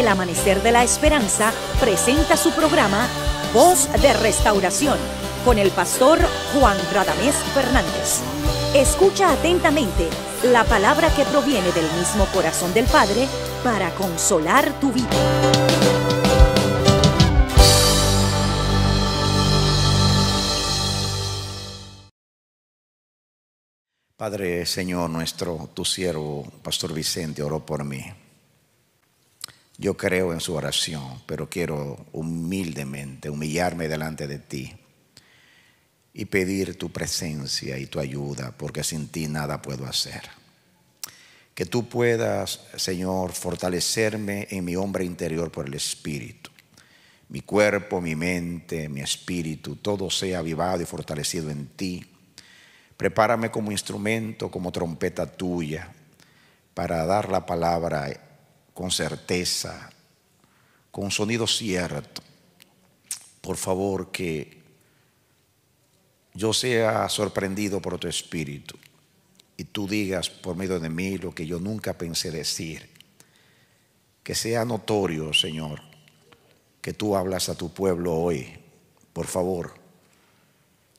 el Amanecer de la Esperanza presenta su programa Voz de Restauración con el pastor Juan Radamés Fernández. Escucha atentamente la palabra que proviene del mismo corazón del Padre para consolar tu vida. Padre Señor nuestro, tu siervo, Pastor Vicente, oró por mí. Yo creo en su oración, pero quiero humildemente humillarme delante de ti y pedir tu presencia y tu ayuda, porque sin ti nada puedo hacer. Que tú puedas, Señor, fortalecerme en mi hombre interior por el Espíritu. Mi cuerpo, mi mente, mi espíritu, todo sea avivado y fortalecido en ti. Prepárame como instrumento, como trompeta tuya, para dar la palabra con certeza, con un sonido cierto. Por favor, que yo sea sorprendido por tu espíritu y tú digas por medio de mí lo que yo nunca pensé decir. Que sea notorio, Señor, que tú hablas a tu pueblo hoy. Por favor,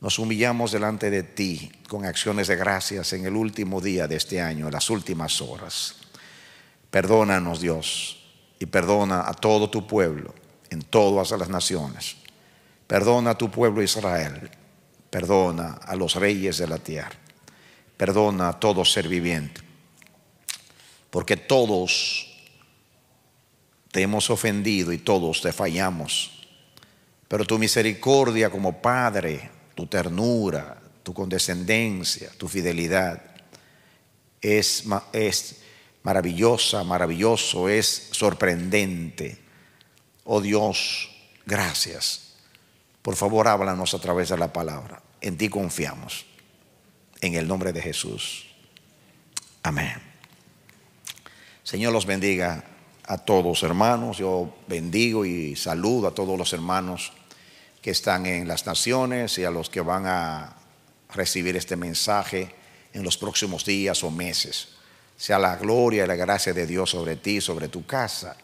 nos humillamos delante de ti con acciones de gracias en el último día de este año, en las últimas horas. Perdónanos, Dios, y perdona a todo tu pueblo, en todas las naciones. Perdona a tu pueblo Israel. Perdona a los reyes de la tierra. Perdona a todo ser viviente. Porque todos te hemos ofendido y todos te fallamos. Pero tu misericordia como Padre, tu ternura, tu condescendencia, tu fidelidad es, es maravillosa, maravilloso, es sorprendente. Oh Dios, gracias. Por favor, háblanos a través de la palabra. En ti confiamos. En el nombre de Jesús. Amén. Señor los bendiga a todos, hermanos. Yo bendigo y saludo a todos los hermanos que están en las naciones y a los que van a recibir este mensaje en los próximos días o meses sea la gloria y la gracia de Dios sobre ti, sobre tu casa,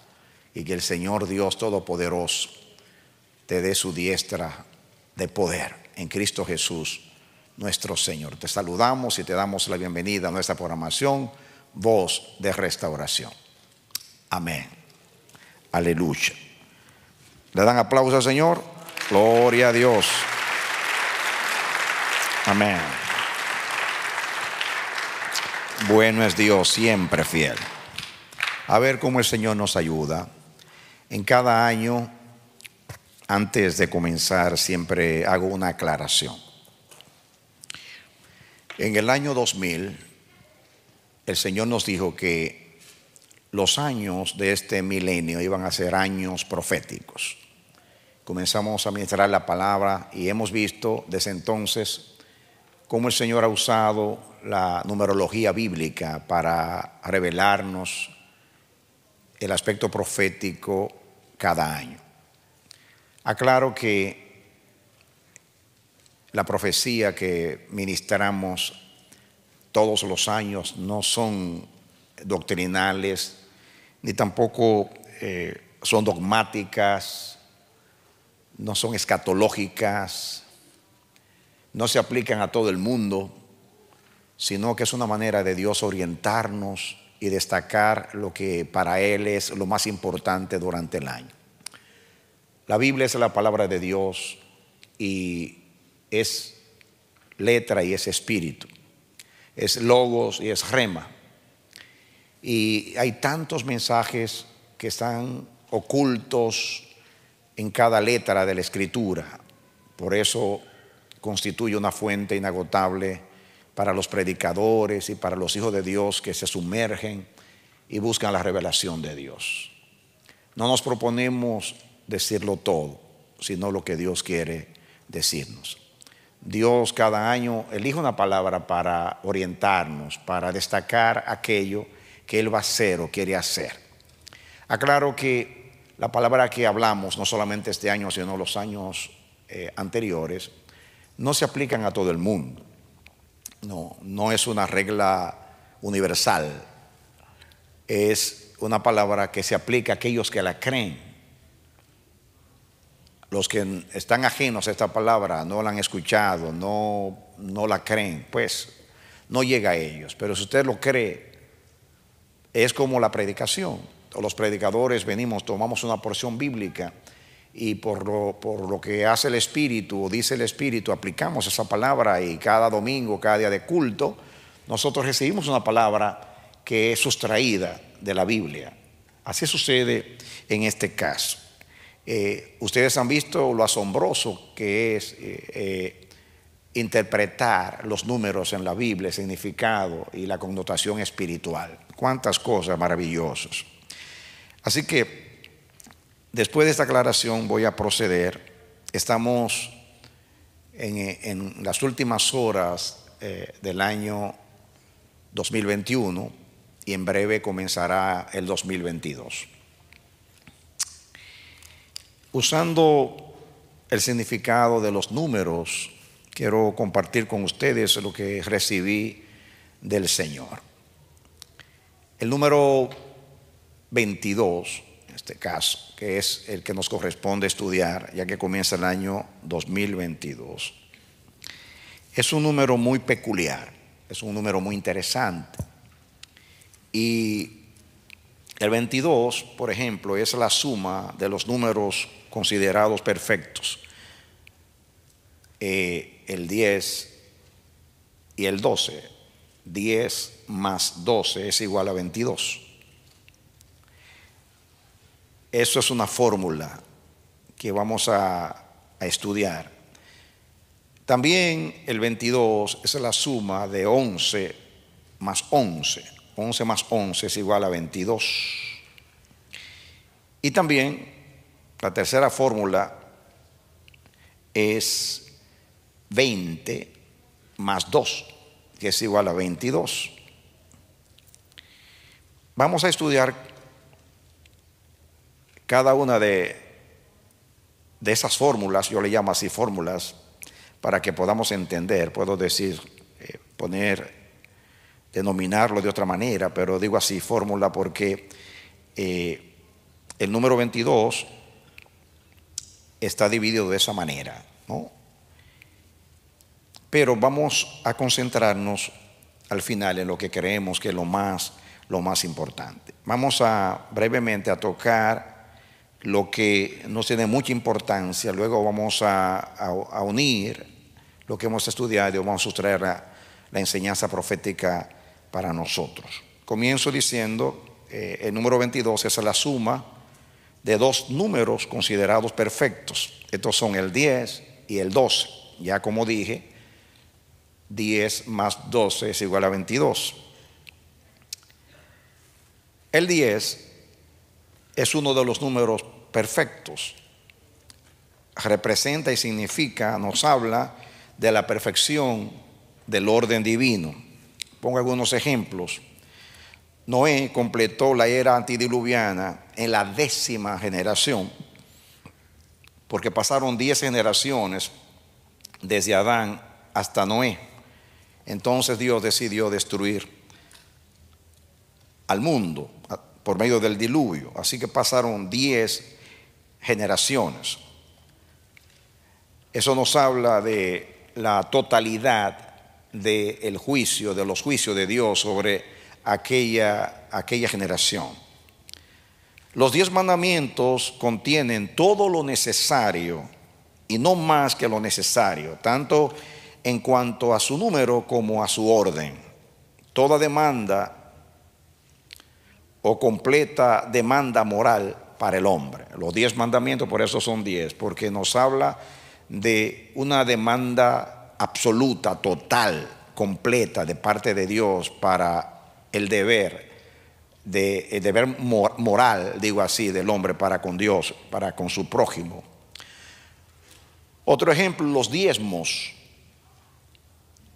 y que el Señor Dios Todopoderoso te dé su diestra de poder en Cristo Jesús, nuestro Señor. Te saludamos y te damos la bienvenida a nuestra programación, voz de restauración. Amén. Aleluya. ¿Le dan aplauso al Señor? Gloria a Dios. Amén. Bueno es Dios, siempre fiel. A ver cómo el Señor nos ayuda. En cada año, antes de comenzar, siempre hago una aclaración. En el año 2000, el Señor nos dijo que los años de este milenio iban a ser años proféticos. Comenzamos a ministrar la palabra y hemos visto desde entonces cómo el Señor ha usado la numerología bíblica para revelarnos el aspecto profético cada año. Aclaro que la profecía que ministramos todos los años no son doctrinales, ni tampoco eh, son dogmáticas, no son escatológicas, no se aplican a todo el mundo, sino que es una manera de Dios orientarnos y destacar lo que para Él es lo más importante durante el año. La Biblia es la palabra de Dios y es letra y es espíritu, es logos y es rema. Y hay tantos mensajes que están ocultos en cada letra de la escritura. Por eso constituye una fuente inagotable para los predicadores y para los hijos de Dios que se sumergen y buscan la revelación de Dios. No nos proponemos decirlo todo, sino lo que Dios quiere decirnos. Dios cada año elige una palabra para orientarnos, para destacar aquello que Él va a hacer o quiere hacer. Aclaro que la palabra que hablamos, no solamente este año, sino los años eh, anteriores, no se aplican a todo el mundo. No, no es una regla universal. Es una palabra que se aplica a aquellos que la creen. Los que están ajenos a esta palabra, no la han escuchado, no, no la creen, pues no llega a ellos. Pero si usted lo cree, es como la predicación. Los predicadores venimos, tomamos una porción bíblica y por lo, por lo, que hace el Espíritu o dice el Espíritu, aplicamos esa palabra y cada domingo, cada día de culto, nosotros recibimos una palabra que es sustraída de la Biblia. Así sucede en este caso. Eh, ustedes han visto lo asombroso que es eh, eh, interpretar los números en la Biblia, el significado y la connotación espiritual. Cuántas cosas maravillosas. Así que Después de esta aclaración voy a proceder. Estamos en, las últimas horas eh, del año 2021 y en breve comenzará el 2022. Usando el significado de los números, quiero compartir con ustedes lo que recibí del Señor. El número 22 este caso, que es el que nos corresponde estudiar, ya que comienza el año 2022. Es un número muy peculiar, es un número muy interesante. Y el 22, por ejemplo, es la suma de los números considerados perfectos. Eh, el 10 y el 12. 10 más 12 es igual a 22. Eso es una fórmula que vamos a, estudiar. También el 22 es la suma de 11 más 11. 11 más 11 es igual a 22. Y también la tercera fórmula es 20 más 2, que es igual a 22. Vamos a estudiar cada una de, de esas fórmulas, yo le llamo así fórmulas, para que podamos entender, puedo decir, eh, poner, denominarlo de otra manera, pero digo así fórmula porque eh, el número 22 está dividido de esa manera, ¿no? Pero vamos a concentrarnos al final en lo que creemos que es lo más, lo más importante. Vamos a brevemente a tocar lo que no tiene mucha importancia, luego vamos a, unir lo que hemos estudiado y vamos a sustraer la, enseñanza profética para nosotros. Comienzo diciendo, eh, el número 22 es la suma de dos números considerados perfectos. Estos son el 10 y el 12. Ya como dije, 10 más 12 es igual a 22. El 10 es uno de los números perfectos. Representa y significa, nos habla de la perfección del orden divino. Pongo algunos ejemplos. Noé completó la era antidiluviana en la décima generación, porque pasaron diez generaciones desde Adán hasta Noé. Entonces Dios decidió destruir al mundo por medio del diluvio. Así que pasaron diez generaciones. Eso nos habla de la totalidad del juicio, de los juicios de Dios sobre aquella, aquella generación. Los diez mandamientos contienen todo lo necesario y no más que lo necesario, tanto en cuanto a su número como a su orden. Toda demanda o completa demanda moral para el hombre. Los diez mandamientos, por eso son diez, porque nos habla de una demanda absoluta, total, completa de parte de Dios para el deber, de, el deber moral, digo así, del hombre para con Dios, para con su prójimo. Otro ejemplo, los diezmos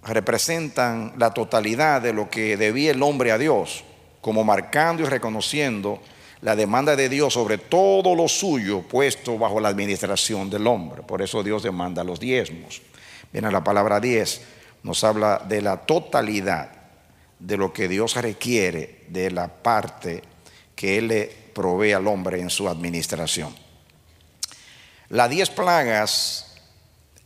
representan la totalidad de lo que debía el hombre a Dios como marcando y reconociendo la demanda de Dios sobre todo lo suyo puesto bajo la administración del hombre. Por eso Dios demanda los diezmos. Viene la palabra diez, nos habla de la totalidad de lo que Dios requiere de la parte que Él le provee al hombre en su administración. Las diez plagas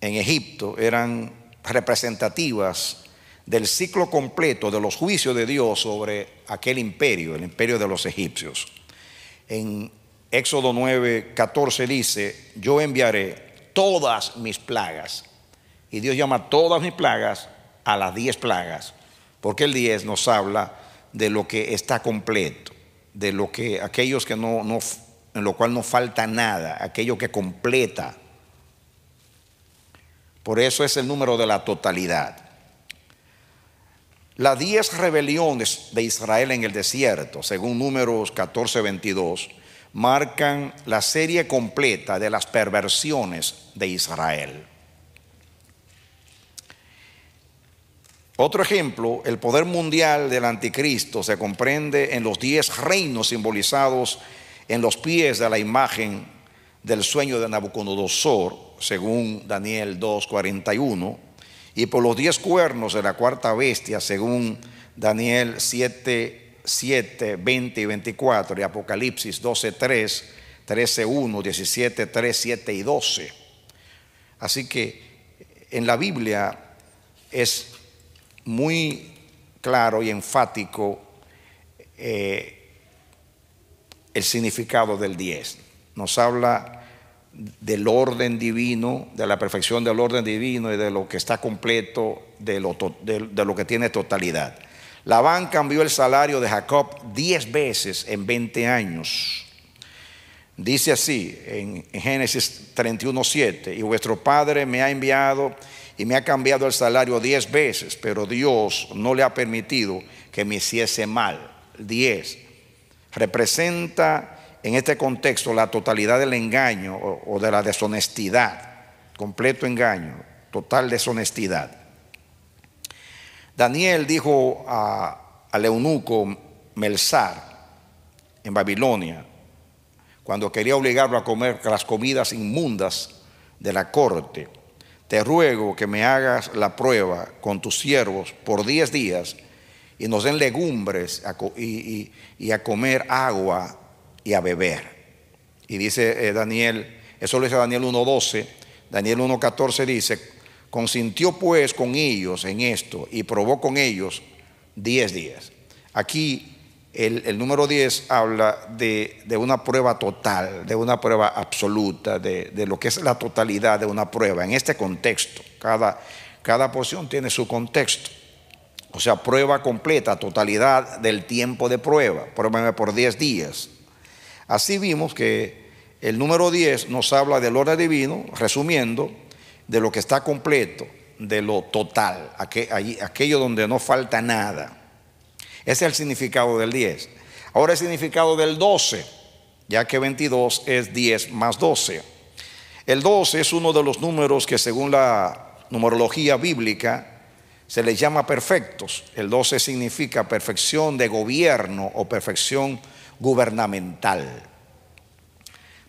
en Egipto eran representativas del ciclo completo de los juicios de Dios sobre aquel imperio, el imperio de los egipcios. En Éxodo 9, 14 dice, yo enviaré todas mis plagas. Y Dios llama todas mis plagas a las diez plagas, porque el 10 nos habla de lo que está completo, de lo que aquellos que no, no en lo cual no falta nada, aquello que completa. Por eso es el número de la totalidad. Las diez rebeliones de Israel en el desierto, según números 14, 22, marcan la serie completa de las perversiones de Israel. Otro ejemplo, el poder mundial del anticristo se comprende en los diez reinos simbolizados en los pies de la imagen del sueño de Nabucodonosor, según Daniel 2.41 y por los diez cuernos de la cuarta bestia, según Daniel 7, 7, 20 y 24, y Apocalipsis 12, 3, 13, 1, 17, 3, 7 y 12. Así que en la Biblia es muy claro y enfático eh, el significado del 10. Nos habla del orden divino, de la perfección del orden divino y de lo que está completo, de lo, de, lo que tiene totalidad. Labán cambió el salario de Jacob diez veces en 20 años. Dice así en Génesis 31.7, y vuestro padre me ha enviado y me ha cambiado el salario diez veces, pero Dios no le ha permitido que me hiciese mal. Diez. Representa en este contexto la totalidad del engaño o, de la deshonestidad, completo engaño, total deshonestidad. Daniel dijo a, al eunuco Melzar en Babilonia, cuando quería obligarlo a comer las comidas inmundas de la corte, te ruego que me hagas la prueba con tus siervos por diez días y nos den legumbres y a comer agua y a beber. Y dice eh, Daniel, eso lo dice Daniel 1.12, Daniel 1.14 dice, consintió pues con ellos en esto y probó con ellos 10 días. Aquí el, número 10 habla de, una prueba total, de una prueba absoluta, de, lo que es la totalidad de una prueba en este contexto. Cada, cada porción tiene su contexto. O sea, prueba completa, totalidad del tiempo de prueba. Pruébame por 10 días. Así vimos que el número 10 nos habla del orden divino, resumiendo, de lo que está completo, de lo total, aquello donde no falta nada. Ese es el significado del 10. Ahora el significado del 12, ya que 22 es 10 más 12. El 12 es uno de los números que según la numerología bíblica se les llama perfectos. El 12 significa perfección de gobierno o perfección gubernamental.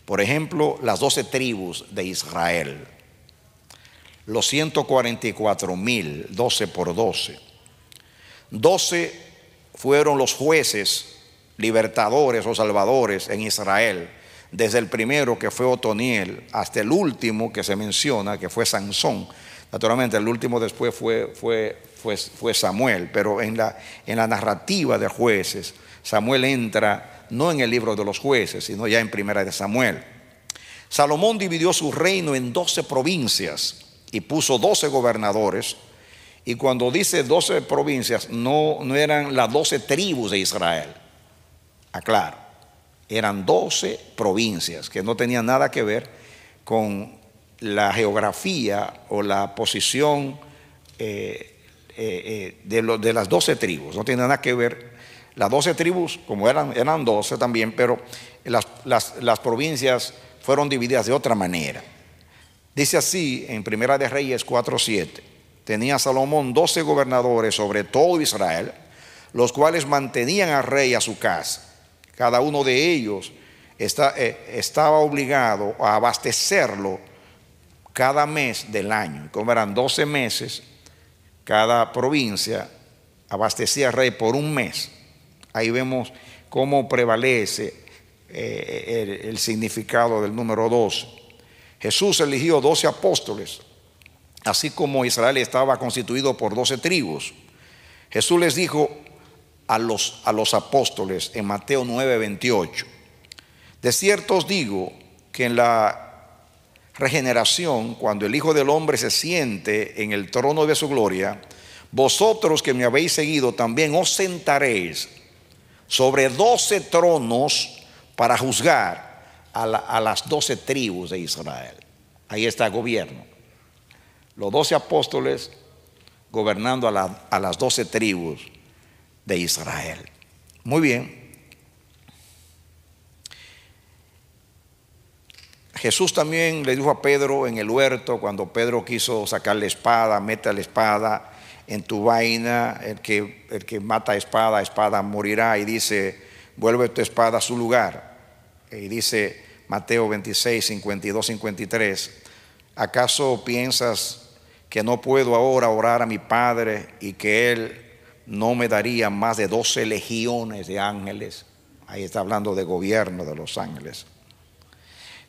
Por ejemplo, las doce tribus de Israel, los 144 mil, 12 por 12. 12 fueron los jueces, libertadores o salvadores en Israel, desde el primero que fue Otoniel hasta el último que se menciona, que fue Sansón. Naturalmente, el último después fue, fue, fue Samuel, pero en la, en la narrativa de jueces, Samuel entra no en el libro de los jueces, sino ya en primera de Samuel. Salomón dividió su reino en doce provincias y puso doce gobernadores. Y cuando dice doce provincias, no, no eran las doce tribus de Israel. Aclaro, eran doce provincias que no tenían nada que ver con la geografía o la posición eh, eh, eh, de, de, las doce tribus, no tiene nada que ver las doce tribus, como eran, eran también, pero las, provincias fueron divididas de otra manera. Dice así en Primera de Reyes 4:7. Tenía Salomón doce gobernadores sobre todo Israel, los cuales mantenían al rey a su casa. Cada uno de ellos eh, estaba obligado a abastecerlo cada mes del año. Como eran doce meses, cada provincia abastecía al rey por un mes. Ahí vemos cómo prevalece eh, el, significado del número 2. Jesús eligió 12 apóstoles, así como Israel estaba constituido por 12 tribus. Jesús les dijo a los, a los apóstoles en Mateo 9, 28, de cierto os digo que en la regeneración, cuando el Hijo del Hombre se siente en el trono de su gloria, vosotros que me habéis seguido también os sentaréis sobre doce tronos para juzgar a, las doce tribus de Israel. Ahí está el gobierno. Los doce apóstoles gobernando a, a las doce tribus de Israel. Muy bien. Jesús también le dijo a Pedro en el huerto, cuando Pedro quiso sacar la espada, mete la espada, en tu vaina, el que, el que mata espada, espada morirá. Y dice, vuelve tu espada a su lugar. E y dice Mateo 26, 52, 53, ¿acaso piensas que no puedo ahora orar a mi Padre y que Él no me daría más de 12 legiones de ángeles? Ahí está hablando de gobierno de los ángeles.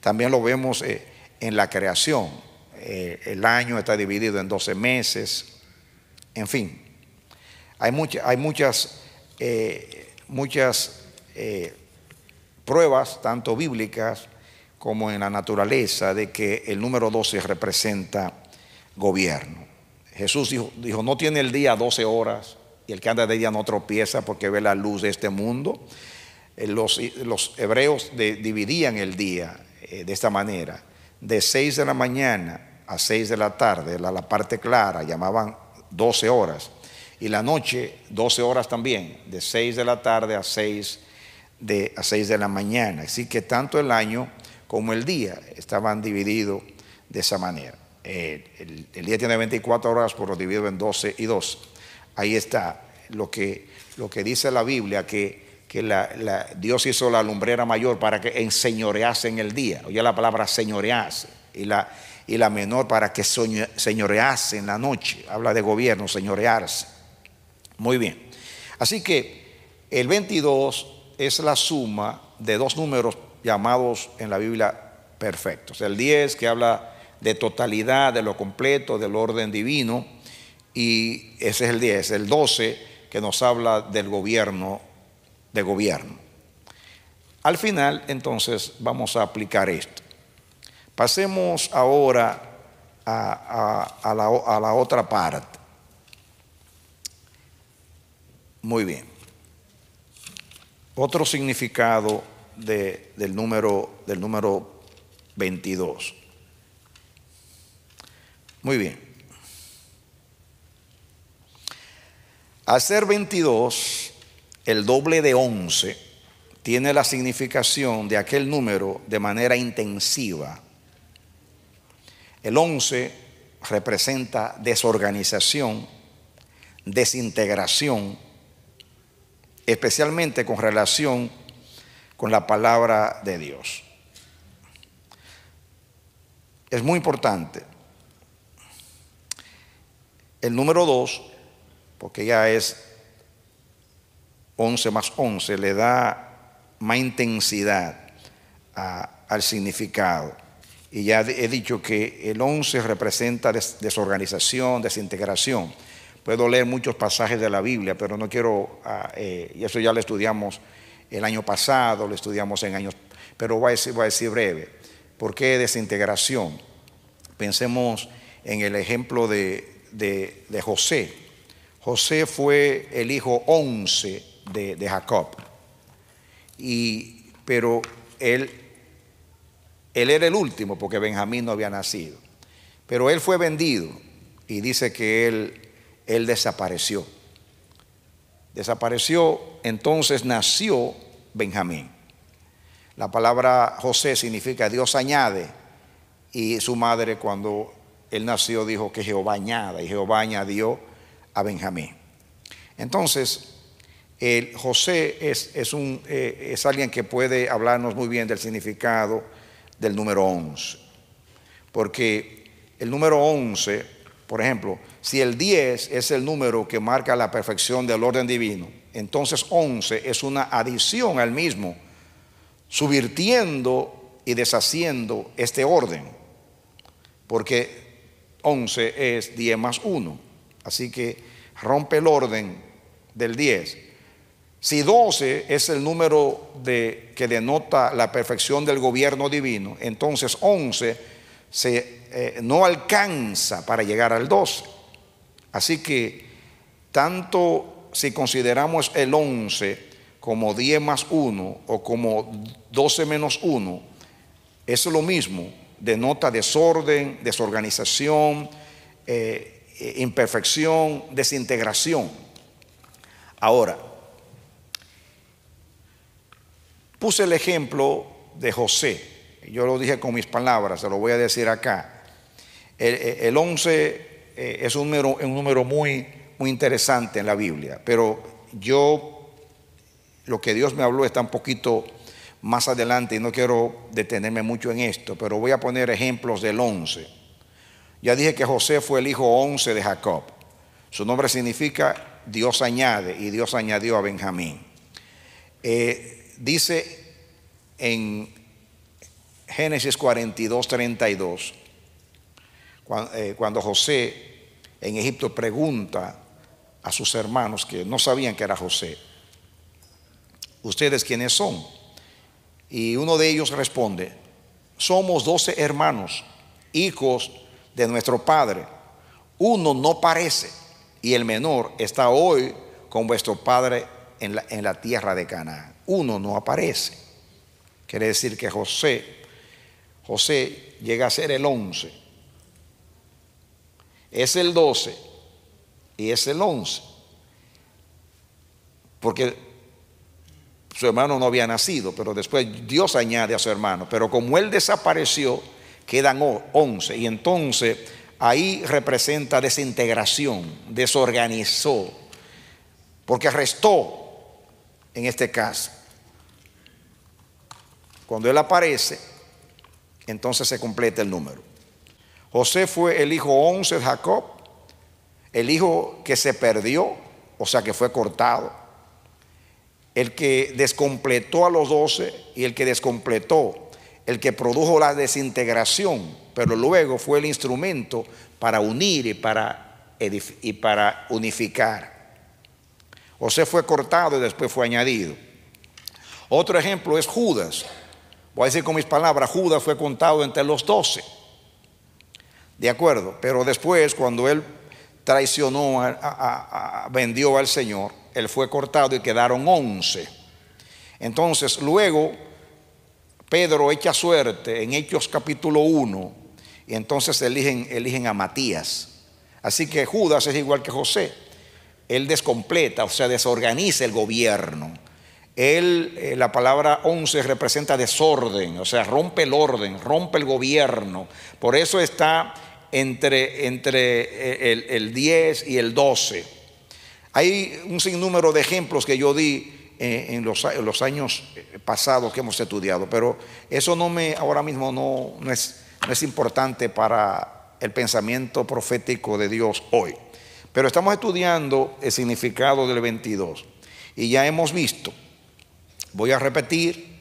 También lo vemos eh, en la creación. Eh, el año está dividido en 12 meses en fin, hay, hay muchas, eh, muchas eh, pruebas, tanto bíblicas como en la naturaleza, de que el número 12 representa gobierno. Jesús dijo, no tiene el día 12 horas y el que anda de día no tropieza porque ve la luz de este mundo. Eh, los, hebreos dividían el día de esta manera, de 6 de la mañana a 6 de la tarde, la parte clara, llamaban 12 horas. Y la noche, 12 horas también, de 6 de la tarde a 6 de, a 6 de la mañana. Así que tanto el año como el día estaban divididos de esa manera. el, el, día tiene 24 horas, por lo dividido en 12 y 2. Ahí está lo que, lo que dice la Biblia, que, que la, la, Dios hizo la lumbrera mayor para que enseñoreasen el día. Oye la palabra señorease Y la, y la menor para que señorease en la noche. Habla de gobierno, señorearse. Muy bien. Así que el 22 es la suma de dos números llamados en la Biblia perfectos. El 10 que habla de totalidad, de lo completo, del orden divino, y ese es el 10. El 12 que nos habla del gobierno, de gobierno. Al final, entonces, vamos a aplicar esto. Pasemos ahora a, la, otra parte. Muy bien. Otro significado del, número, del número 22. Muy bien. ser 22, el doble de 11, tiene la significación de aquel número de manera intensiva, el 11 representa desorganización, desintegración, especialmente con relación con la palabra de Dios. Es muy importante. El número 2, porque ya es 11 más 11, le da más intensidad al significado. Y ya he dicho que el 11 representa desorganización, desintegración. Puedo leer muchos pasajes de la Biblia, pero no quiero, ah, eh, y eso ya lo estudiamos el año pasado, lo estudiamos en años, pero voy a decir, breve. ¿Por qué desintegración? Pensemos en el ejemplo de, de, José. José fue el hijo 11 de, Jacob, pero él él era el último porque Benjamín no había nacido. Pero él fue vendido y dice que él, él desapareció. Desapareció, entonces nació Benjamín. La palabra José significa Dios añade y su madre cuando él nació dijo que Jehová añada y Jehová añadió a Benjamín. Entonces, José es, un, eh, es alguien que puede hablarnos muy bien del significado del número 11. Porque el número 11, por ejemplo, si el 10 es el número que marca la perfección del orden divino, entonces 11 es una adición al mismo, subvirtiendo y deshaciendo este orden, porque 11 es 10 más 1, así que rompe el orden del 10 si 12 es el número de, que denota la perfección del gobierno divino, entonces 11 eh, no alcanza para llegar al 12. Así que tanto si consideramos el 11 como 10 más 1 o como 12 menos 1, es lo mismo, denota desorden, desorganización, eh, imperfección, desintegración. Ahora, Puse el ejemplo de José. Yo lo dije con mis palabras, se lo voy a decir acá. El, 11 eh, es un número, un número muy, muy interesante en la Biblia, pero yo, lo que Dios me habló está un poquito más adelante y no quiero detenerme mucho en esto, pero voy a poner ejemplos del 11. Ya dije que José fue el hijo 11 de Jacob. Su nombre significa Dios añade y Dios añadió a Benjamín. Eh, dice en Génesis 42, 32, eh, cuando, José en Egipto pregunta a sus hermanos que no sabían que era José, ¿ustedes quiénes son? Y uno de ellos responde, somos doce hermanos, hijos de nuestro padre. Uno no parece y el menor está hoy con vuestro padre en en la tierra de Canaán uno no aparece. Quiere decir que José, José llega a ser el 11. Es el 12 y es el 11. Porque su hermano no había nacido, pero después Dios añade a su hermano. Pero como él desapareció, quedan 11. Y entonces ahí representa desintegración, desorganizó, porque restó en este caso. Cuando él aparece, entonces se completa el número. José fue el hijo 11 de Jacob, el hijo que se perdió, o sea que fue cortado, el que descompletó a los 12 y el que descompletó, el que produjo la desintegración, pero luego fue el instrumento para unir y para, y para unificar. José fue cortado y después fue añadido. Otro ejemplo es Judas. Voy a decir con mis palabras, Judas fue contado entre los doce. De acuerdo, pero después cuando él traicionó, vendió al Señor, él fue cortado y quedaron once. Entonces luego Pedro echa suerte en Hechos capítulo 1 y entonces eligen, eligen a Matías. Así que Judas es igual que José. Él descompleta, o sea, desorganiza el gobierno. Él, eh, la palabra 11 representa desorden, o sea, rompe el orden, rompe el gobierno. Por eso está entre, entre eh, el, 10 y el 12. Hay un sinnúmero de ejemplos que yo di eh, en los, los, años pasados que hemos estudiado, pero eso no me, ahora mismo no, es, no, es, importante para el pensamiento profético de Dios hoy. Pero estamos estudiando el significado del 22 y ya hemos visto Voy a repetir,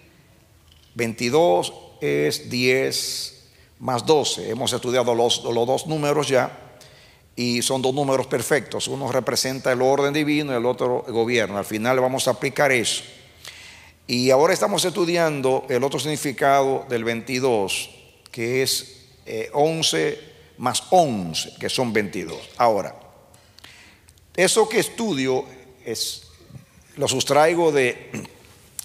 22 es 10 más 12. Hemos estudiado los, dos números ya y son dos números perfectos. Uno representa el orden divino y el otro el gobierno. Al final vamos a aplicar eso. Y ahora estamos estudiando el otro significado del 22, que es 11 eh, más 11, que son 22. Ahora, eso que estudio es, lo sustraigo de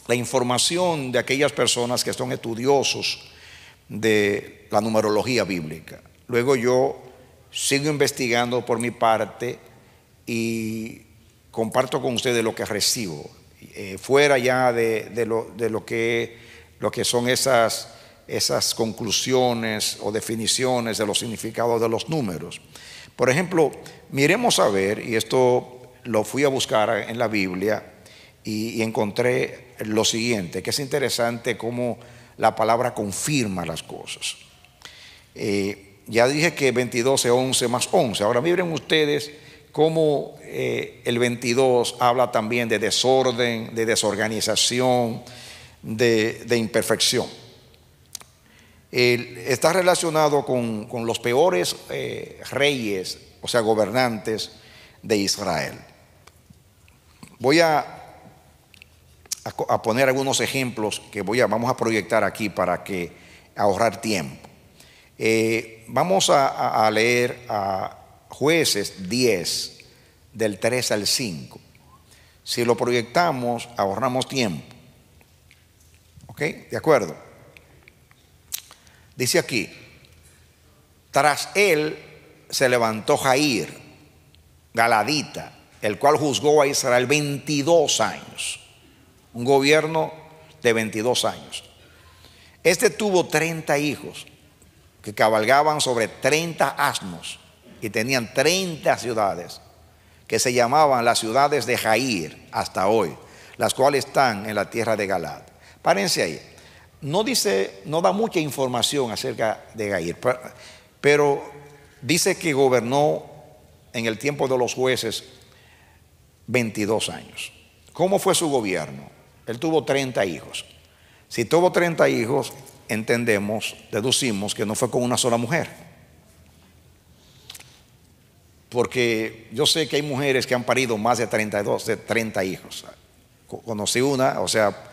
la información de aquellas personas que son estudiosos de la numerología bíblica. Luego yo sigo investigando por mi parte y comparto con ustedes lo que recibo, eh, fuera ya de, lo, que, lo, que, son esas, esas conclusiones o definiciones de los significados de los números. Por ejemplo, miremos a ver, y esto lo fui a buscar en la Biblia y encontré lo siguiente, que es interesante cómo la palabra confirma las cosas. Eh, ya dije que 22 es 11 más 11. Ahora miren ustedes cómo eh, el 22 habla también de desorden, de desorganización, de, imperfección. está relacionado con, con los peores eh, reyes, o sea, gobernantes de Israel. Voy a a, poner algunos ejemplos que voy a, vamos a proyectar aquí para que ahorrar tiempo. Eh, vamos a, a, leer a jueces 10, del 3 al 5. Si lo proyectamos, ahorramos tiempo. ¿Ok? ¿De acuerdo? Dice aquí, tras él se levantó Jair, Galadita, el cual juzgó a Israel 22 años un gobierno de 22 años. Este tuvo 30 hijos que cabalgaban sobre 30 asnos y tenían 30 ciudades que se llamaban las ciudades de Jair hasta hoy, las cuales están en la tierra de Galad. Párense ahí. No dice, no da mucha información acerca de Jair, pero dice que gobernó en el tiempo de los jueces 22 años. ¿Cómo fue su gobierno? Él tuvo 30 hijos. Si tuvo 30 hijos, entendemos, deducimos que no fue con una sola mujer. Porque yo sé que hay mujeres que han parido más de 32, de 30 hijos. Conocí una, o sea,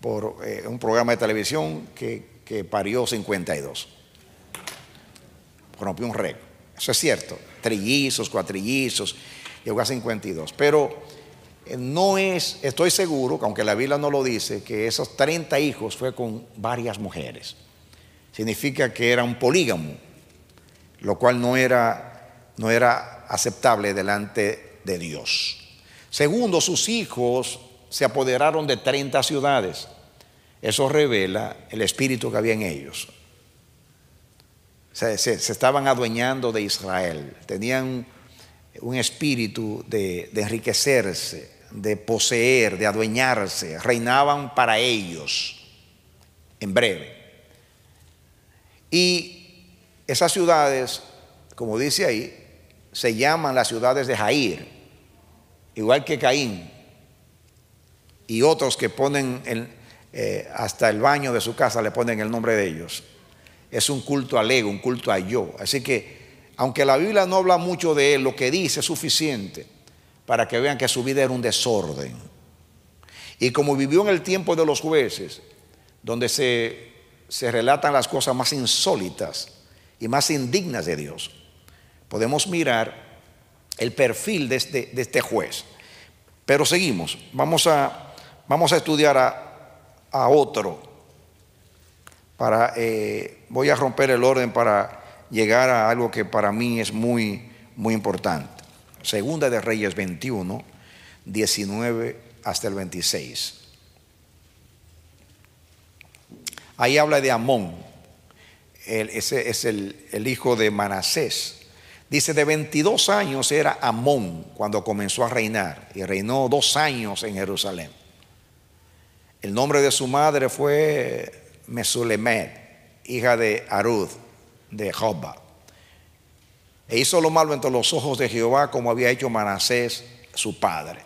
por eh, un programa de televisión que, parió 52. Rompió un récord. Eso es cierto. Trillizos, cuatrillizos, llegó a 52. Pero no es, estoy seguro, aunque la Biblia no lo dice, que esos 30 hijos fue con varias mujeres. Significa que era un polígamo, lo cual no era, no era aceptable delante de Dios. Segundo, sus hijos se apoderaron de 30 ciudades. Eso revela el espíritu que había en ellos. Se, estaban adueñando de Israel, tenían un espíritu de enriquecerse de poseer, de adueñarse, reinaban para ellos, en breve. Y esas ciudades, como dice ahí, se llaman las ciudades de Jair, igual que Caín, y otros que ponen eh, hasta el baño de su casa le ponen el nombre de ellos. Es un culto al ego, un culto a yo. Así que, aunque la Biblia no habla mucho de él, lo que dice es suficiente para que vean que su vida era un desorden. Y como vivió en el tiempo de los jueces, donde se, relatan las cosas más insólitas y más indignas de Dios, podemos mirar el perfil de este, este juez. Pero seguimos, vamos a, vamos a estudiar a, otro. Para, eh, voy a romper el orden para llegar a algo que para mí es muy, muy importante. Segunda de Reyes 21, 19 hasta el 26. Ahí habla de Amón, ese es el, hijo de Manasés. Dice, de 22 años era Amón cuando comenzó a reinar y reinó dos años en Jerusalén. El nombre de su madre fue Mesulemet, hija de Arud, de Jobba. E hizo lo malo entre los ojos de Jehová como había hecho Manasés su padre.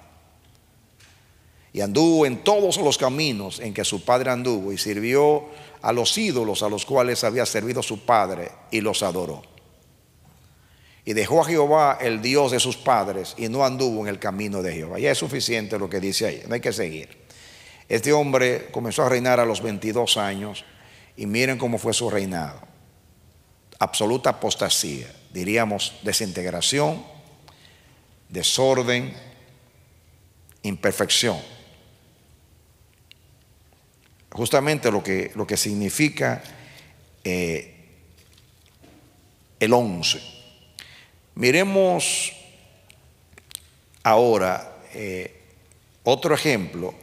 Y anduvo en todos los caminos en que su padre anduvo y sirvió a los ídolos a los cuales había servido su padre y los adoró. Y dejó a Jehová el Dios de sus padres y no anduvo en el camino de Jehová. Ya es suficiente lo que dice ahí, no hay que seguir. Este hombre comenzó a reinar a los 22 años y miren cómo fue su reinado. Absoluta apostasía diríamos, desintegración, desorden, imperfección. Justamente lo que, lo que significa eh, el 11. Miremos ahora eh, otro ejemplo,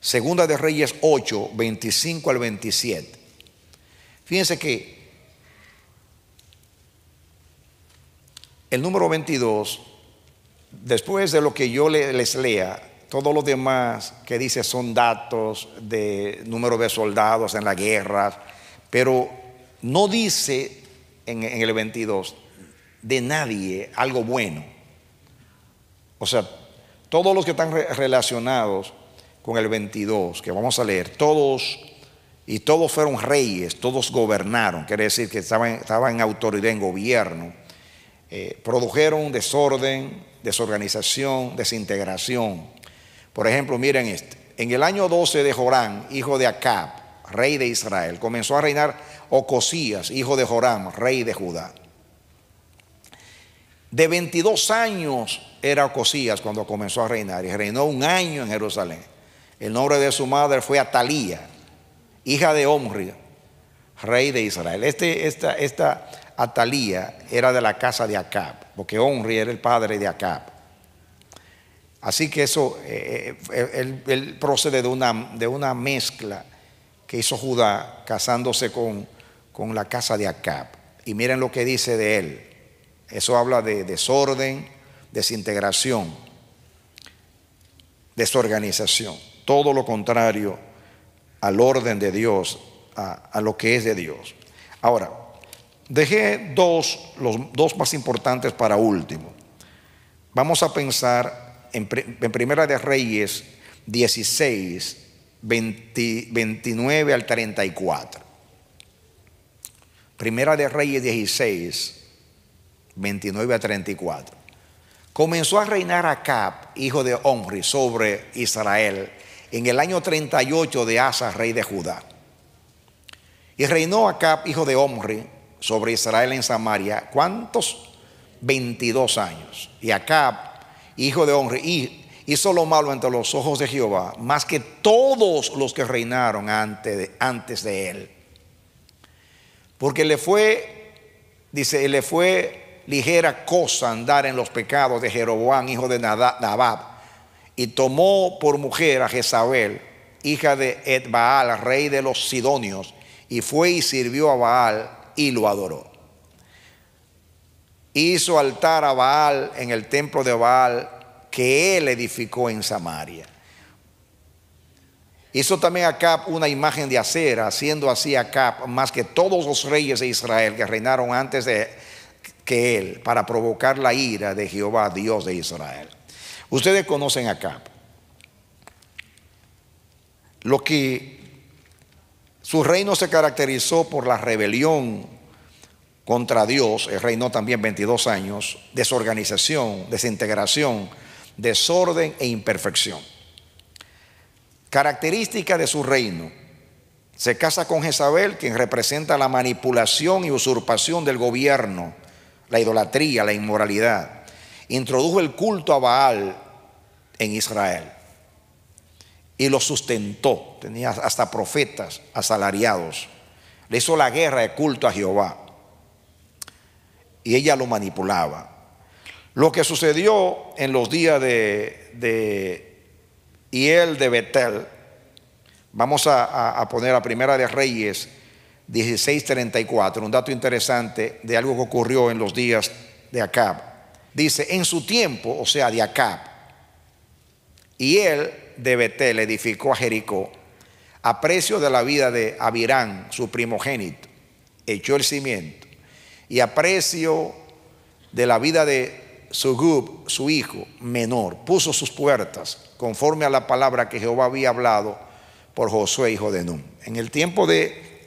Segunda de Reyes 8, 25 al 27. Fíjense que El número 22, después de lo que yo les lea, todos los demás que dice son datos de número de soldados en la guerra, pero no dice en, el 22 de nadie algo bueno. O sea, todos los que están relacionados con el 22, que vamos a leer, todos y todos fueron reyes, todos gobernaron, quiere decir que estaban en autoridad, en gobierno. Eh, produjeron desorden, desorganización, desintegración. Por ejemplo, miren este. En el año 12 de Jorán, hijo de Acab, rey de Israel, comenzó a reinar Ocosías, hijo de Joram, rey de Judá. De 22 años era Ocosías cuando comenzó a reinar y reinó un año en Jerusalén. El nombre de su madre fue Atalía, hija de Omri, rey de Israel. Este, esta, esta, Atalía era de la casa de Acab, porque Onri era el padre de Acab. Así que eso, eh, eh, él, procede de una, de una mezcla que hizo Judá casándose con, la casa de Acab. Y miren lo que dice de él. Eso habla de desorden, desintegración, desorganización. Todo lo contrario al orden de Dios, a, a lo que es de Dios. Ahora, Dejé dos, los dos más importantes para último. Vamos a pensar en, Primera de Reyes 16, 29 al 34. Primera de Reyes 16, 29 al 34. Comenzó a reinar Acab, hijo de Omri, sobre Israel en el año 38 de Asa, rey de Judá. Y reinó Acab, hijo de Omri, sobre Israel en Samaria, ¿cuántos? 22 años. Y Acab, hijo de Onri, hizo lo malo ante los ojos de Jehová, más que todos los que reinaron antes de, él. Porque le fue, dice, le fue ligera cosa andar en los pecados de Jeroboam, hijo de Nadab, y tomó por mujer a Jezabel, hija de Edbaal, rey de los Sidonios, y fue y sirvió a Baal y lo adoró. Hizo altar a Baal en el templo de Baal que él edificó en Samaria. Hizo también acá una imagen de acera, haciendo así Acab más que todos los reyes de Israel que reinaron antes de que él, para provocar la ira de Jehová, Dios de Israel. Ustedes conocen a Lo que su reino se caracterizó por la rebelión contra Dios, el reinó también 22 años, desorganización, desintegración, desorden e imperfección. Característica de su reino, se casa con Jezabel, quien representa la manipulación y usurpación del gobierno, la idolatría, la inmoralidad. Introdujo el culto a Baal en Israel y lo sustentó. Tenía hasta profetas asalariados. Le hizo la guerra de culto a Jehová. Y ella lo manipulaba. Lo que sucedió en los días de, de él de Betel, vamos a, poner a Primera de Reyes 16:34, un dato interesante de algo que ocurrió en los días de Acab. Dice, en su tiempo, o sea, de Acab, y él de Betel edificó a Jericó, a precio de la vida de Abirán, su primogénito, echó el cimiento, y a precio de la vida de Sugub, su hijo menor, puso sus puertas conforme a la palabra que Jehová había hablado por Josué, hijo de Nun. En el tiempo de,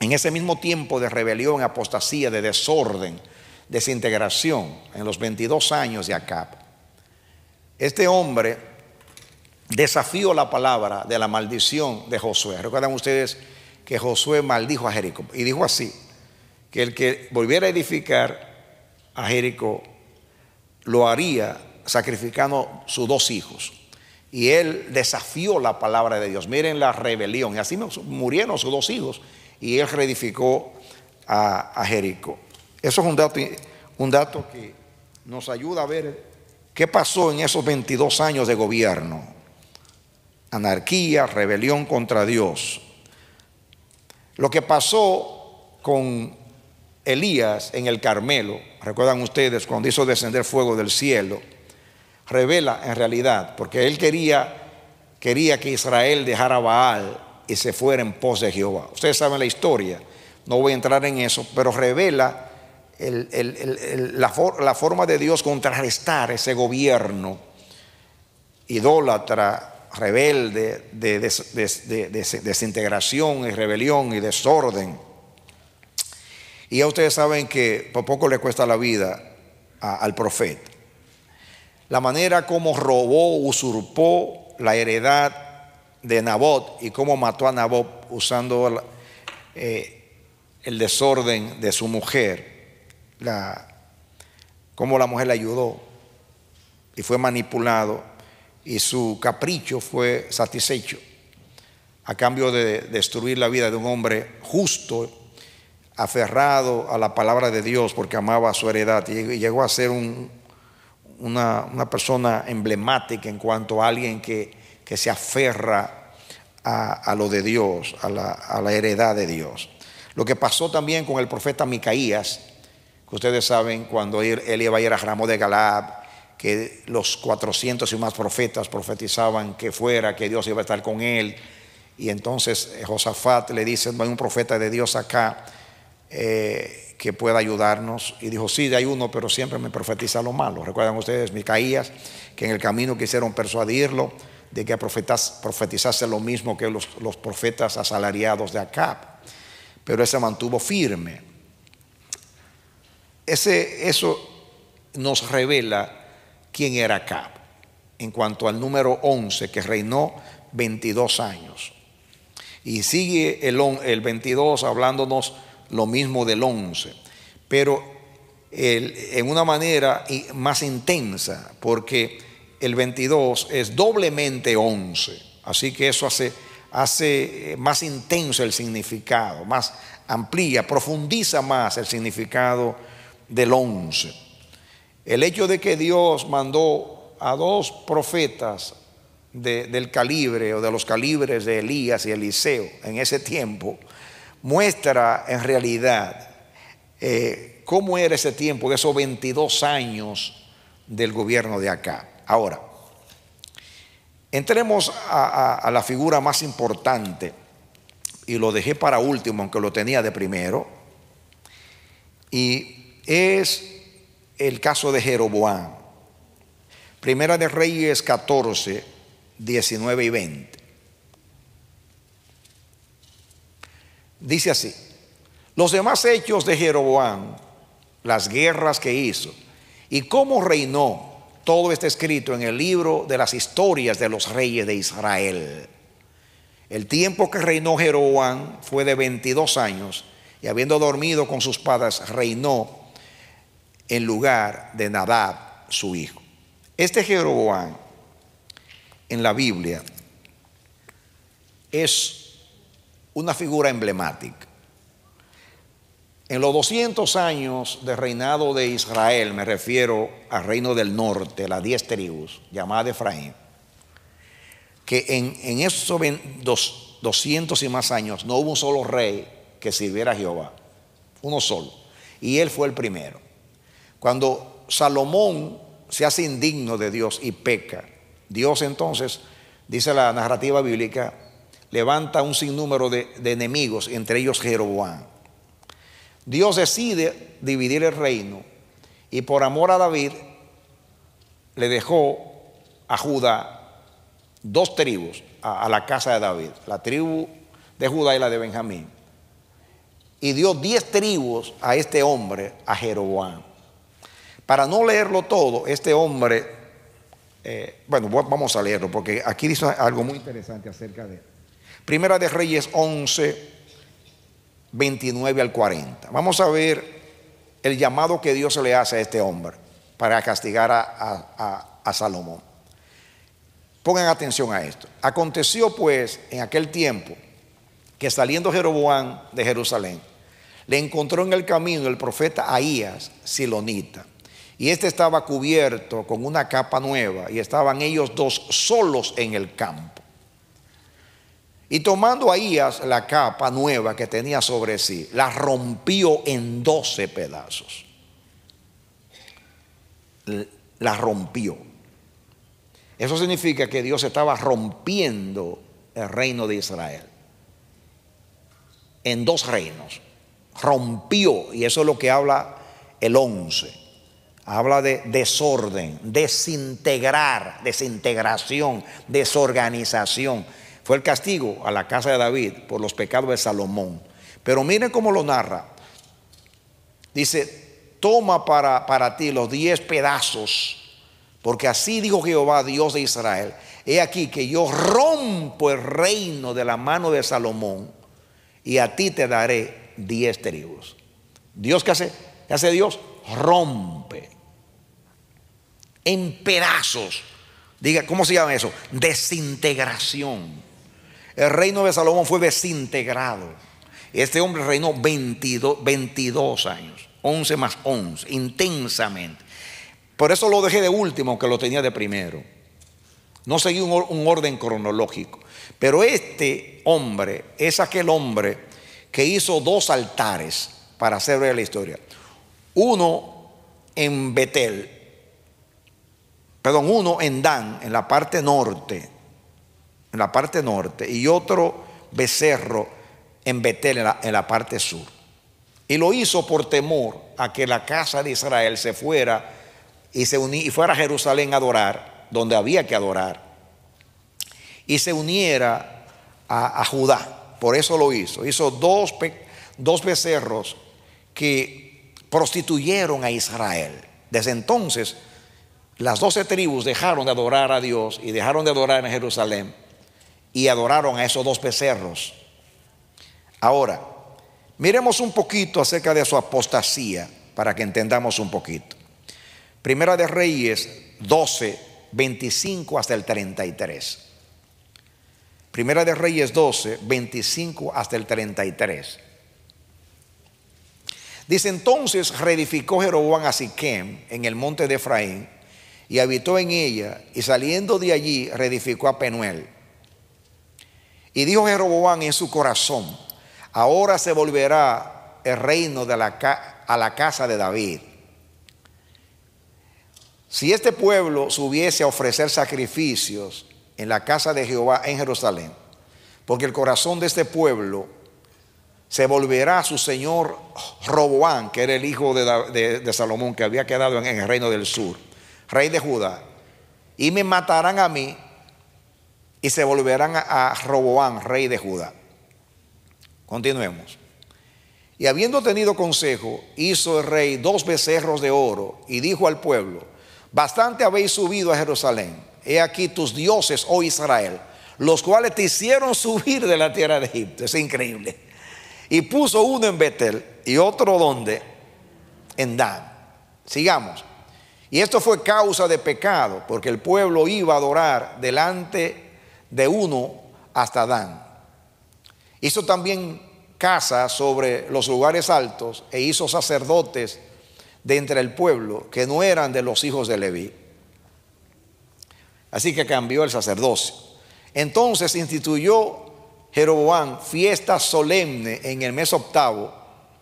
en ese mismo tiempo de rebelión, apostasía, de desorden, desintegración, en los 22 años de Acab, este hombre desafió la palabra de la maldición de Josué. Recuerdan ustedes que Josué maldijo a Jericó y dijo así, que el que volviera a edificar a Jericó lo haría sacrificando sus dos hijos. Y él desafió la palabra de Dios. Miren la rebelión. Y así murieron sus dos hijos. Y él reedificó a, Jericó. Eso es un dato, un dato que nos ayuda a ver qué pasó en esos 22 años de gobierno anarquía, rebelión contra Dios. Lo que pasó con Elías en el Carmelo, recuerdan ustedes cuando hizo descender fuego del cielo, revela en realidad, porque él quería, quería que Israel dejara Baal y se fuera en pos de Jehová. Ustedes saben la historia, no voy a entrar en eso, pero revela la, la forma de Dios contrarrestar ese gobierno idólatra rebelde, de, desintegración y rebelión y desorden. Y ya ustedes saben que por poco le cuesta la vida al profeta. La manera como robó, usurpó la heredad de Nabot y cómo mató a Nabot usando eh, el desorden de su mujer, la, cómo la mujer le ayudó y fue manipulado y su capricho fue satisfecho a cambio de destruir la vida de un hombre justo, aferrado a la palabra de Dios porque amaba su heredad y llegó a ser una, persona emblemática en cuanto a alguien que, se aferra a, lo de Dios, a la, heredad de Dios. Lo que pasó también con el profeta Micaías, que ustedes saben cuando él, iba a ir a Ramón de Galab, que los 400 y más profetas profetizaban que fuera, que Dios iba a estar con él. Y entonces eh, Josafat le dice, no hay un profeta de Dios acá eh, que pueda ayudarnos. Y dijo, sí, hay uno, pero siempre me profetiza lo malo. Recuerdan ustedes Micaías, que en el camino quisieron persuadirlo de que profetizase lo mismo que los, profetas asalariados de Acab. Pero él se mantuvo firme. Ese, eso nos revela quién era Acab en cuanto al número 11, que reinó 22 años. Y sigue el, el 22 hablándonos lo mismo del 11, pero en una manera más intensa, porque el 22 es doblemente 11, así que eso hace, hace eh, más intenso el significado, más amplía, profundiza más el significado del 11. El hecho de que Dios mandó a dos profetas del calibre o de los calibres de Elías y Eliseo en ese tiempo muestra en realidad eh, cómo era ese tiempo, de esos 22 años del gobierno de acá. Ahora, entremos a, a la figura más importante y lo dejé para último, aunque lo tenía de primero, y es el caso de Jeroboam. Primera de Reyes 14, 19 y 20. Dice así, los demás hechos de Jeroboam, las guerras que hizo y cómo reinó, todo está escrito en el libro de las historias de los reyes de Israel. El tiempo que reinó Jeroboam fue de 22 años y habiendo dormido con sus padres, reinó en lugar de Nadab, su hijo. Este Jeroboam en la Biblia es una figura emblemática. En los 200 años de reinado de Israel, me refiero al reino del norte, la 10 tribus, llamada Efraín, que en, en esos 200 y más años no hubo un solo rey que sirviera a Jehová, uno solo, y él fue el primero. Cuando Salomón se hace indigno de Dios y peca, Dios entonces, dice la narrativa bíblica, levanta un sinnúmero de, enemigos, entre ellos Jeroboam. Dios decide dividir el reino y por amor a David le dejó a Judá dos tribus a, a, la casa de David, la tribu de Judá y la de Benjamín. Y dio diez tribus a este hombre, a Jeroboam. Para no leerlo todo, este hombre, eh, bueno, vamos a leerlo porque aquí dice algo muy interesante acerca de él. Primera de Reyes 11, 29 al 40. Vamos a ver el llamado que Dios le hace a este hombre para castigar a, Salomón. Pongan atención a esto. Aconteció pues en aquel tiempo que saliendo Jeroboán de Jerusalén, le encontró en el camino el profeta Ahías, Silonita y este estaba cubierto con una capa nueva y estaban ellos dos solos en el campo. Y tomando Ahías la capa nueva que tenía sobre sí, la rompió en doce pedazos. La rompió. Eso significa que Dios estaba rompiendo el reino de Israel. En dos reinos. Rompió. Y eso es lo que habla el once. Habla de desorden, desintegrar, desintegración, desorganización. Fue el castigo a la casa de David por los pecados de Salomón. Pero miren cómo lo narra. Dice, toma para, ti los diez pedazos, porque así dijo Jehová, Dios de Israel. He aquí que yo rompo el reino de la mano de Salomón y a ti te daré diez tribus. Dios qué hace? ¿Qué hace Dios? Rompe en pedazos. Diga, ¿cómo se llama eso? Desintegración. El reino de Salomón fue desintegrado. Este hombre reinó 22, años, 11 más 11, intensamente. Por eso lo dejé de último, que lo tenía de primero. No seguí un, orden cronológico. Pero este hombre es aquel hombre que hizo dos altares para hacer la historia. Uno en Betel perdón, uno en Dan, en la parte norte, en la parte norte, y otro becerro en Betel, en la, parte sur. Y lo hizo por temor a que la casa de Israel se fuera y, se y fuera a Jerusalén a adorar, donde había que adorar, y se uniera a, Judá. Por eso lo hizo. Hizo dos, dos becerros que prostituyeron a Israel. Desde entonces las doce tribus dejaron de adorar a Dios y dejaron de adorar en Jerusalén y adoraron a esos dos becerros. Ahora, miremos un poquito acerca de su apostasía para que entendamos un poquito. Primera de Reyes 12, 25 hasta el 33. Primera de Reyes 12, 25 hasta el 33. Dice entonces reedificó Jeroboam a Siquem en el monte de Efraín y habitó en ella, y saliendo de allí reedificó a Penuel. Y dijo Jeroboam en su corazón, ahora se volverá el reino a la casa de David. Si este pueblo subiese a ofrecer sacrificios en la casa de Jehová en Jerusalén, porque el corazón de este pueblo se volverá a su señor Roboán, que era el hijo de, Salomón, que había quedado en el reino del sur rey de Judá, y me matarán a mí y se volverán a, Roboán, rey de Judá. Continuemos. Y habiendo tenido consejo, hizo el rey dos becerros de oro y dijo al pueblo, bastante habéis subido a Jerusalén, he aquí tus dioses, oh Israel, los cuales te hicieron subir de la tierra de Egipto. Es increíble. Y puso uno en Betel y otro donde? En Dan. Sigamos. Y esto fue causa de pecado, porque el pueblo iba a adorar delante de uno hasta Dan. Hizo también casas sobre los lugares altos e hizo sacerdotes de entre el pueblo que no eran de los hijos de Leví. Así que cambió el sacerdocio. Entonces instituyó Jeroboam fiesta solemne en el mes octavo,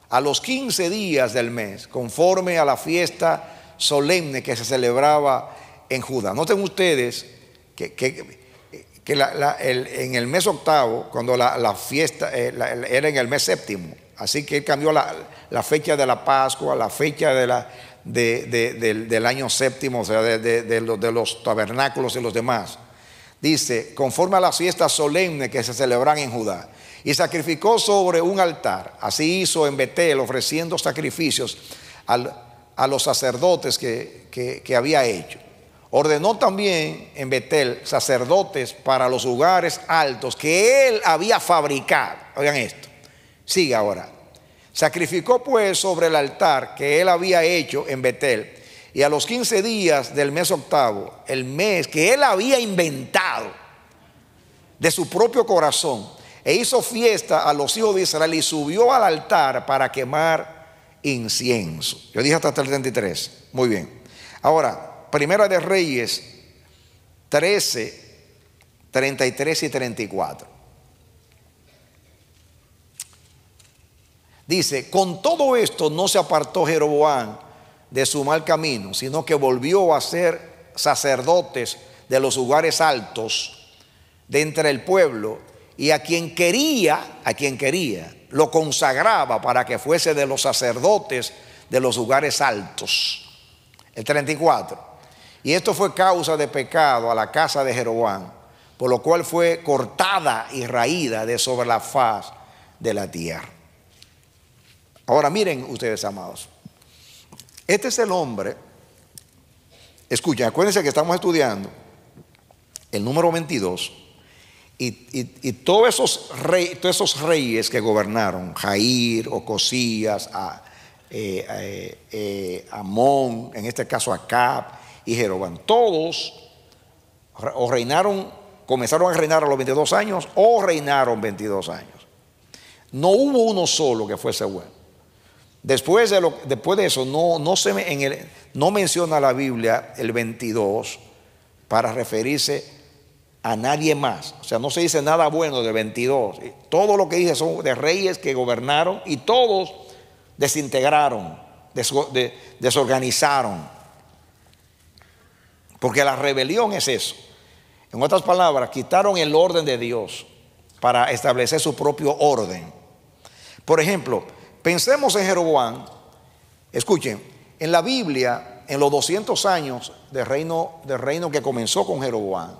a los quince días del mes, conforme a la fiesta solemne que se celebraba en Judá. Noten ustedes que, en el mes octavo, cuando la, fiesta eh, era en el mes séptimo, así que él cambió la, fecha de la Pascua, la fecha de la, del, año séptimo, o sea, de, los, de los tabernáculos y los demás. Dice, conforme a la fiesta solemne que se celebran en Judá y sacrificó sobre un altar. Así hizo en Betel, ofreciendo sacrificios al, a los sacerdotes que, había hecho. Ordenó también en Betel sacerdotes para los lugares altos que él había fabricado. Oigan esto. Sigue ahora. Sacrificó pues sobre el altar que él había hecho en Betel. Y a los 15 días del mes octavo, el mes que él había inventado de su propio corazón, e hizo fiesta a los hijos de Israel y subió al altar para quemar incienso. Yo dije hasta el 33. Muy bien. Ahora, Primera de Reyes 13, 33 y 34. Dice, con todo esto no se apartó Jeroboam de su mal camino, sino que volvió a ser sacerdotes de los lugares altos de entre el pueblo y a quien quería, a quien quería, lo consagraba para que fuese de los sacerdotes de los lugares altos. El 34. Y esto fue causa de pecado a la casa de Jeroboam, por lo cual fue cortada y raída de sobre la faz de la tierra. Ahora miren ustedes, amados. Este es el hombre. Escuchen, acuérdense que estamos estudiando el número 22 y, todos, esos reyes que gobernaron, Jair, Ocosías, a, eh, eh, eh, Amón, en este caso Acab y Jeroboam, todos o reinaron, comenzaron a reinar a los 22 años o reinaron 22 años. No hubo uno solo que fuese bueno. Después de, eso, no, no menciona la Biblia el 22 para referirse a nadie más. O sea, no se dice nada bueno de 22. Todo lo que dice son de reyes que gobernaron y todos desintegraron, desorganizaron. Porque la rebelión es eso. En otras palabras, quitaron el orden de Dios para establecer su propio orden. Por ejemplo, pensemos en Jeroboam. Escuchen, en la Biblia, en los 200 años del reino, del reino que comenzó con Jeroboam,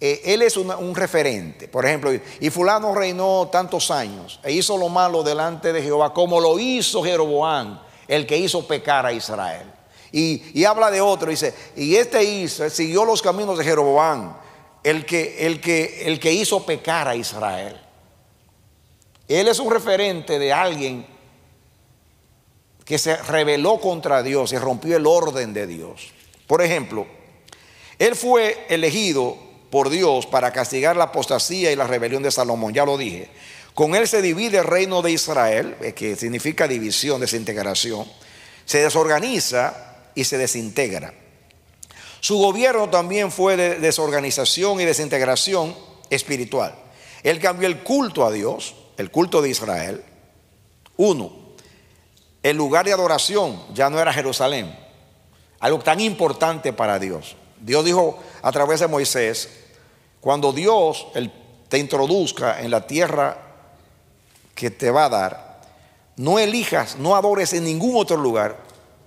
eh, él es un referente. Por ejemplo, y fulano reinó tantos años e hizo lo malo delante de Jehová, como lo hizo Jeroboam, el que hizo pecar a Israel. Y, habla de otro, dice, y este hizo, siguió los caminos de Jeroboam, el que, el que, el que hizo pecar a Israel. Él es un referente de alguien que se rebeló contra Dios y rompió el orden de Dios. Por ejemplo, él fue elegido por Dios para castigar la apostasía y la rebelión de Salomón, ya lo dije. Con él se divide el reino de Israel, eh, que significa división, desintegración, se desorganiza y se desintegra. Su gobierno también fue de desorganización y desintegración espiritual. Él cambió el culto a Dios, el culto de Israel. Uno, el lugar de adoración ya no era Jerusalén, algo tan importante para Dios. Dios dijo a través de Moisés, cuando Dios te introduzca en la tierra que te va a dar, no elijas, no adores en ningún otro lugar.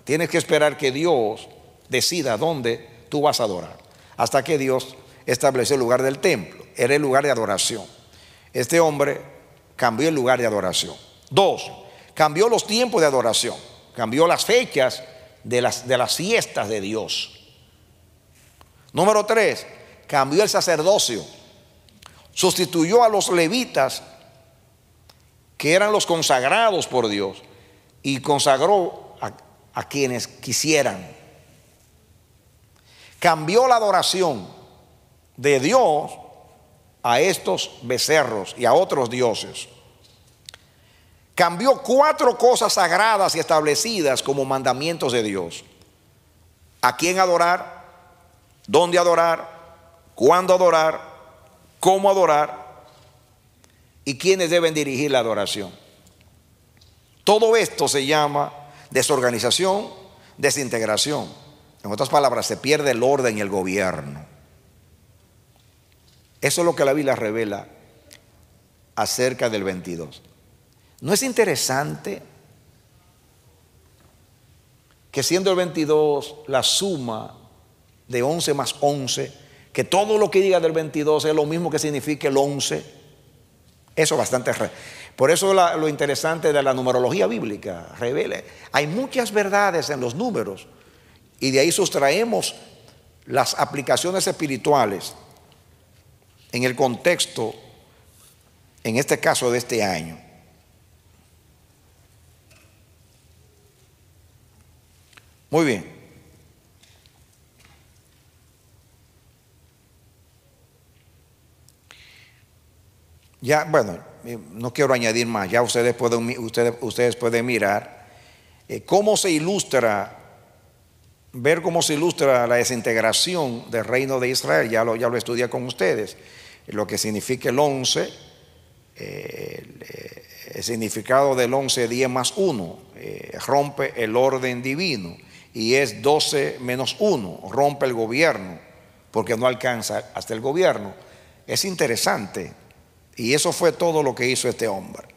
Tienes que esperar que Dios decida dónde tú vas a adorar. Hasta que Dios estableció el lugar del templo. Era el lugar de adoración. Este hombre cambió el lugar de adoración. Dos, cambió los tiempos de adoración. Cambió las fechas de las, de las fiestas de Dios. Número tres, cambió el sacerdocio. Sustituyó a los levitas, que eran los consagrados por Dios, y consagró a, quienes quisieran. Cambió la adoración de Dios a estos becerros y a otros dioses. Cambió cuatro cosas sagradas y establecidas como mandamientos de Dios. A quién adorar, dónde adorar, cuándo adorar, cómo adorar y quiénes deben dirigir la adoración. Todo esto se llama desorganización, desintegración. En otras palabras, se pierde el orden y el gobierno. Eso es lo que la Biblia revela acerca del 22. ¿No es interesante que siendo el 22 la suma de 11 más 11, que todo lo que diga del 22 es lo mismo que significa el 11. Eso es bastante... Por eso lo interesante de la numerología bíblica revela, hay muchas verdades en los números y de ahí sustraemos las aplicaciones espirituales en el contexto, en este caso de este año. Muy bien. Ya, bueno, eh, no quiero añadir más, ya ustedes pueden, ustedes, ustedes pueden mirar eh, cómo se ilustra, ver cómo se ilustra la desintegración del reino de Israel, ya lo, ya lo estudié con ustedes, lo que significa el 11, eh, el, significado del 11, 10 más 1, rompe el orden divino y es 12 menos 1, rompe el gobierno, porque no alcanza hasta el gobierno. Es interesante y eso fue todo lo que hizo este hombre.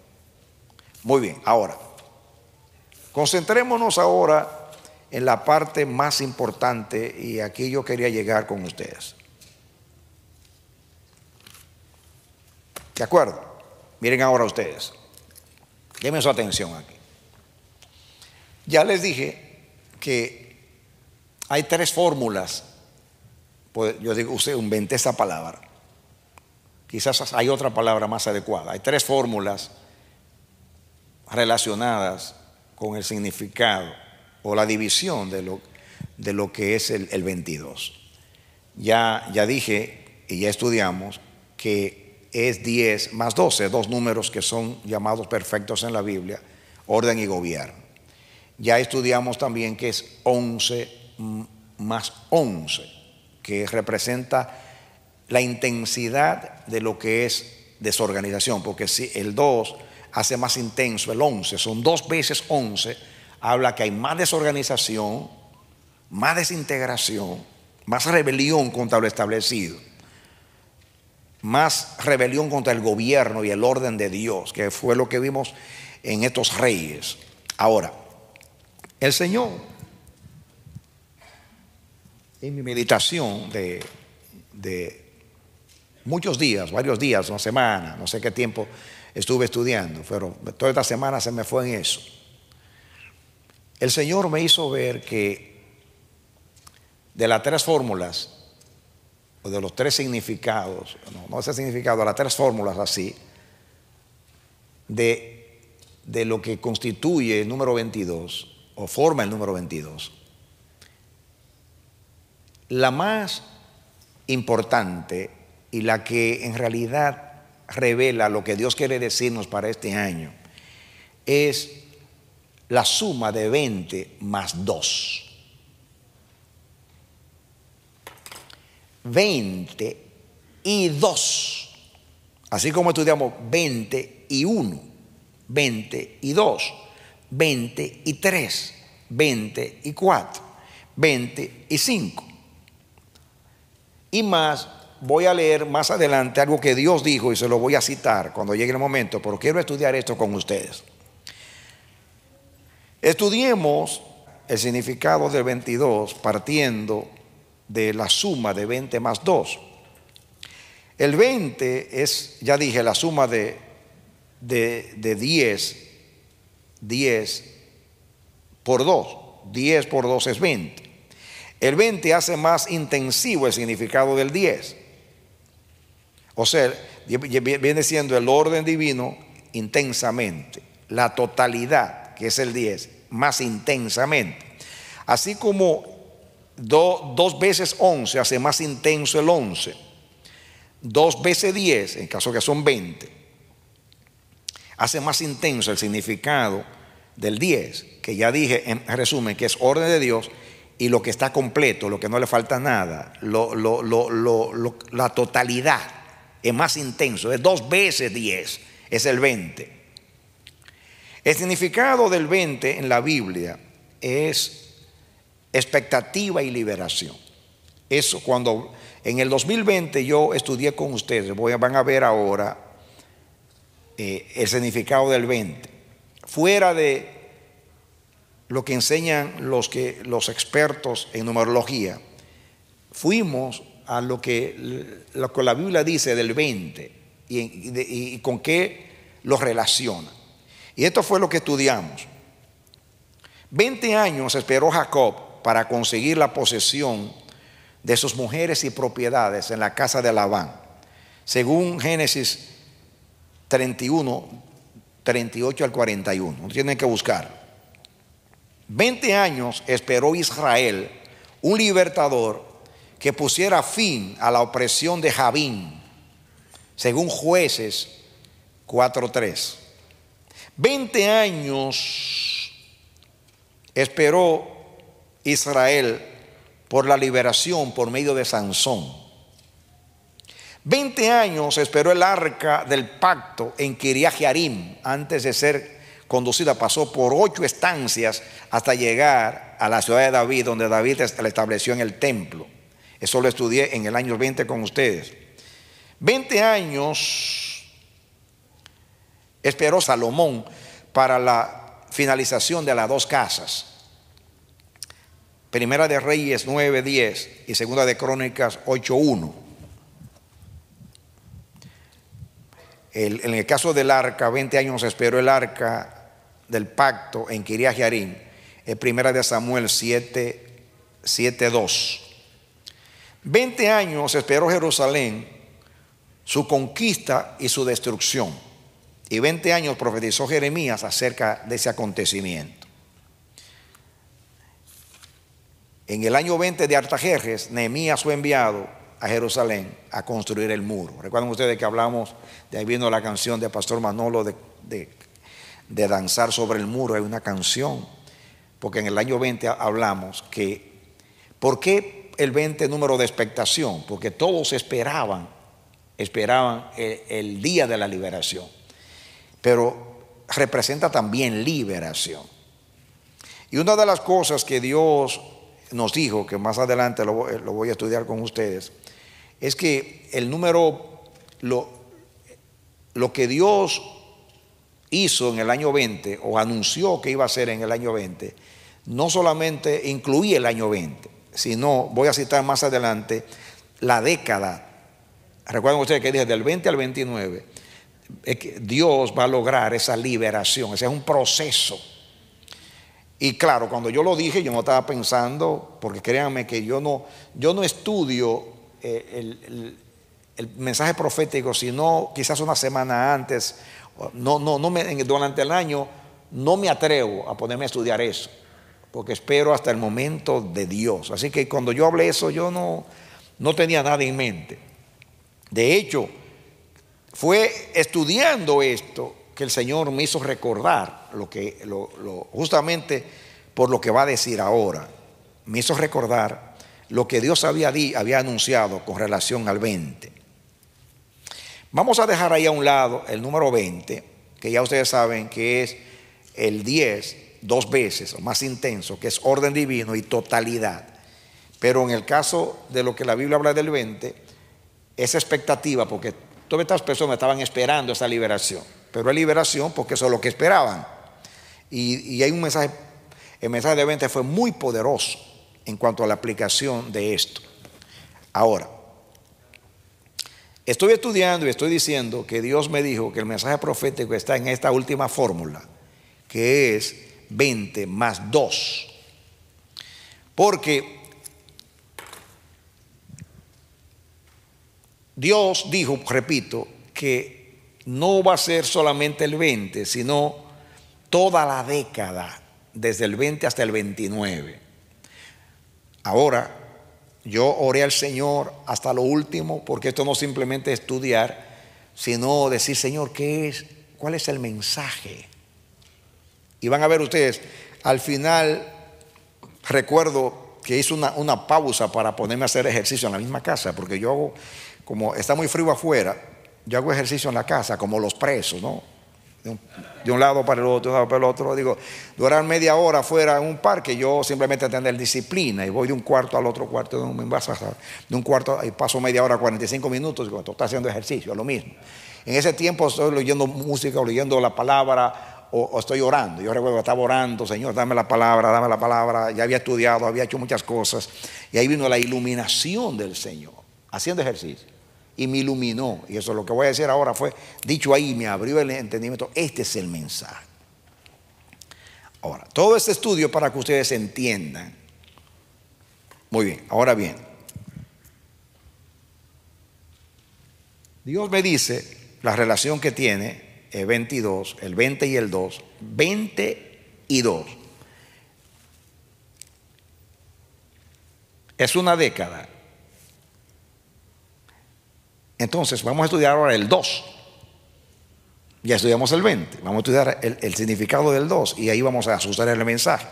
Muy bien, ahora, concentrémonos ahora en la parte más importante y aquí yo quería llegar con ustedes. ¿De acuerdo? Miren ahora ustedes. Denme su atención aquí. Ya les dije que hay tres fórmulas. Pues yo digo, usted inventé esa palabra. Quizás hay otra palabra más adecuada. Hay tres fórmulas relacionadas con el significado o la división de lo, de lo que es el, 22. Ya, ya dije y ya estudiamos que es 10 más 12, dos números que son llamados perfectos en la Biblia, orden y gobierno. Ya estudiamos también que es 11 más 11, que representa la intensidad de lo que es desorganización, porque si el 2 hace más intenso el 11, son dos veces 11, habla que hay más desorganización, más desintegración, más rebelión contra lo establecido, más rebelión contra el gobierno y el orden de Dios, que fue lo que vimos en estos reyes. Ahora, el Señor, en mi meditación de, de muchos días, varios días, una semana, no sé qué tiempo estuve estudiando, pero toda esta semana se me fue en eso. El Señor me hizo ver que de las tres fórmulas, o de los tres significados, no, no ese significado, de las tres fórmulas así, de, de lo que constituye el número 22, o forma el número 22, la más importante y la que en realidad revela lo que Dios quiere decirnos para este año es la suma de 20 más 2. 20 y 2. Así como estudiamos 20 y 1, 20 y 2, 20 y 3, 20 y 4, 20 y 5. Y más voy a leer más adelante algo que Dios dijo y se lo voy a citar cuando llegue el momento, pero quiero estudiar esto con ustedes. Estudiemos el significado del 22 partiendo de la suma de 20 más 2. El 20 es, ya dije, la suma de, de, 10, 10 por 2. 10 por 2 es 20. El 20 hace más intensivo el significado del 10. O sea, viene siendo el orden divino intensamente, la totalidad, que es el 10, más intensamente. Así como dos veces 11 hace más intenso el 11, dos veces 10, en caso que son 20, hace más intenso el significado del 10, que ya dije en resumen que es orden de Dios y lo que está completo, lo que no le falta nada, la totalidad es más intenso, es dos veces diez, es el 20. El significado del 20 en la Biblia es expectativa y liberación. Eso, cuando en el 2020 yo estudié con ustedes, van a ver ahora eh, el significado del 20. Fuera de lo que enseñan los, que, los expertos en numerología, fuimos a lo que, la Biblia dice del 20 y, con qué lo relaciona. Y esto fue lo que estudiamos. 20 años esperó Jacob para conseguir la posesión de sus mujeres y propiedades en la casa de Alabán Según Génesis 31, 38 al 41. Tienen que buscar. 20 años esperó Israel un libertador que pusiera fin a la opresión de Javín, según jueces 4.3. Veinte años esperó Israel por la liberación por medio de Sansón. Veinte años esperó el arca del pacto en Kiriajearim, antes de ser conducida. Pasó por ocho estancias hasta llegar a la ciudad de David, donde David la estableció en el templo. Eso lo estudié en el año 20 con ustedes. 20 años esperó Salomón para la finalización de las dos casas. Primera de Reyes 9:10 y Segunda de Crónicas 8:1. En el caso del arca, 20 años esperó el arca del pacto en Kiriah primera de Samuel 7, 7:2. 20 años esperó Jerusalén su conquista y su destrucción. Y 20 años profetizó Jeremías acerca de ese acontecimiento. En el año 20 de Artajerjes, Nehemías fue enviado a Jerusalén a construir el muro. Recuerden ustedes que hablamos, de ahí vino la canción de Pastor Manolo de, de danzar sobre el muro, hay una canción, porque en el año 20 hablamos que, ¿por qué el 20 número de expectación, porque todos esperaban, esperaban el, día de la liberación, pero representa también liberación. Y una de las cosas que Dios nos dijo, que más adelante lo, voy a estudiar con ustedes, es que el número, lo, lo que Dios hizo en el año 20 o anunció que iba a ser en el año 20, no solamente incluía el año 20, Sino no, voy a citar más adelante la década. Recuerden ustedes que dije del 20 al 29, Dios va a lograr esa liberación, ese es un proceso. Y claro, cuando yo lo dije, yo no estaba pensando, porque créanme que yo no, yo no estudio eh, el, mensaje profético, sino quizás una semana antes, no, no, no me, durante el año, no me atrevo a ponerme a estudiar eso porque espero hasta el momento de Dios. Así que cuando yo hablé eso, yo no, no tenía nada en mente. De hecho, fue estudiando esto que el Señor me hizo recordar lo que, lo, justamente por lo que va a decir ahora, me hizo recordar lo que Dios había, había anunciado con relación al 20. Vamos a dejar ahí a un lado el número 20, que ya ustedes saben que es el 10 dos veces o más intenso, que es orden divino y totalidad. Pero en el caso de lo que la Biblia habla del 20, es expectativa, porque todas estas personas estaban esperando esa liberación, pero es liberación porque eso es lo que esperaban. Y, y hay un mensaje, el mensaje del 20 fue muy poderoso en cuanto a la aplicación de esto. Ahora, estoy estudiando y estoy diciendo que Dios me dijo que el mensaje profético está en esta última fórmula, que es 20 más 2. Porque Dios dijo, repito, que no va a ser solamente el 20, sino toda la década, desde el 20 hasta el 29. Ahora, yo oré al Señor hasta lo último, porque esto no simplemente estudiar, sino decir, Señor, ¿qué es? ¿Cuál es el mensaje? Y van a ver ustedes, al final recuerdo que hice una, pausa para ponerme a hacer ejercicio en la misma casa, porque yo hago, como está muy frío afuera, yo hago ejercicio en la casa, como los presos, ¿no? De un, lado para el otro, de un lado para el otro. Digo, durar media hora afuera en un parque, yo simplemente tener disciplina y voy de un cuarto al otro cuarto, de un, de un cuarto y paso media hora, 45 minutos, y digo, estoy haciendo ejercicio, lo mismo. En ese tiempo estoy leyendo música, leyendo la palabra, o, estoy orando. Yo recuerdo que estaba orando, Señor, dame la palabra, dame la palabra. Ya había estudiado, había hecho muchas cosas. Y ahí vino la iluminación del Señor, haciendo ejercicio. Y me iluminó. Y eso lo que voy a decir ahora fue, dicho ahí, me abrió el entendimiento. Este es el mensaje. Ahora, todo este estudio para que ustedes entiendan. Muy bien, ahora bien. Dios me dice la relación que tiene 22, el 20 y el 2, 20 y 2. Es una década. Entonces, vamos a estudiar ahora el 2. Ya estudiamos el 20. Vamos a estudiar el, el significado del 2 y ahí vamos a asustar el mensaje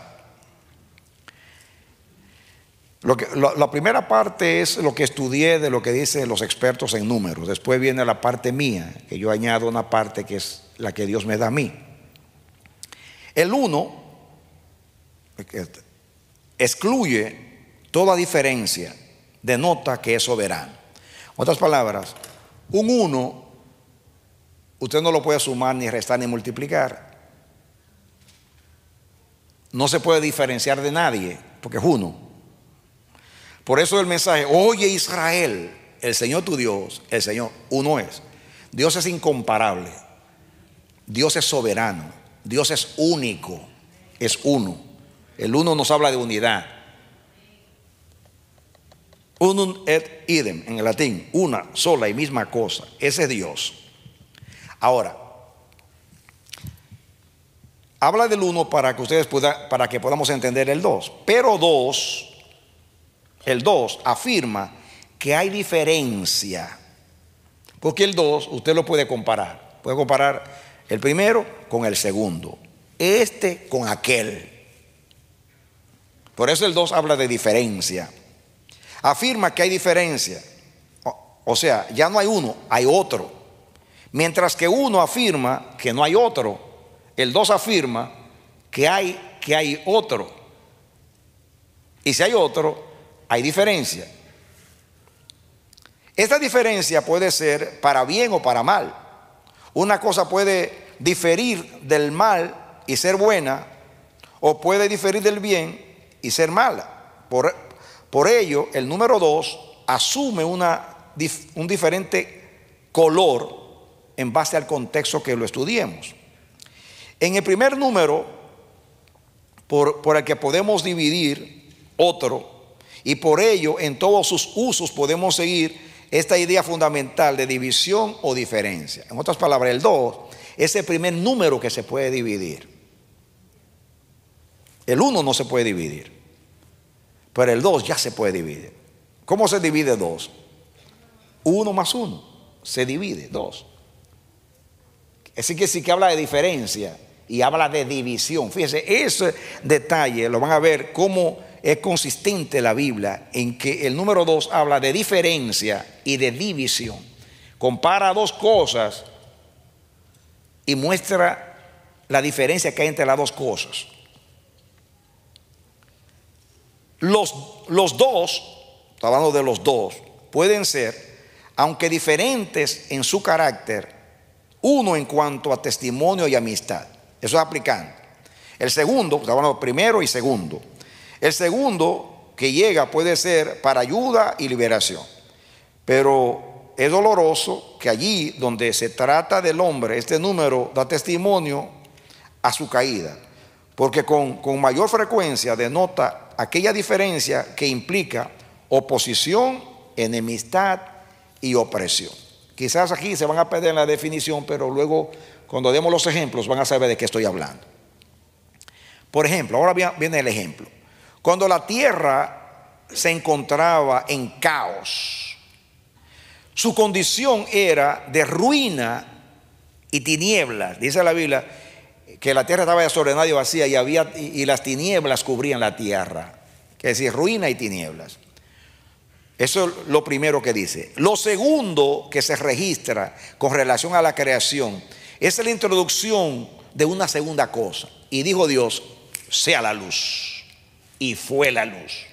la primera parte es lo que estudié de lo que dicen los expertos en números. Después viene la parte mía, que yo añado una parte que es la que Dios me da a mí. El 1 eh, excluye toda diferencia, denota que es soberano. Otras palabras, un uno usted no lo puede sumar, ni restar, ni multiplicar. No se puede diferenciar de nadie, porque es uno. Por eso el mensaje, oye Israel, el Señor tu Dios, el Señor uno es. Dios es incomparable, Dios es soberano, Dios es único, es uno. El uno nos habla de unidad. Unum et idem en el latín, una sola y misma cosa. Ese es Dios. Ahora, habla del uno para que ustedes puedan, para que podamos entender el dos. Pero dos el 2 afirma que hay diferencia. Porque el 2 usted lo puede comparar. Puede comparar el primero con el segundo. Este con aquel. Por eso el 2 habla de diferencia. Afirma que hay diferencia. O sea, ya no hay uno, hay otro. Mientras que uno afirma que no hay otro, el 2 afirma que hay que hay otro. Y si hay otro, hay diferencia. Esta diferencia puede ser para bien o para mal. Una cosa puede diferir del mal y ser buena, o puede diferir del bien y ser mala. Por, por ello, el número dos asume una, un diferente color en base al contexto que lo estudiemos. En el primer número, por, por el que podemos dividir otro, y por ello, en todos sus usos podemos seguir esta idea fundamental de división o diferencia. En otras palabras, el 2 es el primer número que se puede dividir. El 1 no se puede dividir, pero el 2 ya se puede dividir. ¿Cómo se divide 2? 1 más 1 se divide 2. Así que sí que habla de diferencia y habla de división. Fíjese, ese detalle lo van a ver cómo es consistente la Biblia en que el número 2 habla de diferencia y de división. Compara dos cosas y muestra la diferencia que hay entre las dos cosas. Los, los dos, hablando de los dos, pueden ser, aunque diferentes en su carácter, uno en cuanto a testimonio y amistad. Eso es aplicando. El segundo, estamos hablando primero y segundo el segundo que llega puede ser para ayuda y liberación. Pero es doloroso que allí donde se trata del hombre, este número da testimonio a su caída, porque con, mayor frecuencia denota aquella diferencia que implica oposición, enemistad y opresión. Quizás aquí se van a perder la definición, pero luego cuando demos los ejemplos van a saber de qué estoy hablando. Por ejemplo, ahora viene el ejemplo. Cuando la tierra se encontraba en caos, su condición era de ruina y tinieblas. Dice la Biblia que la tierra estaba sobre nadie vacía y, había, y, las tinieblas cubrían la tierra. Que es decir, ruina y tinieblas. Eso es lo primero que dice. Lo segundo que se registra con relación a la creación es la introducción de una segunda cosa. Y dijo Dios, sea la luz y fue la luz.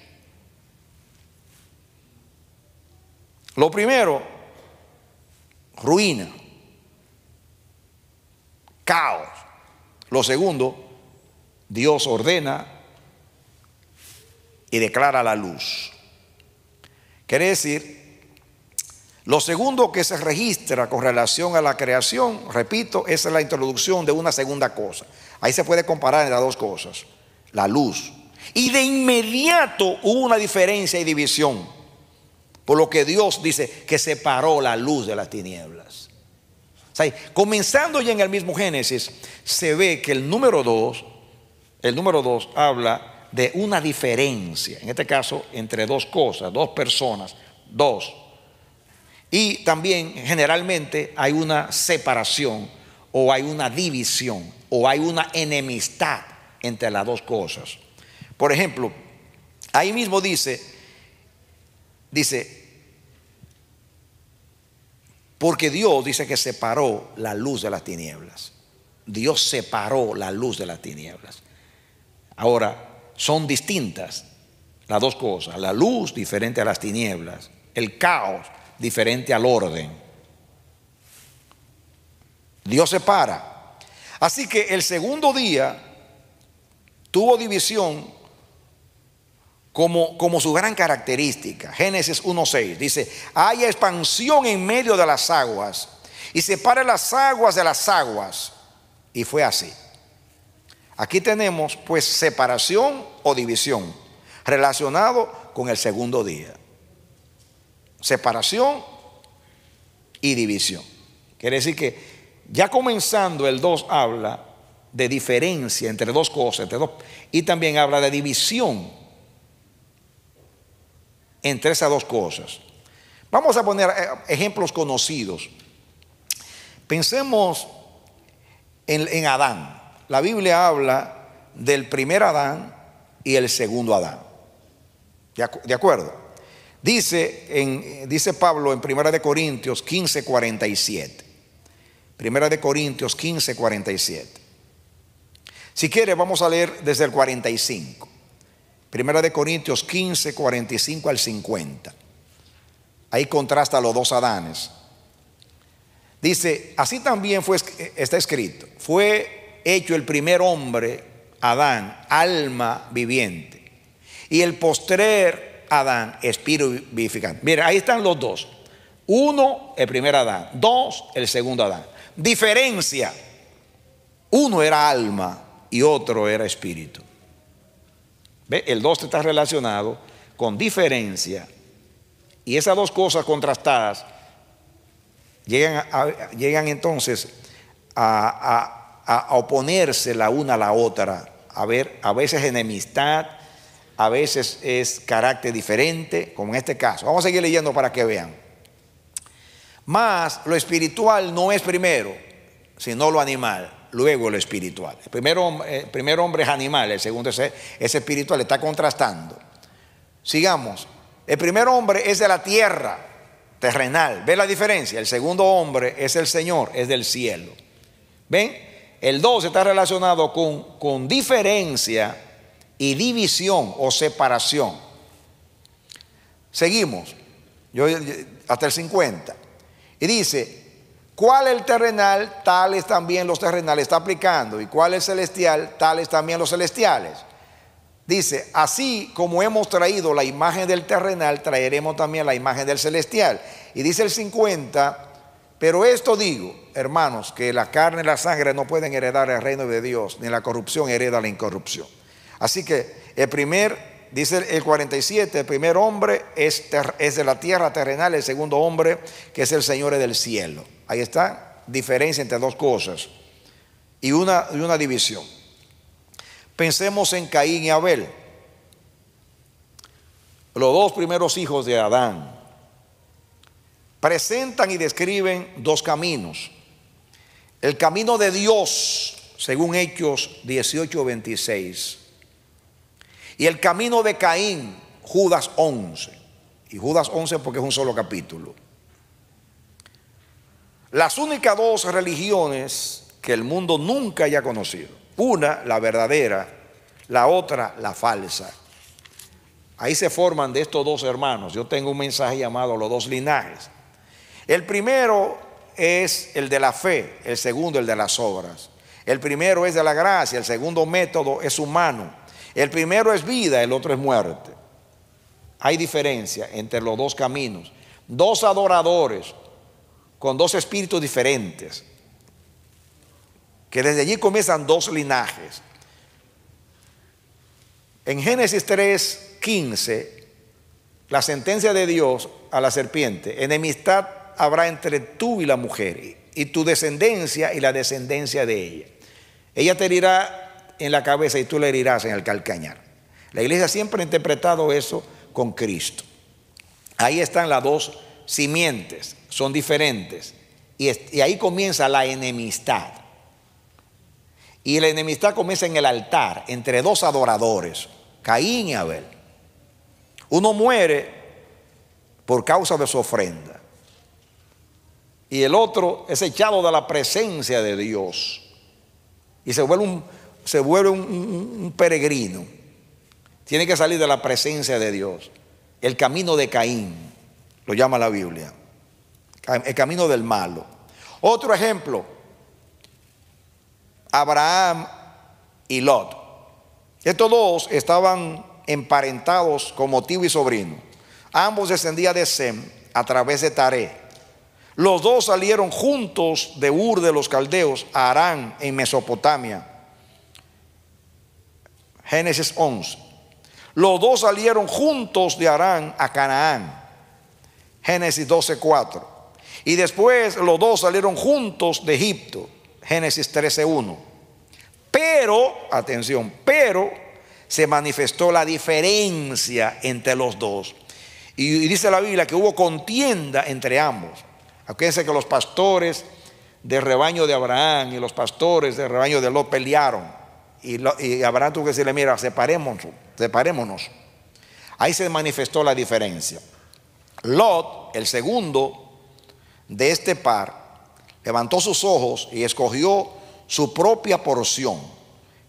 Lo primero, ruina, caos. Lo segundo, Dios ordena y declara la luz. Quiere decir, lo segundo que se registra con relación a la creación, repito, es la introducción de una segunda cosa. Ahí se puede comparar en las dos cosas, la luz y de inmediato hubo una diferencia y división. Por lo que Dios dice que separó la luz de las tinieblas. comenzando ya en el mismo Génesis, se ve que el número dos el número 2 habla de una diferencia, en este caso entre dos cosas, dos personas, dos. Y también generalmente hay una separación o hay una división o hay una enemistad entre las dos cosas. Por ejemplo, ahí mismo dice, dice, porque Dios dice que separó la luz de las tinieblas. Dios separó la luz de las tinieblas. Ahora, son distintas las dos cosas, la luz diferente a las tinieblas, el caos diferente al orden. Dios separa. Así que el segundo día tuvo división como, su gran característica. Génesis 1.6 dice, hay expansión en medio de las aguas y separa las aguas de las aguas. Y fue así. Aquí tenemos pues separación o división relacionado con el segundo día. Separación y división. Quiere decir que ya comenzando el 2 habla de diferencia entre dos cosas, dos, y también habla de división entre esas dos cosas. Vamos a poner eh, ejemplos conocidos. Pensemos en, Adán. La Biblia habla del primer Adán y el segundo Adán. ¿De, acuerdo? Dice, dice Pablo en 1 Corintios 15, 47. de Corintios 15, 47. Si quiere, vamos a leer desde el 45. Primera de Corintios 15, 45 al 50. Ahí contrasta los dos Adanes. Dice, así también fue, está escrito, fue hecho el primer hombre, Adán, alma viviente, y el postrer Adán, espíritu vivificante. Mira, ahí están los dos. Uno, el primer Adán. Dos, el segundo Adán. Diferencia. Uno era alma y otro era espíritu. El 2 está relacionado con diferencia. Y esas dos cosas contrastadas llegan, llegan entonces a, a, oponerse la una a la otra. A, ver, a veces enemistad, a veces es carácter diferente, como en este caso. Vamos a seguir leyendo para que vean. Más lo espiritual no es primero, sino lo animal luego el espiritual. Eh, el primer, hombre es animal, el segundo es, espiritual, está contrastando. Sigamos. El primer hombre es de la tierra, terrenal. ¿Ve la diferencia? El segundo hombre es el Señor, es del cielo. ¿Ven? El 2 está relacionado con, diferencia y división o separación. Seguimos. Yo, hasta el 50. Y dice, ¿Cuál el terrenal? Tales también los terrenales está aplicando. ¿Y cuál el celestial? Tales también los celestiales. Dice, así como hemos traído la imagen del terrenal, traeremos también la imagen del celestial. Y dice el 50, pero esto digo, hermanos, que la carne y la sangre no pueden heredar el reino de Dios, ni la corrupción hereda la incorrupción. Así que el primer, dice el 47, el primer hombre es, es de la tierra terrenal, el segundo hombre que es el Señor del cielo. Ahí está diferencia entre dos cosas y una, una división. Pensemos en Caín y Abel, los dos primeros hijos de Adán. Presentan y describen dos caminos. El camino de Dios, según Hechos 18:26, y el camino de Caín, Judas 11. Y Judas 11 porque es un solo capítulo. Las únicas dos religiones que el mundo nunca haya conocido. Una, la verdadera, la otra, la falsa. Ahí se forman de estos dos hermanos. Yo tengo un mensaje llamado los dos linajes. El primero es el de la fe, el segundo el de las obras. El primero es de la gracia, el segundo método es humano. El primero es vida, el otro es muerte. Hay diferencia entre los dos caminos. Dos adoradores, con dos espíritus diferentes, que desde allí comienzan dos linajes. En Génesis 3, 15, la sentencia de Dios a la serpiente, enemistad habrá entre tú y la mujer, y tu descendencia y la descendencia de ella. Ella te herirá en la cabeza y tú la herirás en el calcañar. La iglesia siempre ha interpretado eso con Cristo. Ahí están las dos simientes son diferentes. Y, ahí comienza la enemistad. Y la enemistad comienza en el altar, entre dos adoradores, Caín y Abel. Uno muere por causa de su ofrenda. Y el otro es echado de la presencia de Dios. Y se vuelve un peregrino. Tiene que salir de la presencia de Dios. El camino de Caín, lo llama la Biblia el camino del malo. Otro ejemplo, Abraham y Lot. Estos dos estaban emparentados como tío y sobrino. Ambos descendían de Sem a través de Taré. Los dos salieron juntos de Ur de los Caldeos a Arán en Mesopotamia. Génesis 11. Los dos salieron juntos de Arán a Canaán. Génesis 12.4 y después los dos salieron juntos de Egipto, Génesis 13.1. Pero, atención, pero se manifestó la diferencia entre los dos. Y, dice la Biblia que hubo contienda entre ambos. Acuérdense que los pastores del rebaño de Abraham y los pastores del rebaño de Lot pelearon. Y, y Abraham tuvo que decirle, mira, separémonos, separémonos. Ahí se manifestó la diferencia. Lot, el segundo, de este par, levantó sus ojos y escogió su propia porción.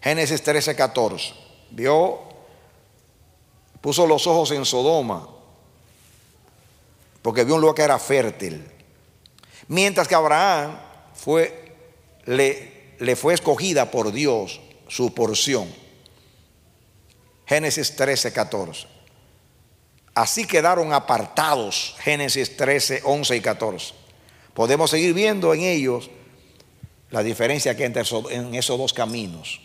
Génesis 13, 14. Vio, puso los ojos en Sodoma, porque vio un lugar que era fértil. Mientras que Abraham fue, le, le fue escogida por Dios su porción. Génesis 13, 14. Así quedaron apartados Génesis 13, 11 y 14. Podemos seguir viendo en ellos la diferencia que hay entre en esos dos caminos.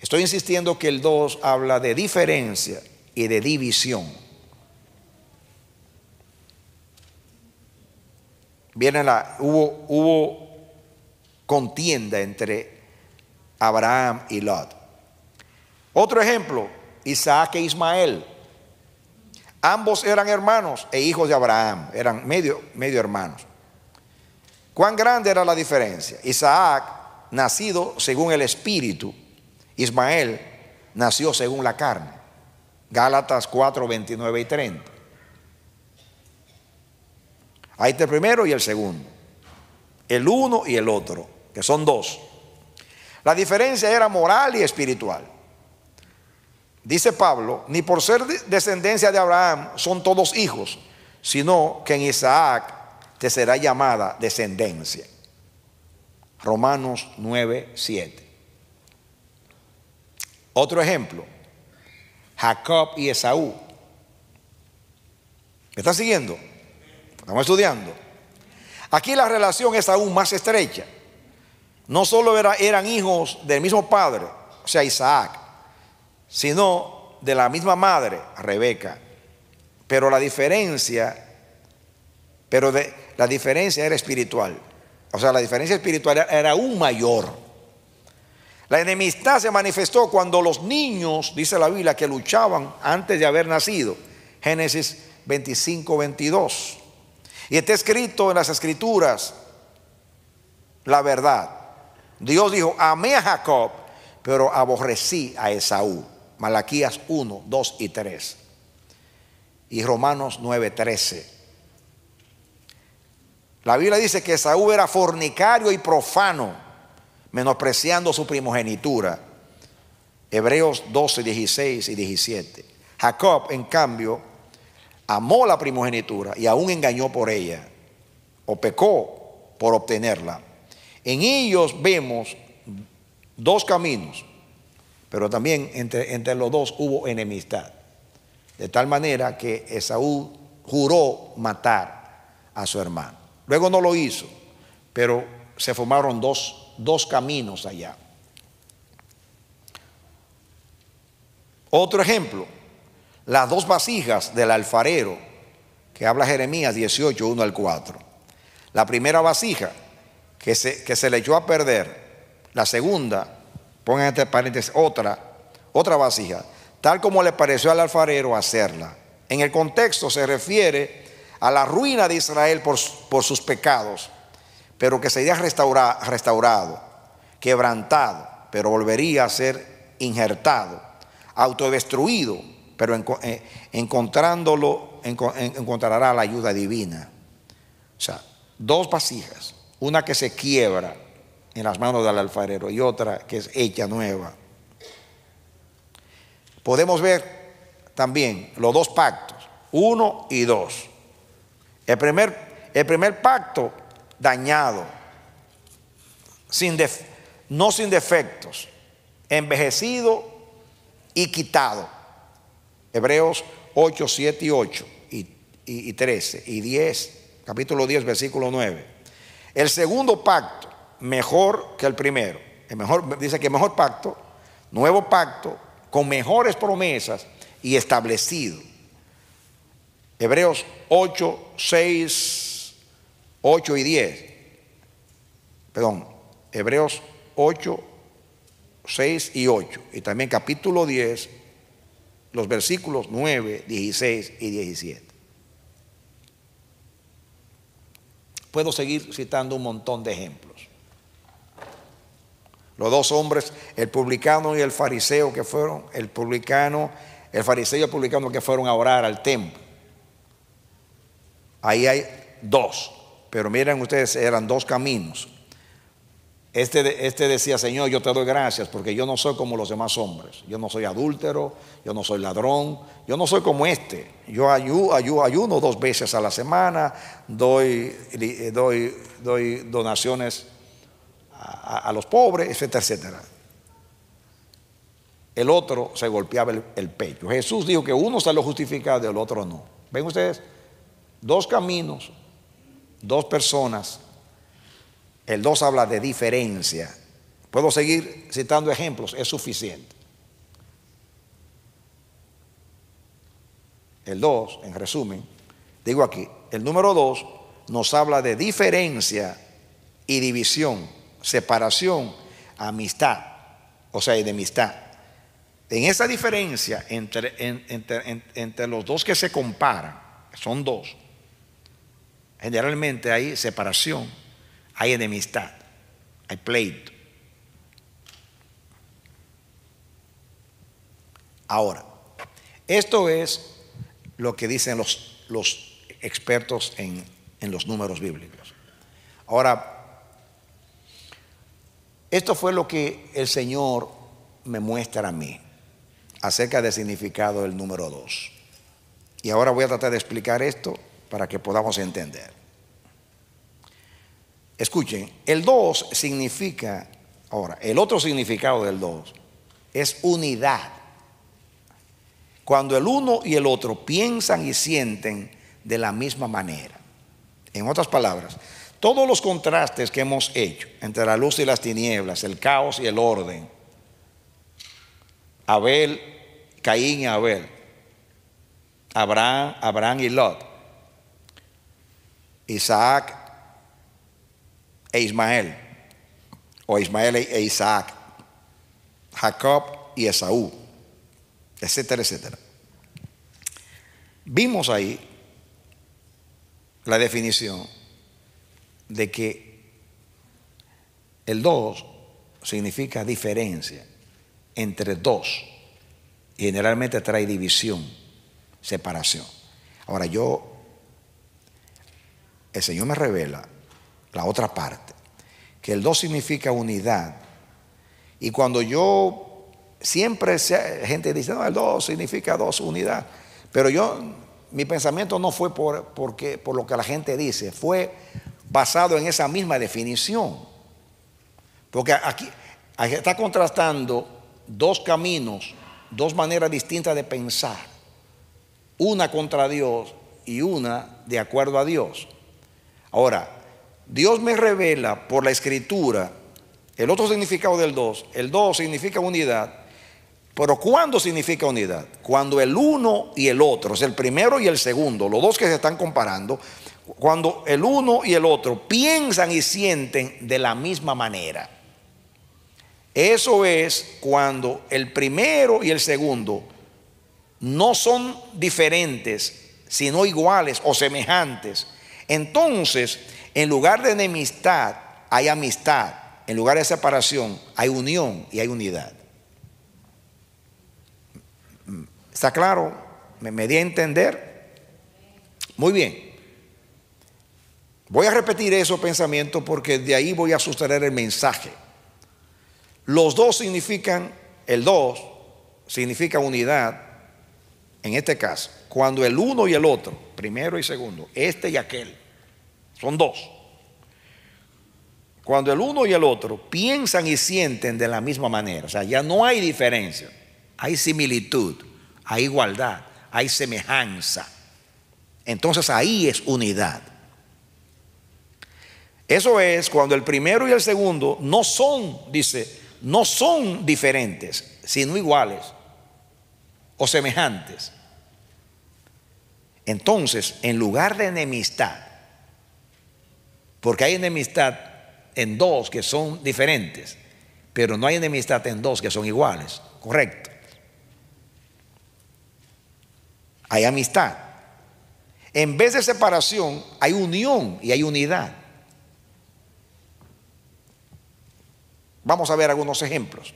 Estoy insistiendo que el 2 habla de diferencia y de división. Viene la, hubo, hubo contienda entre Abraham y Lot. Otro ejemplo, Isaac e Ismael. Ambos eran hermanos e hijos de Abraham, eran medio, medio hermanos. ¿Cuán grande era la diferencia? Isaac, nacido según el espíritu, Ismael nació según la carne. Gálatas 4, 29 y 30. Ahí está el primero y el segundo. El uno y el otro, que son dos. La diferencia era moral y espiritual. Dice Pablo, ni por ser descendencia de Abraham son todos hijos, sino que en Isaac será llamada descendencia. Romanos 9, 7. Otro ejemplo, Jacob y Esaú. ¿Me está siguiendo? Estamos estudiando. Aquí la relación es aún más estrecha. No solo eran hijos del mismo padre, o sea, Isaac, sino de la misma madre, Rebeca. Pero la diferencia, pero de, la diferencia era espiritual. O sea, la diferencia espiritual era aún mayor. La enemistad se manifestó cuando los niños, dice la Biblia, que luchaban antes de haber nacido. Génesis 25, 22. Y está escrito en las escrituras la verdad. Dios dijo, amé a Jacob, pero aborrecí a Esaú. Malaquías 1, 2 y 3. Y Romanos 9, 13. La Biblia dice que Esaú era fornicario y profano, menospreciando su primogenitura. Hebreos 12, 16 y 17. Jacob, en cambio, amó la primogenitura y aún engañó por ella, o pecó por obtenerla. En ellos vemos dos caminos, pero también entre, entre los dos hubo enemistad. De tal manera que Esaú juró matar a su hermano. Luego no lo hizo, pero se formaron dos, caminos allá. Otro ejemplo, las dos vasijas del alfarero, que habla Jeremías 18, 1 al 4. La primera vasija que se, que se le echó a perder, la segunda, pongan entre paréntesis, otra, otra vasija, tal como le pareció al alfarero hacerla. En el contexto se refiere a la ruina de Israel por, sus pecados, pero que sería restaurado, quebrantado, pero volvería a ser injertado, autodestruido, pero eh, encontrándolo, encontrará la ayuda divina. O sea, dos vasijas, una que se quiebra en las manos del alfarero y otra que es hecha nueva. Podemos ver también los dos pactos, uno y dos. El primer, el primer pacto dañado, sin no sin defectos, envejecido y quitado. Hebreos 8, 7 y 8 y, 13 y 10, capítulo 10, versículo 9. El segundo pacto, mejor que el primero. El mejor, dice que mejor pacto, nuevo pacto, con mejores promesas y establecido Hebreos 8, 6, 8 y 10. Perdón, Hebreos 8, 6 y 8. Y también capítulo 10, los versículos 9, 16 y 17. Puedo seguir citando un montón de ejemplos. Los dos hombres, el publicano y el fariseo que fueron, el publicano, el fariseo y el publicano que fueron a orar al templo. Ahí hay dos, pero miren ustedes, eran dos caminos. Este, este, decía, Señor, yo te doy gracias porque yo no soy como los demás hombres. Yo no soy adúltero, yo no soy ladrón, yo no soy como este. Yo ayuno, dos veces a la semana, doy, eh, doy, doy donaciones a, los pobres, etcétera, etcétera. El otro se golpeaba el, el pecho. Jesús dijo que uno salió justificado y el otro no. ¿Ven ustedes? dos caminos, dos personas. El 2 habla de diferencia. Puedo seguir citando ejemplos, es suficiente. El 2, en resumen, digo aquí, el número 2 nos habla de diferencia y división, separación, amistad, o sea, de amistad. En esa diferencia entre, entre, entre los dos que se comparan, son dos, Generalmente hay separación, hay enemistad, hay pleito. Ahora, esto es lo que dicen los, los expertos en, en los números bíblicos. Ahora, esto fue lo que el Señor me muestra a mí acerca del significado del número 2. Y ahora voy a tratar de explicar esto para que podamos entender. Escuchen, el dos significa, ahora, el otro significado del dos es unidad. Cuando el uno y el otro piensan y sienten de la misma manera. En otras palabras, todos los contrastes que hemos hecho entre la luz y las tinieblas, el caos y el orden, Abel, Caín y Abel, Abraham, Abraham y Lot, Isaac e Ismael, o Ismael e, e Isaac, Jacob y Esaú, etcétera, etcétera. Vimos ahí la definición de que el dos significa diferencia entre dos. Y generalmente trae división, separación. Ahora yo el Señor me revela la otra parte, que el dos significa unidad. Y cuando yo, siempre sea, gente dice, no, el dos significa dos, unidad. Pero yo, mi pensamiento no fue por, por lo que la gente dice, fue basado en esa misma definición. Porque aquí está contrastando dos caminos, dos maneras distintas de pensar. Una contra Dios y una de acuerdo a Dios. Ahora, Dios me revela por la escritura el otro significado del 2. El 2 significa unidad. Pero ¿cuándo significa unidad? Cuando el uno y el otro, es el primero y el segundo, los dos que se están comparando, cuando el uno y el otro piensan y sienten de la misma manera. Eso es cuando el primero y el segundo no son diferentes, sino iguales o semejantes, entonces, en lugar de enemistad, hay amistad. En lugar de separación, hay unión y hay unidad. ¿Está claro? ¿Me, di a entender? Muy bien. Voy a repetir esos pensamientos porque de ahí voy a sustraer el mensaje. Los dos significan, el dos significa unidad en este caso. Cuando el uno y el otro, primero y segundo, este y aquel, son dos. Cuando el uno y el otro piensan y sienten de la misma manera, o sea, ya no hay diferencia, hay similitud, hay igualdad, hay semejanza. Entonces ahí es unidad. Eso es cuando el primero y el segundo no son, dice, no son diferentes, sino iguales o semejantes. Entonces, en lugar de enemistad, porque hay enemistad en dos que son diferentes, pero no hay enemistad en dos que son iguales, correcto. Hay amistad. En vez de separación, hay unión y hay unidad. Vamos a ver algunos ejemplos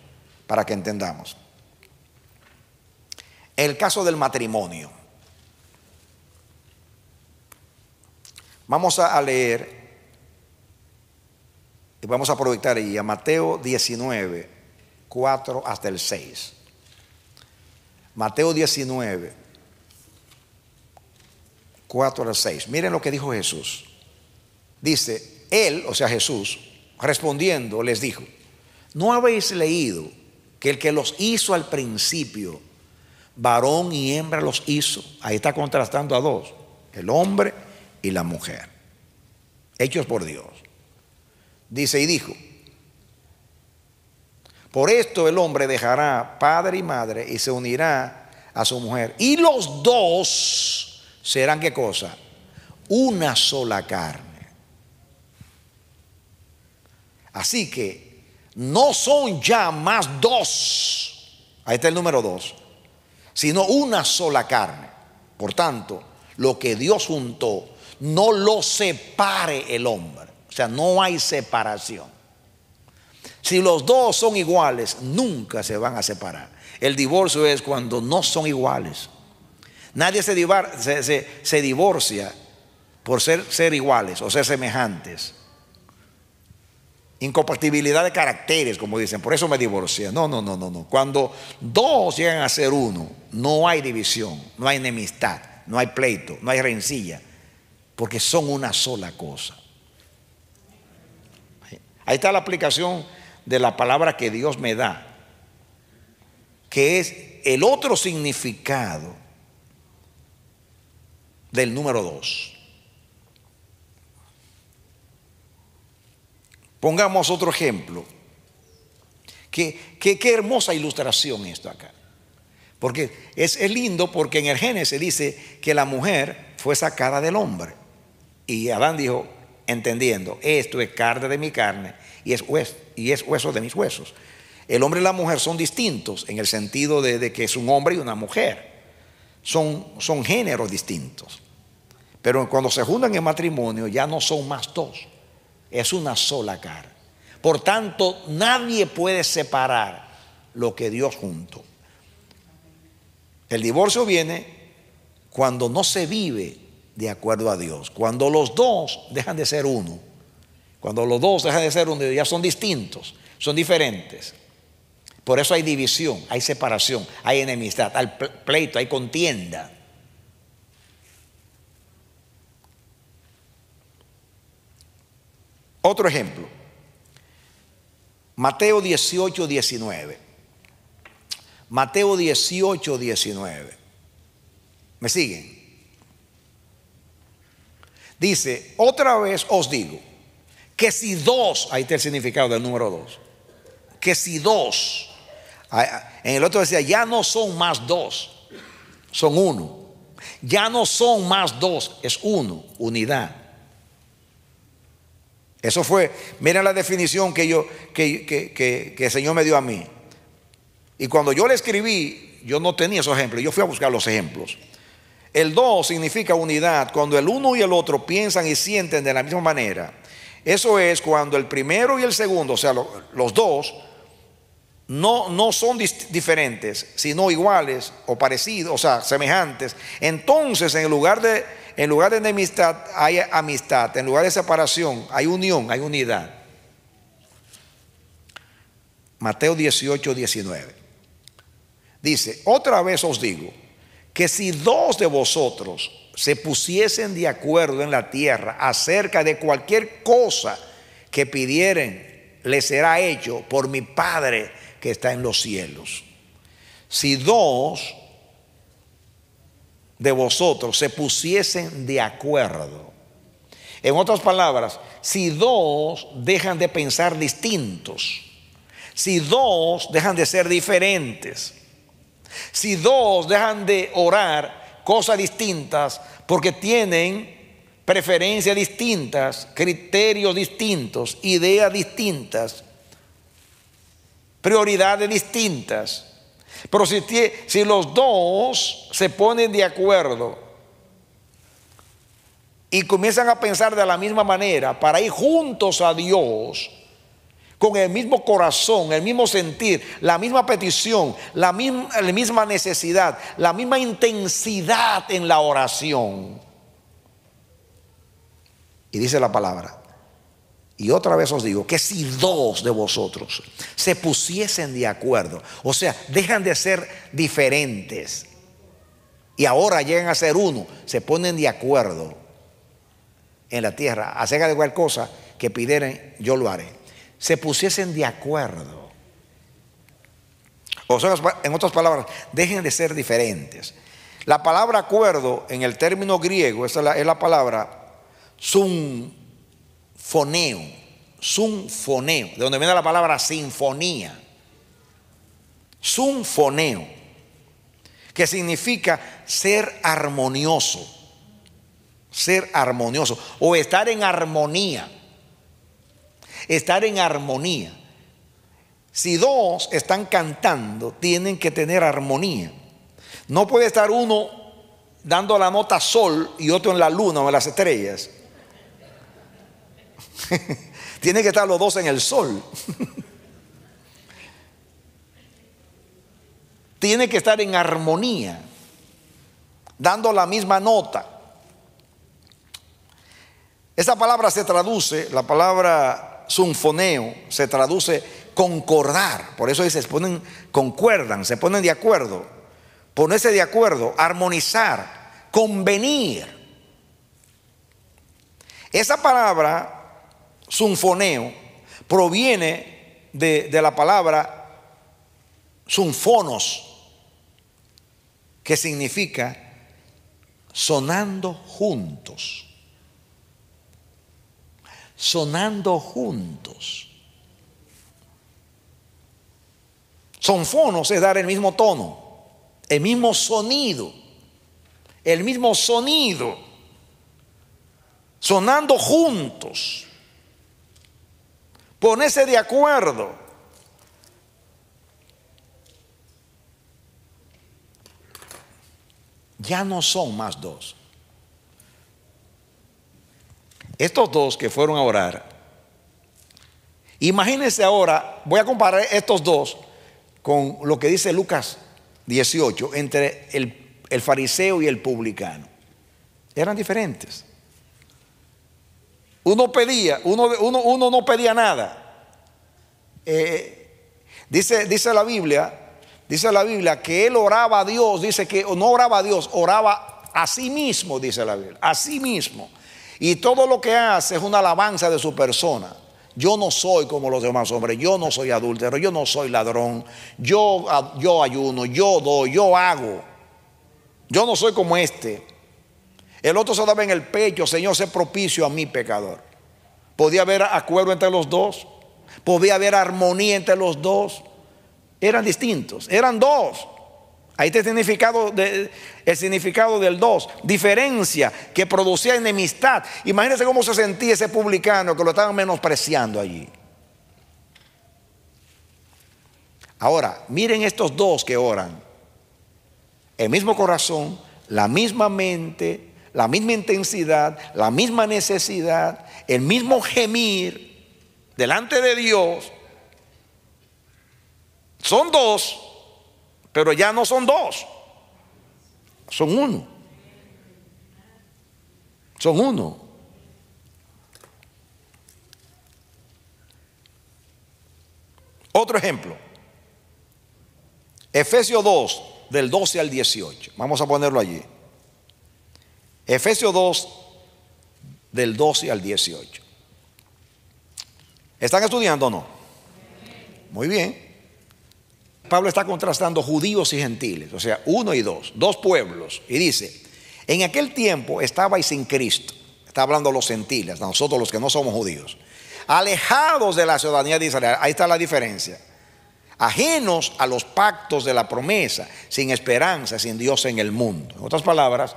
para que entendamos. El caso del matrimonio. Vamos a leer y vamos a proyectar ahí a Mateo 19, 4 hasta el 6. Mateo 19, 4 al 6. Miren lo que dijo Jesús. Dice, él, o sea Jesús, respondiendo, les dijo, ¿no habéis leído que el que los hizo al principio, varón y hembra los hizo? Ahí está contrastando a dos, el hombre y la mujer, hechos por Dios. Dice y dijo, por esto el hombre dejará padre y madre y se unirá a su mujer. Y los dos serán qué cosa? Una sola carne. Así que no son ya más dos, ahí está el número dos, sino una sola carne. Por tanto, lo que Dios juntó, no lo separe el hombre. O sea, no hay separación. Si los dos son iguales, nunca se van a separar. El divorcio es cuando no son iguales. Nadie se, se, divorcia por ser, ser iguales o ser semejantes. Incompatibilidad de caracteres, como dicen. Por eso me divorcia. No, no, no, no, no. Cuando dos llegan a ser uno, no hay división, no hay enemistad, no hay pleito, no hay rencilla, porque son una sola cosa. Ahí está la aplicación de la palabra que Dios me da, que es el otro significado del número dos. Pongamos otro ejemplo. Qué, hermosa ilustración esto acá. Porque es, es lindo porque en el Génesis dice que la mujer fue sacada del hombre. Y Adán dijo, entendiendo, esto es carne de mi carne y es, hueso, y es hueso de mis huesos. El hombre y la mujer son distintos en el sentido de, que es un hombre y una mujer. Son, son géneros distintos. Pero cuando se juntan en matrimonio ya no son más dos, es una sola carne. Por tanto, nadie puede separar lo que Dios juntó. El divorcio viene cuando no se vive de acuerdo a Dios. Cuando los dos dejan de ser uno, cuando los dos dejan de ser uno, ya son distintos, son diferentes. Por eso hay división, hay separación, hay enemistad, hay pleito, hay contienda. Otro ejemplo, Mateo 18, 19. Mateo 18, 19. ¿Me siguen? Dice, otra vez os digo, que si dos, ahí está el significado del número dos, que si dos, ah, en el otro decía, ya no son más dos, son uno. Ya no son más dos, es uno, unidad. Eso fue, mira la definición que yo, que, que el Señor me dio a mí. Y cuando yo le escribí, yo no tenía esos ejemplos, yo fui a buscar los ejemplos. El dos significa unidad, cuando el uno y el otro piensan y sienten de la misma manera. Eso es cuando el primero y el segundo, o sea, los dos, no, son diferentes, sino iguales o parecidos, o sea, semejantes. Entonces, en lugar de, en lugar de enemistad, hay amistad. En lugar de separación, hay unión, hay unidad. Mateo 18, 19. Dice, otra vez os digo, que si dos de vosotros se pusiesen de acuerdo en la tierra acerca de cualquier cosa que pidieren, le será hecho por mi Padre que está en los cielos. Si dos de vosotros se pusiesen de acuerdo, en otras palabras, si dos dejan de pensar distintos, si dos dejan de ser diferentes, si dos dejan de orar cosas distintas porque tienen preferencias distintas, criterios distintos, ideas distintas, prioridades distintas. Pero si, los dos se ponen de acuerdo y comienzan a pensar de la misma manera para ir juntos a Dios, con el mismo corazón, el mismo sentir, la misma petición, la misma, necesidad, la misma intensidad en la oración. Y dice la palabra, y otra vez os digo que si dos de vosotros se pusiesen de acuerdo, o sea, dejan de ser diferentes y ahora llegan a ser uno, se ponen de acuerdo en la tierra acerca de cualquier cosa que pidieren, yo lo haré se pusiesen de acuerdo. O sea, en otras palabras, dejen de ser diferentes. La palabra acuerdo en el término griego, es la, palabra sunfoneo, sunfoneo, de donde viene la palabra sinfonía. Sunfoneo, que significa ser armonioso, ser armonioso o estar en armonía estar en armonía. Si dos están cantando, tienen que tener armonía. No puede estar uno dando la nota sol y otro en la luna o en las estrellas. tienen que estar los dos en el sol. tiene que estar en armonía, dando la misma nota. Esa palabra se traduce, la palabra sunfoneo se traduce concordar. Por eso dice, se ponen, concuerdan, se ponen de acuerdo. Ponerse de acuerdo, armonizar, convenir. Esa palabra, sunfoneo, proviene de, de la palabra sunfonos, que significa sonando juntos sonando juntos. fonos, es dar el mismo tono, el mismo sonido, el mismo sonido, sonando juntos, ponese de acuerdo. Ya no son más dos. Estos dos que fueron a orar, imagínense ahora, voy a comparar estos dos con lo que dice Lucas 18, entre el, fariseo y el publicano. Eran diferentes. Uno pedía, uno, no pedía nada. Eh, dice, dice la Biblia Dice la Biblia que él oraba a Dios, dice que no oraba a Dios, oraba a sí mismo, dice la Biblia, a sí mismo. Y todo lo que hace es una alabanza de su persona. Yo no soy como los demás hombres, yo no soy adúltero, yo no soy ladrón, yo, yo ayuno, yo doy, yo hago. Yo no soy como este. El otro se daba en el pecho, Señor, sé propicio a mi pecador. Podía haber acuerdo entre los dos, podía haber armonía entre los dos. Eran distintos, eran dos. Ahí está el significado, del dos, diferencia que producía enemistad. Imagínense cómo se sentía ese publicano que lo estaban menospreciando allí. Ahora, miren estos dos que oran. El mismo corazón, la misma mente, la misma intensidad, la misma necesidad, el mismo gemir delante de Dios. Son dos pero ya no son dos, son uno. Son uno. Otro ejemplo. Efesios 2, del 12 al 18. Vamos a ponerlo allí. Efesios 2, del 12 al 18. ¿Están estudiando o no? Muy bien. Pablo está contrastando judíos y gentiles, o sea, uno y dos, dos pueblos. Y dice, en aquel tiempo estabais sin Cristo, está hablando los gentiles, nosotros los que no somos judíos, alejados de la ciudadanía de Israel, ahí está la diferencia, ajenos a los pactos de la promesa, sin esperanza, sin Dios en el mundo. En otras palabras,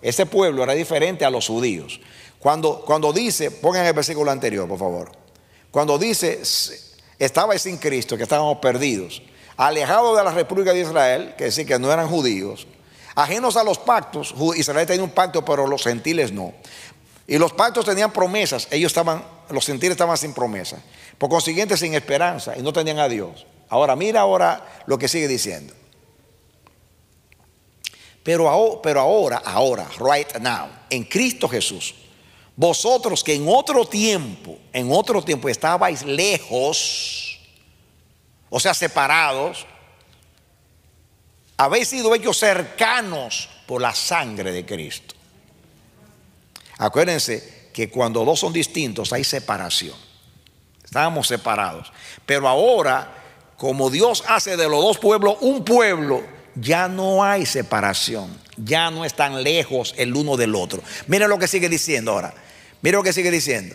este pueblo era diferente a los judíos. Cuando, cuando dice, pongan el versículo anterior, por favor, cuando dice, estabais sin Cristo, que estábamos perdidos, alejado de la República de Israel, que decir que no eran judíos, ajenos a los pactos, Israel tenía un pacto, pero los gentiles no. Y los pactos tenían promesas, ellos estaban, los gentiles estaban sin promesa, por consiguiente sin esperanza y no tenían a Dios. Ahora mira ahora lo que sigue diciendo. Pero pero ahora, ahora, right now, en Cristo Jesús, vosotros que en otro tiempo, en otro tiempo estabais lejos, o sea, separados, habéis sido hechos cercanos por la sangre de Cristo. Acuérdense que cuando dos son distintos hay separación. Estábamos separados. Pero ahora, como Dios hace de los dos pueblos un pueblo, ya no hay separación. Ya no están lejos el uno del otro. Miren lo que sigue diciendo ahora. Miren lo que sigue diciendo.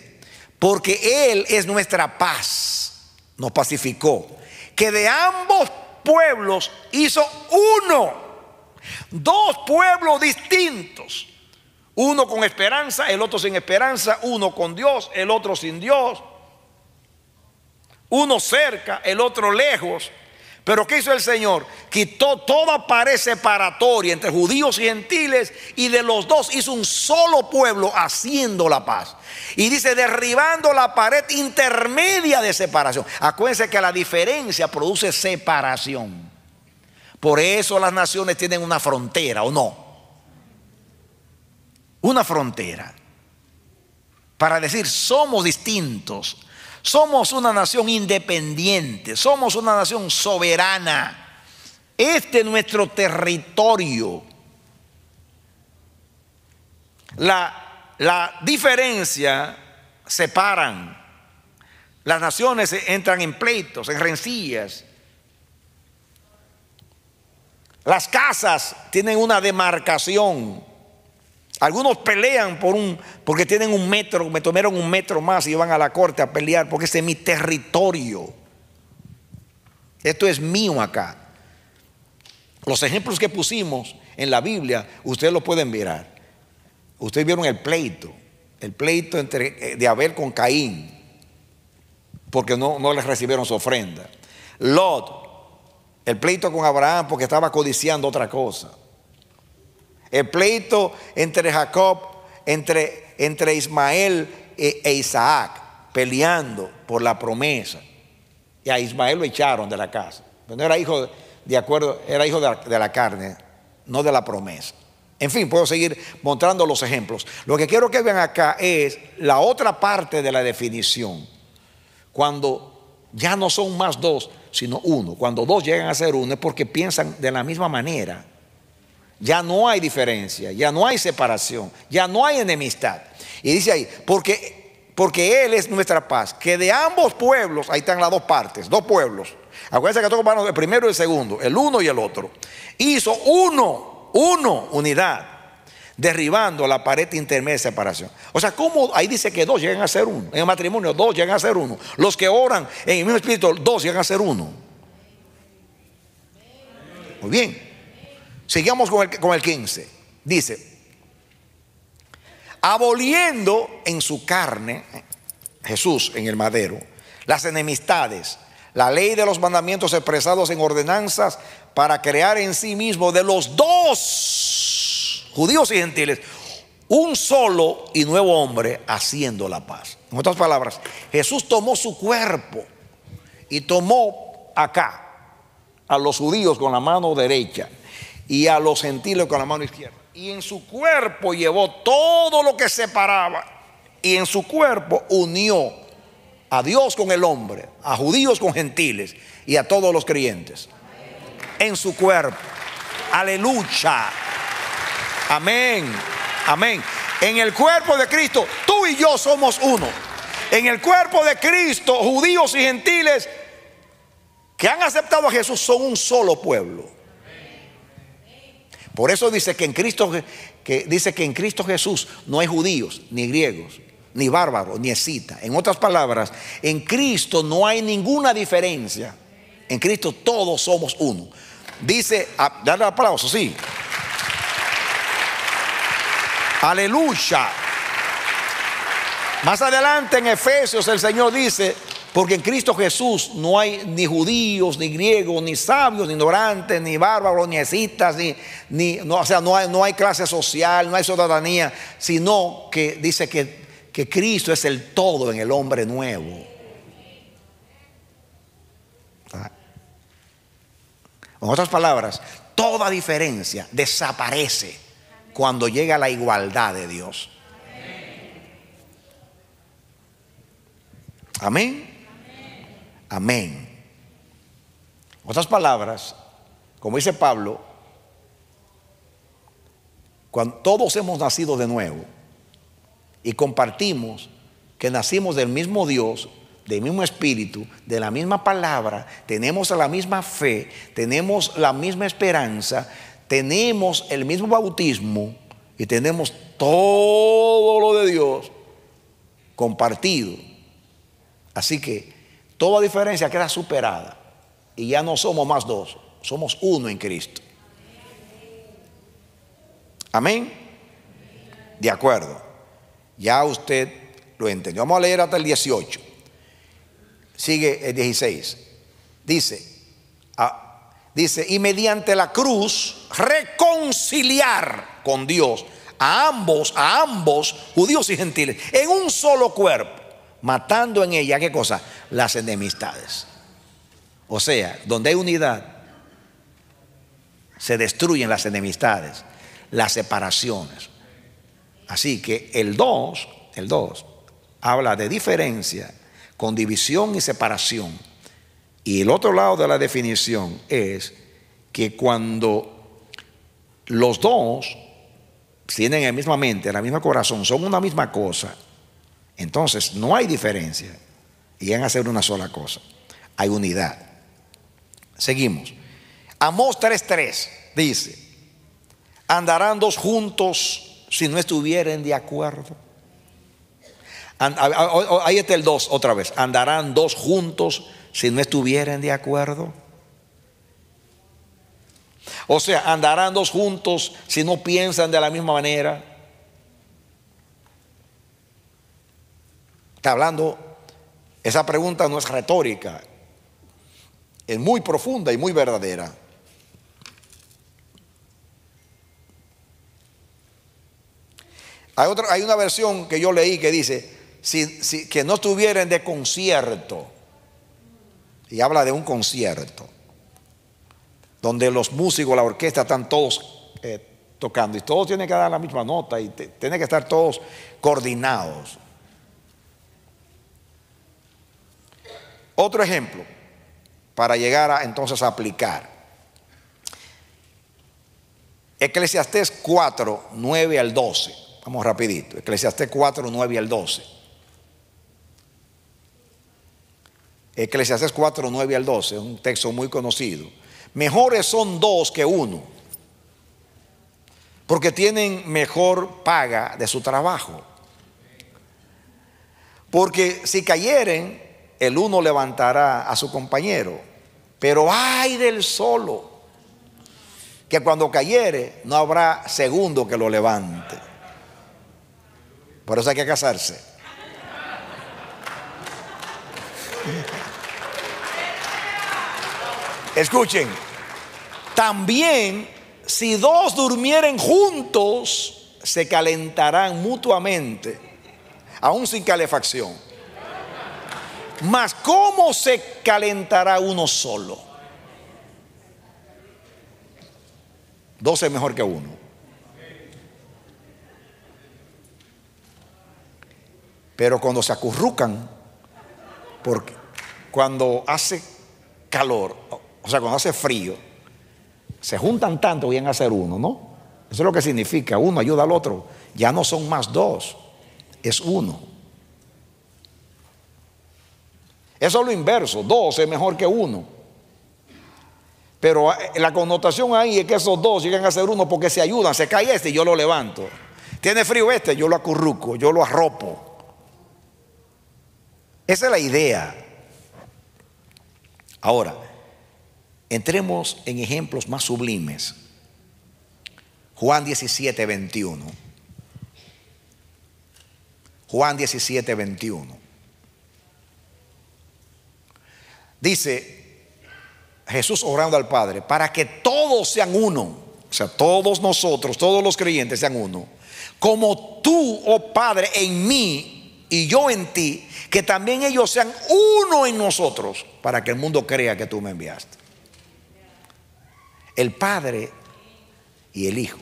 Porque Él es nuestra paz. Nos pacificó que de ambos pueblos hizo uno, dos pueblos distintos, uno con esperanza, el otro sin esperanza, uno con Dios, el otro sin Dios, uno cerca, el otro lejos pero ¿qué hizo el Señor? Quitó toda pared separatoria entre judíos y gentiles y de los dos hizo un solo pueblo haciendo la paz. Y dice, derribando la pared intermedia de separación. Acuérdense que la diferencia produce separación. Por eso las naciones tienen una frontera, ¿o no? Una frontera. Para decir, somos distintos, somos una nación independiente, somos una nación soberana. Este es nuestro territorio. La, la diferencia separan. Las naciones entran en pleitos, en rencillas. Las casas tienen una demarcación. Algunos pelean por un, porque tienen un metro, me tomaron un metro más y van a la corte a pelear, porque ese es mi territorio. Esto es mío acá. Los ejemplos que pusimos en la Biblia, ustedes lo pueden mirar. Ustedes vieron el pleito, el pleito entre, eh, de Abel con Caín, porque no, no les recibieron su ofrenda. Lot, el pleito con Abraham porque estaba codiciando otra cosa. El pleito entre Jacob, entre, entre Ismael e, e, Isaac, peleando por la promesa. Y a Ismael lo echaron de la casa. Pero no era hijo de acuerdo, era hijo de de la carne, no de la promesa. En fin, puedo seguir mostrando los ejemplos. Lo que quiero que vean acá es la otra parte de la definición. Cuando ya no son más dos, sino uno. Cuando dos llegan a ser uno es porque piensan de la misma manera. Ya no hay diferencia, ya no hay separación, ya no hay enemistad. Y dice ahí, porque, porque Él es nuestra paz, que de ambos pueblos, ahí están las dos partes, dos pueblos. Acuérdense que todos hermanos, el primero y el segundo, el uno y el otro. Hizo uno, uno, unidad, derribando la pared intermedia de separación. O sea, ¿cómo ahí dice que dos llegan a ser uno? En el matrimonio, dos llegan a ser uno. Los que oran en el mismo espíritu, dos llegan a ser uno. Muy bien. Sigamos con el, con el 15. Dice, aboliendo en su carne, Jesús en el madero, las enemistades, la ley de los mandamientos expresados en ordenanzas para crear en sí mismo de los dos, judíos y gentiles, un solo y nuevo hombre haciendo la paz. En otras palabras, Jesús tomó su cuerpo y tomó acá a los judíos con la mano derecha y a los gentiles con la mano izquierda. Y en su cuerpo llevó todo lo que separaba. Y en su cuerpo unió a Dios con el hombre, a judíos con gentiles y a todos los creyentes. En su cuerpo. Aleluya. Amén. Amén. En el cuerpo de Cristo, tú y yo somos uno. En el cuerpo de Cristo, judíos y gentiles que han aceptado a Jesús son un solo pueblo. Por eso dice que en Cristo, que dice que en Cristo Jesús no hay judíos, ni griegos, ni bárbaros, ni escita. En otras palabras, en Cristo no hay ninguna diferencia. En Cristo todos somos uno. Dice, darle aplauso, sí. Aleluya. Más adelante en Efesios el Señor dice, porque en Cristo Jesús no hay ni judíos, ni griegos, ni sabios, ni ignorantes, ni bárbaros, ni escitas, ni, no, o sea, no hay, clase social, no hay ciudadanía, sino que dice que, que Cristo es el todo en el hombre nuevo. Ah. En otras palabras, toda diferencia desaparece cuando llega la igualdad de Dios. Amén. Amén. Otras palabras, como dice Pablo, cuando todos hemos nacido de nuevo y compartimos que nacimos del mismo Dios, del mismo espíritu, de la misma palabra, tenemos la misma fe, tenemos la misma esperanza, tenemos el mismo bautismo y tenemos todo lo de Dios compartido. Así que Toda diferencia queda superada y ya no somos más dos, somos uno en Cristo. Amén. De acuerdo. Ya usted lo entendió. Vamos a leer hasta el 18. Sigue el 16. Dice, ah, dice, y mediante la cruz reconciliar con Dios a ambos, a ambos, judíos y gentiles, en un solo cuerpo matando en ella, ¿qué cosa? Las enemistades. O sea, donde hay unidad, se destruyen las enemistades, las separaciones. Así que el 2, el 2, habla de diferencia con división y separación. Y el otro lado de la definición es que cuando los dos tienen la misma mente, la misma corazón, son una misma cosa, entonces, no hay diferencia y en hacer una sola cosa. Hay unidad. Seguimos. Amós 3.3 dice, andarán dos juntos si no estuvieren de acuerdo. ahí está el 2 otra vez. Andarán dos juntos si no estuvieren de acuerdo. O sea, andarán dos juntos si no piensan de la misma manera hablando, esa pregunta no es retórica, es muy profunda y muy verdadera. Hay, otra, hay una versión que yo leí que dice, si, que no estuvieran de concierto, y habla de un concierto, donde los músicos, la orquesta están todos eh, tocando y todos tienen que dar la misma nota y tienen que estar todos coordinados. Otro ejemplo, para llegar a, entonces a aplicar. Eclesiastés 4, 9 al 12. Vamos rapidito. Eclesiastés 4, 9 al 12. Eclesiastés 4, 9 al 12, un texto muy conocido. Mejores son dos que uno, porque tienen mejor paga de su trabajo. Porque si cayeren, el uno levantará a su compañero, pero ay del solo, que cuando cayere no habrá segundo que lo levante. Por eso hay que casarse. Escuchen, también si dos durmieren juntos, se calentarán mutuamente, aún sin calefacción. Mas ¿cómo se calentará uno solo? Dos es mejor que uno. Pero cuando se acurrucan, porque cuando hace calor, o sea, cuando hace frío, se juntan tanto, bien a ser uno, ¿no? Eso es lo que significa, uno ayuda al otro. Ya no son más dos, es uno. Eso es lo inverso, dos es mejor que uno. Pero ah, la connotación ahí es que esos dos llegan a ser uno porque se ayudan, se cae este y yo lo levanto. Tiene frío este, yo lo acurruco, yo lo arropo. Esa es la idea. Ahora, entremos en ejemplos más sublimes. Juan 17, 21. Juan 17, 21. dice Jesús orando al Padre, para que todos sean uno, o sea, todos nosotros, todos los creyentes sean uno, como tú, oh Padre, en mí y yo en ti, que también ellos sean uno en nosotros, para que el mundo crea que tú me enviaste. El Padre y el Hijo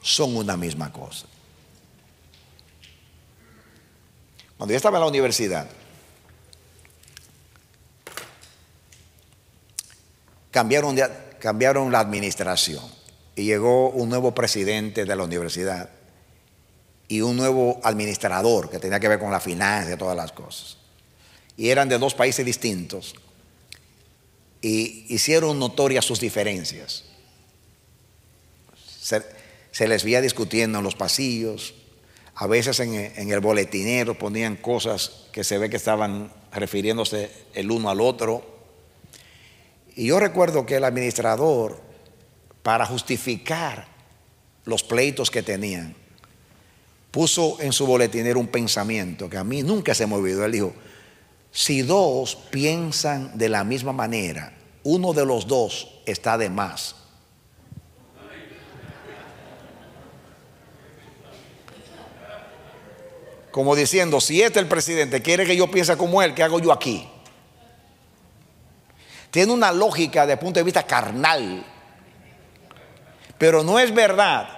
son una misma cosa. Cuando yo estaba en la universidad, cambiaron, la administración y llegó un nuevo presidente de la universidad y un nuevo administrador que tenía que ver con la financia y todas las cosas. Y eran de dos países distintos y hicieron notorias sus diferencias. Se, les veía discutiendo en los pasillos, a veces en, el boletinero ponían cosas que se ve que estaban refiriéndose el uno al otro. Y yo recuerdo que el administrador, para justificar los pleitos que tenían, puso en su boletinero un pensamiento que a mí nunca se me olvidó. Él dijo, si dos piensan de la misma manera, uno de los dos está de más. Como diciendo, si este el presidente quiere que yo piense como él, ¿qué hago yo aquí? tiene una lógica desde el punto de vista carnal, pero no es verdad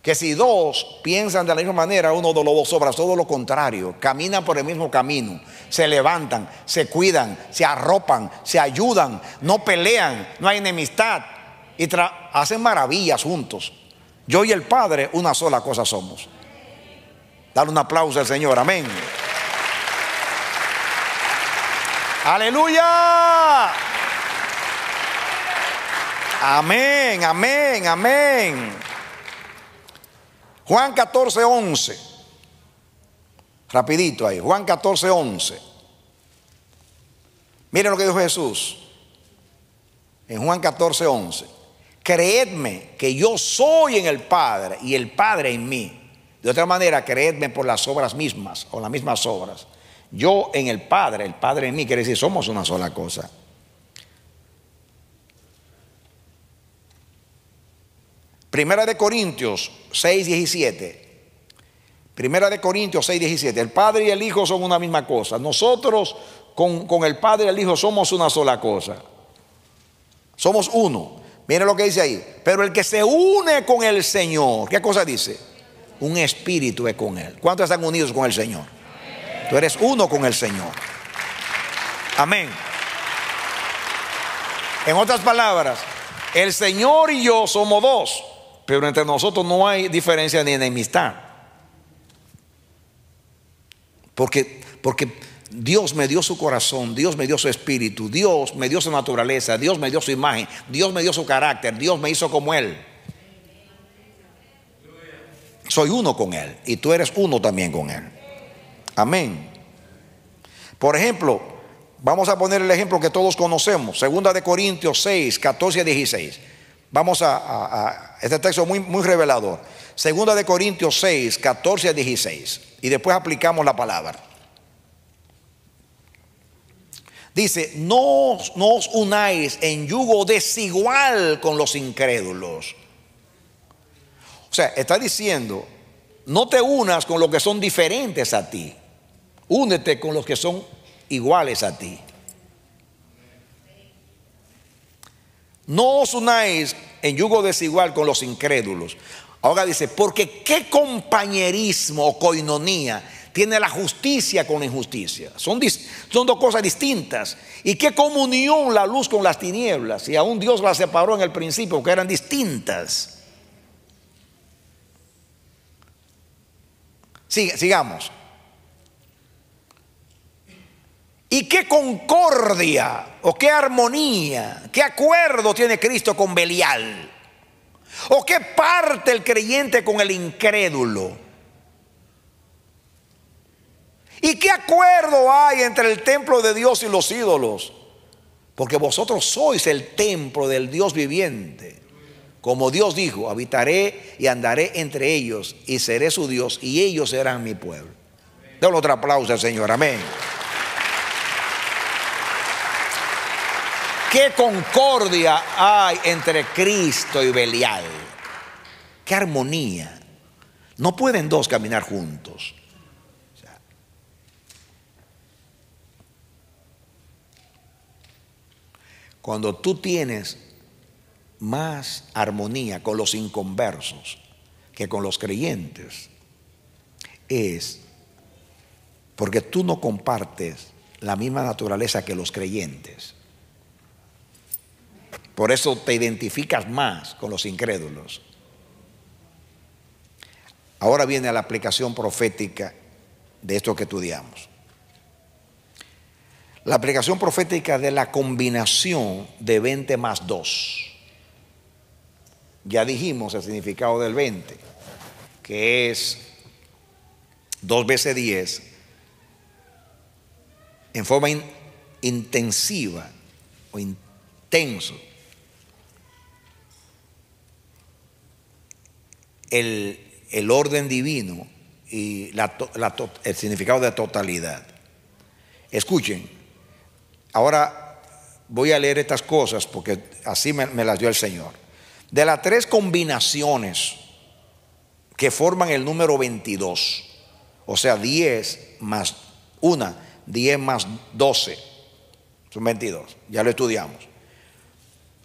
que si dos piensan de la misma manera, uno de los dos sobra, todo lo contrario, caminan por el mismo camino, se levantan, se cuidan, se arropan, se ayudan, no pelean, no hay enemistad y hacen maravillas juntos. Yo y el Padre una sola cosa somos. Dale un aplauso al Señor, amén. Aleluya. Amén, amén, amén. Juan 14, 11. Rapidito ahí, Juan 14, 11. Miren lo que dijo Jesús en Juan 14, 11. Creedme que yo soy en el Padre y el Padre en mí. De otra manera, creedme por las obras mismas o las mismas obras. Yo en el Padre, el Padre en mí, quiere decir, somos una sola cosa. Primera de Corintios 6, 17. Primera de Corintios 6, 17. El Padre y el Hijo son una misma cosa. Nosotros con, el Padre y el Hijo somos una sola cosa. Somos uno. Miren lo que dice ahí. Pero el que se une con el Señor, ¿qué cosa dice? Un espíritu es con Él. ¿Cuántos están unidos con el Señor? Tú eres uno con el Señor. Amén. En otras palabras, el Señor y yo somos dos, pero entre nosotros no hay diferencia ni enemistad. Porque, porque Dios me dio su corazón, Dios me dio su espíritu, Dios me dio su naturaleza, Dios me dio su imagen, Dios me dio su carácter, Dios me hizo como Él. Soy uno con Él y tú eres uno también con Él. Amén. Por ejemplo, vamos a poner el ejemplo que todos conocemos, segunda de Corintios 6, 14 a 16. Vamos a, este texto muy, muy revelador. Segunda de Corintios 6, 14 a 16. Y después aplicamos la palabra. Dice, no, no os unáis en yugo desigual con los incrédulos. O sea, está diciendo, no te unas con los que son diferentes a ti. Únete con los que son iguales a ti. No os unáis en yugo desigual con los incrédulos. Ahora dice, porque qué compañerismo o coinonía tiene la justicia con la injusticia. Son, dos cosas distintas. ¿Y qué comunión la luz con las tinieblas? Y aún Dios las separó en el principio, que eran distintas. sigamos. Y qué concordia o qué armonía, qué acuerdo tiene Cristo con Belial. O qué parte el creyente con el incrédulo. ¿Y qué acuerdo hay entre el templo de Dios y los ídolos? Porque vosotros sois el templo del Dios viviente. Como Dios dijo, habitaré y andaré entre ellos y seré su Dios y ellos serán mi pueblo. Denle otro aplauso al Señor. Amén. Qué concordia hay entre Cristo y Belial. Qué armonía. No pueden dos caminar juntos. Cuando tú tienes más armonía con los inconversos que con los creyentes, es porque tú no compartes la misma naturaleza que los creyentes. Por eso te identificas más con los incrédulos. Ahora viene la aplicación profética de esto que estudiamos. La aplicación profética de la combinación de 20 más 2. Ya dijimos el significado del 20, que es 2 veces 10, en forma intensiva o intenso. el, orden divino y el significado de totalidad. Escuchen, ahora voy a leer estas cosas porque así me, me las dio el Señor. De las tres combinaciones que forman el número 22, o sea, 10 más 1, 10 más 12, son 22, ya lo estudiamos.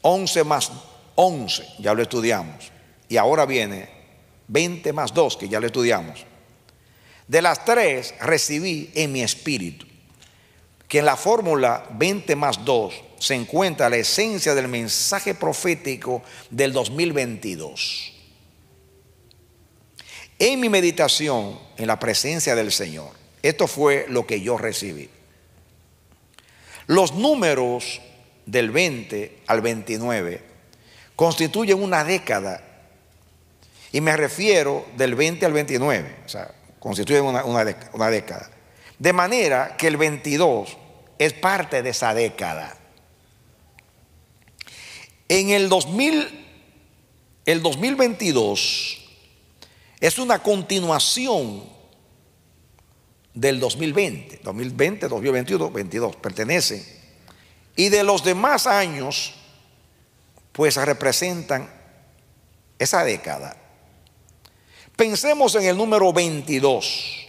11 más 11, ya lo estudiamos. Y ahora viene 20 más 2, que ya lo estudiamos. De las tres recibí en mi espíritu, que en la fórmula 20 más 2 se encuentra la esencia del mensaje profético del 2022. En mi meditación, en la presencia del Señor, esto fue lo que yo recibí. Los números del 20 al 29 constituyen una década y me refiero del 20 al 29, o sea, constituyen una, una, década. De manera que el 22 es parte de esa década. En el 2000, el 2022 es una continuación del 2020, 2020, 2021, 22 pertenece. Y de los demás años, pues representan esa década. Pensemos en el número 22.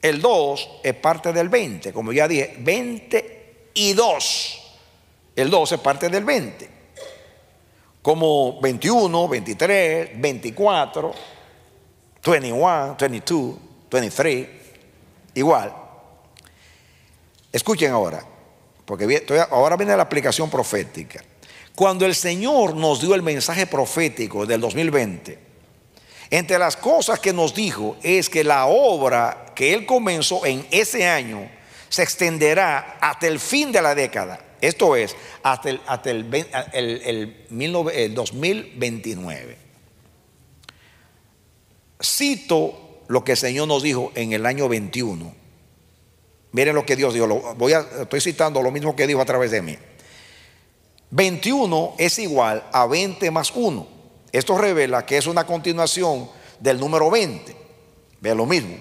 El 2 es parte del 20, como ya dije, 20 y 2. El 2 es parte del 20. Como 21, 23, 24, 21, 22, 23, igual. Escuchen ahora, porque ahora viene la aplicación profética. Cuando el Señor nos dio el mensaje profético del 2020, entre las cosas que nos dijo es que la obra que él comenzó en ese año se extenderá hasta el fin de la década. Esto es, hasta el, el, el, 2029. Cito lo que el Señor nos dijo en el año 21. Miren lo que Dios dijo. voy estoy citando lo mismo que dijo a través de mí. 21 es igual a 20 más 1. Esto revela que es una continuación del número 20. Ve lo mismo.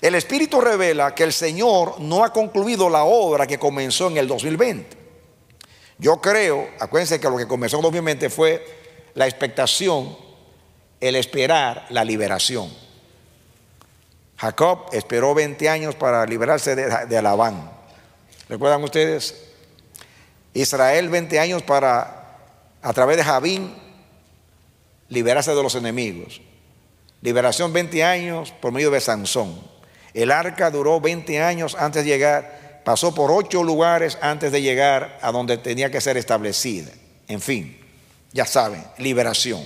El Espíritu revela que el Señor no ha concluido la obra que comenzó en el 2020. Yo creo, acuérdense que lo que comenzó en 2020 fue la expectación, el esperar la liberación. Jacob esperó 20 años para liberarse de, Alabán. ¿Recuerdan ustedes? Israel 20 años para, a través de Javín, liberarse de los enemigos. Liberación 20 años por medio de Sansón. El arca duró 20 años antes de llegar, pasó por ocho lugares antes de llegar a donde tenía que ser establecida. En fin, ya saben, liberación,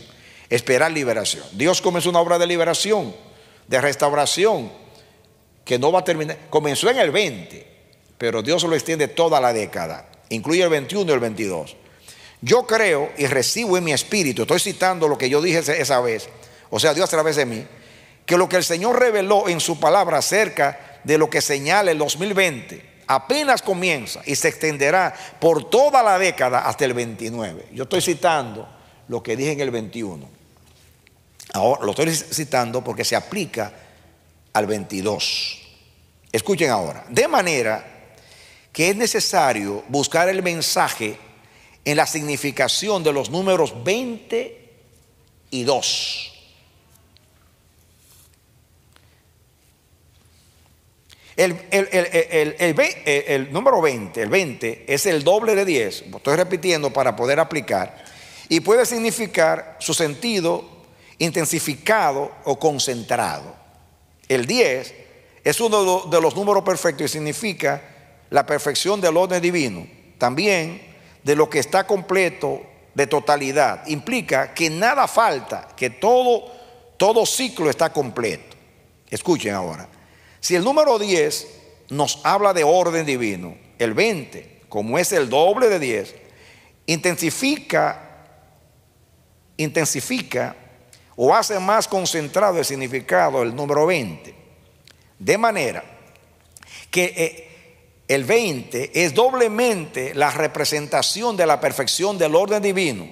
esperar liberación. Dios comenzó una obra de liberación, de restauración, que no va a terminar. Comenzó en el 20, pero Dios lo extiende toda la década, incluye el 21 y el 22. Yo creo y recibo en mi espíritu, estoy citando lo que yo dije esa vez, o sea, Dios a través de mí, que lo que el Señor reveló en su palabra acerca de lo que señala el 2020 apenas comienza y se extenderá por toda la década hasta el 29. Yo estoy citando lo que dije en el 21. Ahora lo estoy citando porque se aplica al 22. Escuchen ahora. De manera que es necesario buscar el mensaje en la significación de los números 20 y 2. El, número 20, el 20, es el doble de 10. Estoy repitiendo para poder aplicar. Y puede significar su sentido intensificado o concentrado. El 10 es uno de los números perfectos y significa la perfección del orden divino. También de lo que está completo de totalidad. Implica que nada falta, que todo, todo ciclo está completo. Escuchen ahora. Si el número 10 nos habla de orden divino, el 20, como es el doble de 10, intensifica, intensifica o hace más concentrado el significado el número 20. De manera que eh, el 20, es doblemente la representación de la perfección del orden divino.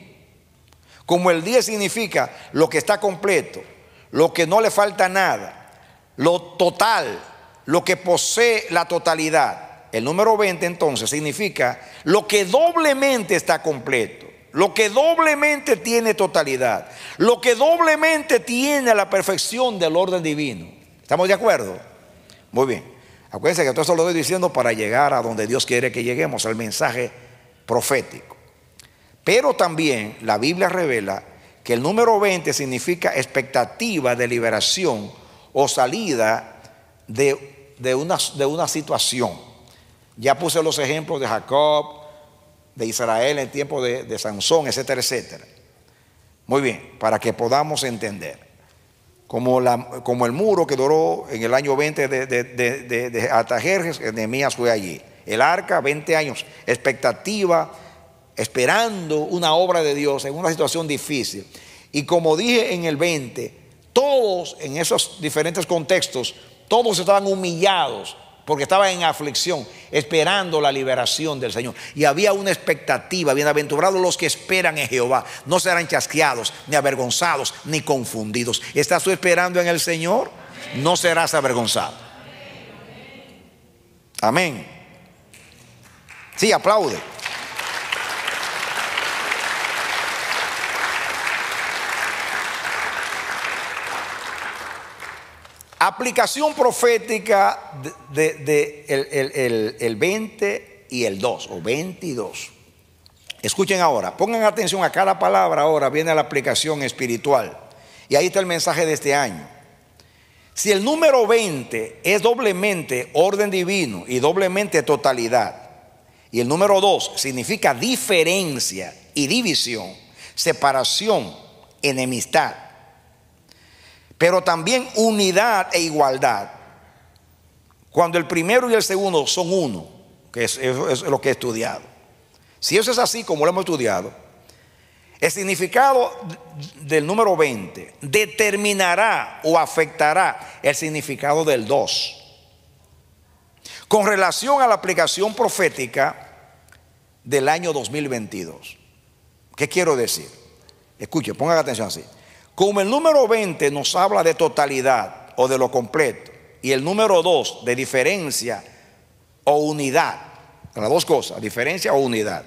Como el 10 significa lo que está completo, lo que no le falta nada, lo total, lo que posee la totalidad. El número 20 entonces significa lo que doblemente está completo, lo que doblemente tiene totalidad, lo que doblemente tiene la perfección del orden divino. ¿Estamos de acuerdo? Muy bien. Acuérdense que todo esto lo estoy diciendo para llegar a donde Dios quiere que lleguemos, al mensaje profético. Pero también la Biblia revela que el número 20 significa expectativa de liberación o salida de, una, de una situación. Ya puse los ejemplos de Jacob, de Israel en el tiempo de, de Sansón, etcétera, etcétera. Muy bien, para que podamos entender como, la, como el muro que duró en el año 20 de, de, de, Atajerjes, fue allí. El arca, 20 años, expectativa, esperando una obra de Dios en una situación difícil. Y como dije en el 20, todos en esos diferentes contextos, todos estaban humillados, porque estaba en aflicción, esperando la liberación del Señor. Y había una expectativa, bienaventurados los que esperan en Jehová, no serán chasqueados, ni avergonzados, ni confundidos. ¿Estás tú esperando en el Señor? No serás avergonzado. Amén. Sí, aplaude. Aplicación profética de, el, 20 y el 2 o 22. Escuchen ahora, pongan atención a cada palabra ahora, viene la aplicación espiritual. Y ahí está el mensaje de este año. Si el número 20 es doblemente orden divino y doblemente totalidad, y el número 2 significa diferencia y división, separación, enemistad, pero también unidad e igualdad. Cuando el primero y el segundo son uno, que es, lo que he estudiado. Si eso es así como lo hemos estudiado, el significado del número 20 determinará o afectará el significado del 2. Con relación a la aplicación profética del año 2022. ¿Qué quiero decir? Escuche, pongan atención así. Como el número 20 nos habla de totalidad o de lo completo, y el número 2 de diferencia o unidad, las dos cosas, diferencia o unidad.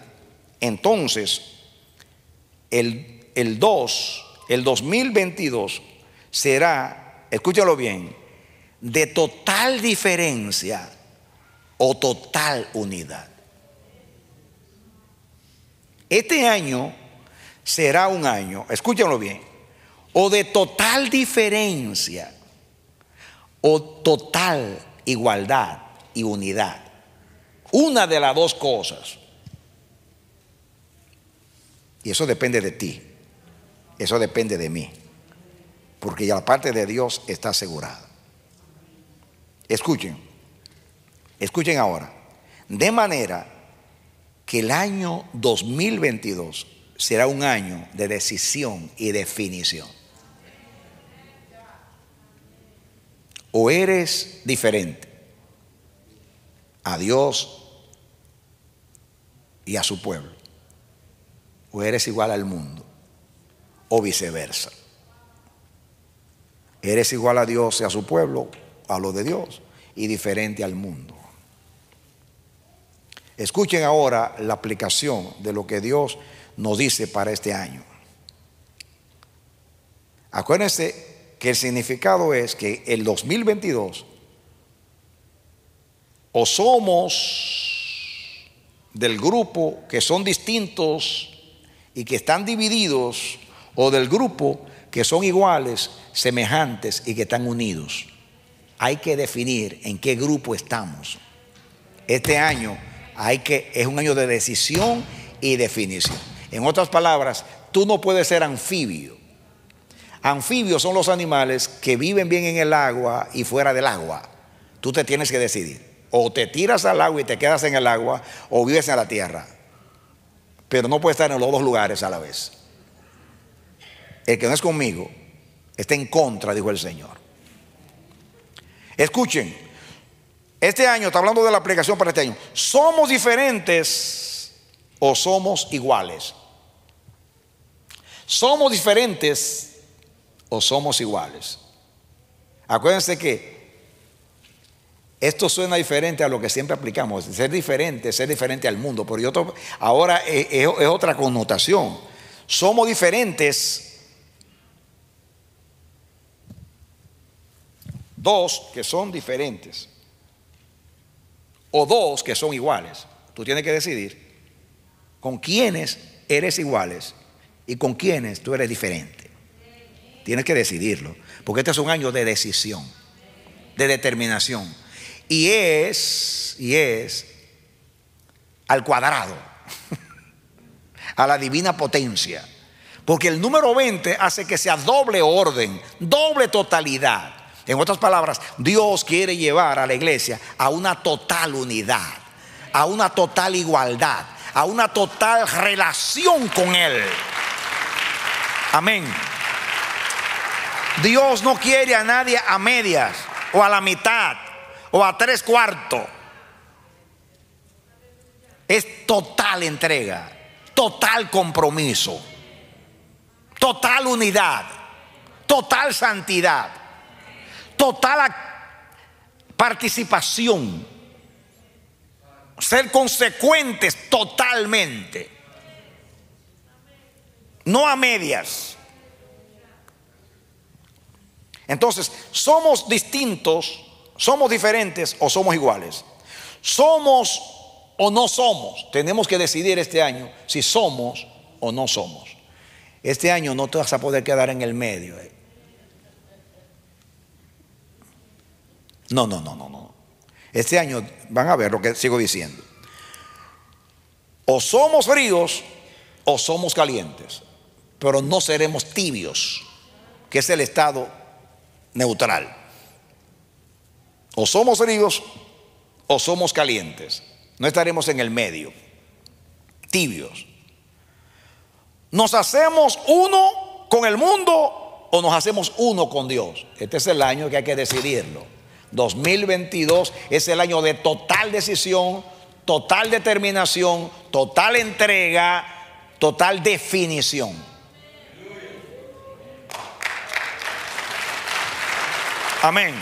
Entonces, el, 2, el 2022 será, escúchalo bien, de total diferencia o total unidad. Este año será un año, escúchenlo bien, o de total diferencia o total igualdad y unidad. Una de las dos cosas. Y eso depende de ti. Eso depende de mí. Porque ya la parte de Dios está asegurada. Escuchen. Escuchen ahora. De manera que el año 2022 será un año de decisión y definición. o eres diferente a Dios y a su pueblo, o eres igual al mundo, o viceversa. Eres igual a Dios y a su pueblo, a lo de Dios, y diferente al mundo. Escuchen ahora la aplicación de lo que Dios nos dice para este año. Acuérdense que el significado es que el 2022 o somos del grupo que son distintos y que están divididos o del grupo que son iguales, semejantes y que están unidos. Hay que definir en qué grupo estamos. Este año hay que es un año de decisión y definición. En otras palabras, tú no puedes ser anfibio. Anfibios son los animales que viven bien en el agua y fuera del agua. Tú te tienes que decidir. O te tiras al agua y te quedas en el agua o vives en la tierra. Pero no puedes estar en los dos lugares a la vez. El que no es conmigo está en contra, dijo el Señor. Escuchen, este año, está hablando de la aplicación para este año, ¿somos diferentes o somos iguales? Somos diferentes o somos iguales. Acuérdense que esto suena diferente a lo que siempre aplicamos, ser diferente, ser diferente al mundo, pero yo ahora es otra connotación. Somos diferentes. Dos que son diferentes. O dos que son iguales. Tú tienes que decidir con quiénes eres iguales y con quiénes tú eres diferente. Tienes que decidirlo. Porque este es un año de decisión, de determinación. Y es, y es al cuadrado, a la divina potencia. Porque el número 20 hace que sea doble orden, doble totalidad. En otras palabras, Dios quiere llevar a la iglesia a una total unidad, a una total igualdad, a una total relación con Él. Amén. Dios no quiere a nadie a medias o a la mitad o a tres cuartos. Es total entrega, total compromiso, total unidad, total santidad, total participación. Ser consecuentes totalmente. No a medias. Entonces, ¿somos distintos, somos diferentes o somos iguales? ¿Somos o no somos? Tenemos que decidir este año si somos o no somos. Este año no te vas a poder quedar en el medio. Eh. No, no, no, no, no. Este año van a ver lo que sigo diciendo. O somos fríos o somos calientes, pero no seremos tibios, que es el estado neutral. O somos heridos o somos calientes. No estaremos en el medio, tibios. Nos hacemos uno con el mundo o nos hacemos uno con Dios. Este es el año que hay que decidirlo. 2022 es el año de total decisión, total determinación, total entrega, total definición. Amén.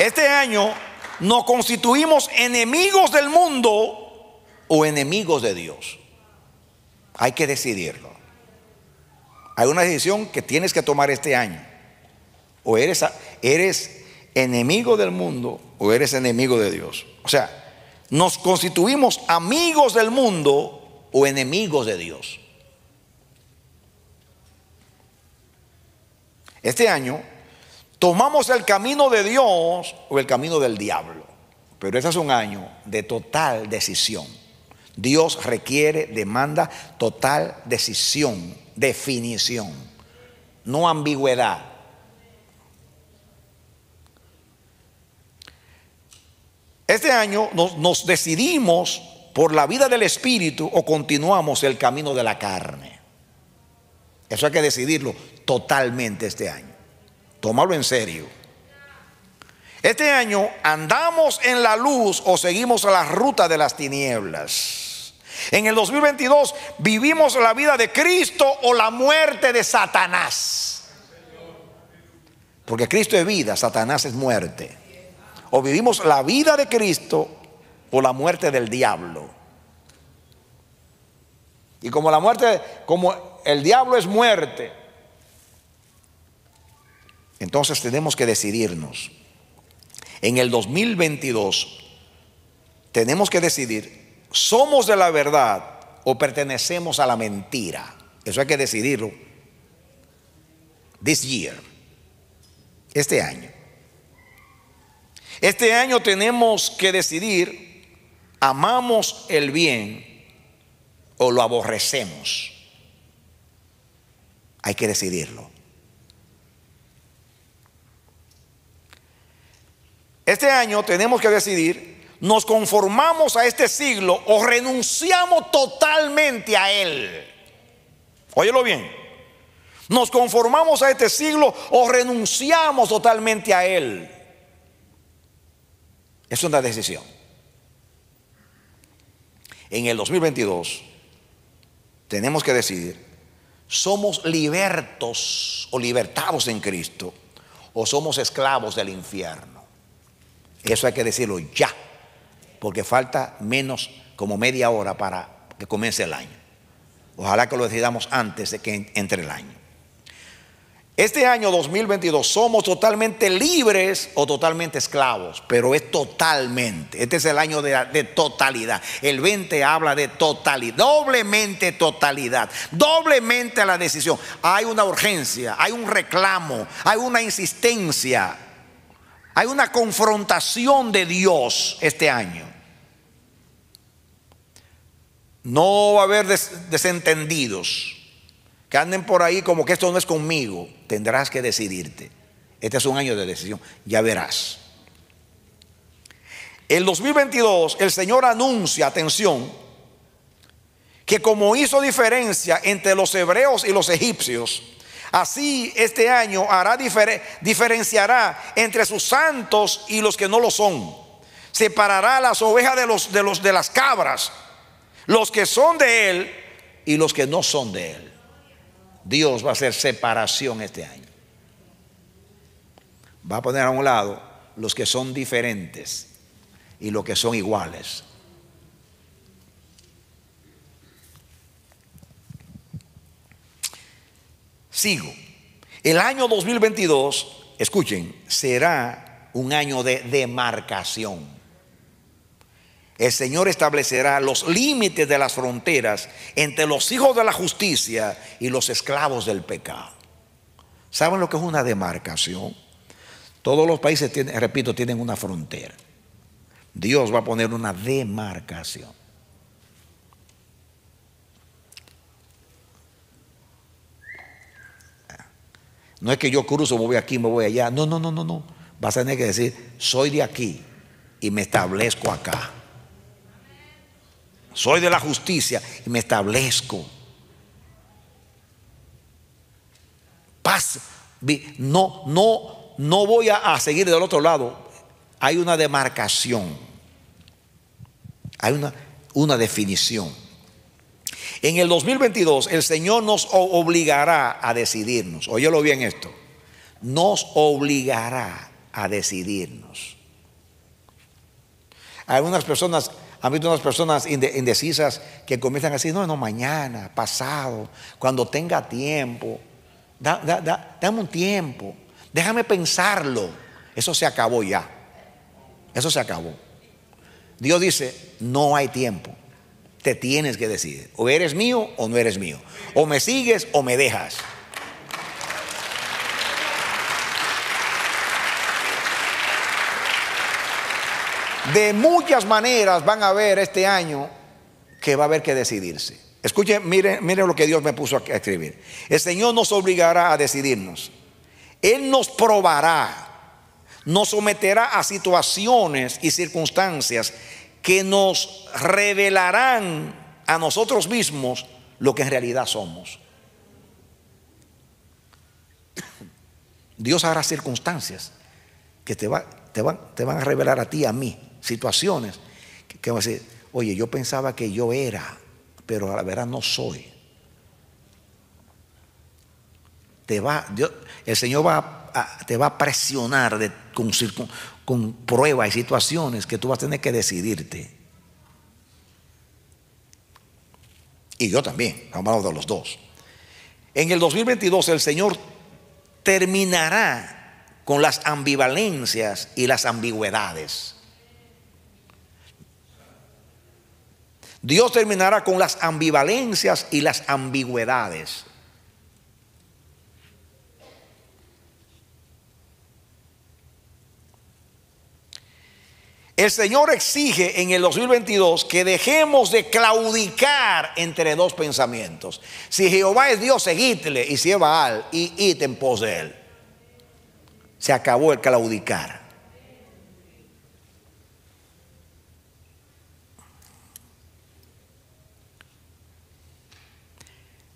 Este año nos constituimos enemigos del mundo o enemigos de Dios. Hay que decidirlo. Hay una decisión que tienes que tomar este año. O eres, eres enemigo del mundo o eres enemigo de Dios. O sea, nos constituimos amigos del mundo o enemigos de Dios. este año, tomamos el camino de Dios o el camino del diablo. Pero ese es un año de total decisión. Dios requiere, demanda total decisión, definición, no ambigüedad. Este año nos decidimos por la vida del Espíritu o continuamos el camino de la carne. Eso hay que decidirlo totalmente este año. Tómalo en serio. Este año andamos en la luz o seguimos la ruta de las tinieblas. En el 2022 vivimos la vida de Cristo o la muerte de Satanás. Porque Cristo es vida, Satanás es muerte. O vivimos la vida de Cristo o la muerte del diablo. Y como la muerte, como el diablo es muerte. Entonces tenemos que decidirnos. En el 2022 tenemos que decidir, ¿somos de la verdad o pertenecemos a la mentira? Eso hay que decidirlo. This year. Este año. Este año tenemos que decidir, ¿amamos el bien o lo aborrecemos? Hay que decidirlo. Este año tenemos que decidir, nos conformamos a este siglo o renunciamos totalmente a él. Óyelo bien, nos conformamos a este siglo o renunciamos totalmente a él. Es una decisión. En el 2022 tenemos que decidir somos libertos o libertados en Cristo o somos esclavos del infierno. Eso hay que decirlo ya, porque falta menos como media hora para que comience el año. Ojalá que lo decidamos antes de que entre el año. Este año 2022 somos totalmente libres o totalmente esclavos, pero es totalmente. Este es el año de, totalidad. El 20 habla de totalidad, doblemente totalidad, doblemente la decisión. Hay una urgencia, hay un reclamo, hay una insistencia, hay una confrontación de Dios este año. No va a haber desentendidos que anden por ahí como que esto no es conmigo, tendrás que decidirte. Este es un año de decisión, ya verás. El 2022 el Señor anuncia, atención, que como hizo diferencia entre los hebreos y los egipcios, así este año hará diferenciará entre sus santos y los que no lo son. Separará las ovejas de los de las cabras, los que son de él y los que no son de él. Dios va a hacer separación este año. Va a poner a un lado los que son diferentes y los que son iguales. Sigo. El año 2022, escuchen, será un año de demarcación. El Señor establecerá los límites de las fronteras entre los hijos de la justicia y los esclavos del pecado. ¿Saben lo que es una demarcación? Todos los países, tienen, repito, tienen una frontera. Dios va a poner una demarcación. No es que yo cruzo, me voy aquí, me voy allá. No, no, no, no, no. Vas a tener que decir, soy de aquí y me establezco acá soy de la justicia y me establezco. Paz, no, no, no voy a, seguir del otro lado. Hay una demarcación, hay una, una definición. En el 2022 el Señor nos obligará a decidirnos. Óyelo bien esto. Nos obligará a decidirnos. Algunas personas mí visto unas personas indecisas que comienzan a decir, no, no, mañana, pasado, cuando tenga tiempo. Da, dame un tiempo, déjame pensarlo. Eso se acabó ya. Eso se acabó. Dios dice, no hay tiempo. Te tienes que decidir. O eres mío o no eres mío. O me sigues o me dejas. de muchas maneras van a ver este año que va a haber que decidirse. Escuchen, miren, miren lo que Dios me puso a escribir. El Señor nos obligará a decidirnos. Él nos probará, nos someterá a situaciones y circunstancias que nos revelarán a nosotros mismos lo que en realidad somos. Dios hará circunstancias que te, te, van, te van a revelar a ti, a mí, situaciones que, va a decir, oye, yo pensaba que yo era, pero a la verdad no soy. Te va, el Señor va te va a presionar de, con, con pruebas y situaciones que tú vas a tener que decidirte. Y yo también, amado de los dos. En el 2022 el Señor terminará con las ambivalencias y las ambigüedades. Dios terminará con las ambivalencias y las ambigüedades. El Señor exige en el 2022 que dejemos de claudicar entre dos pensamientos. Si Jehová es Dios, seguidle, y si al Baal, y id en pos de él. Se acabó el claudicar.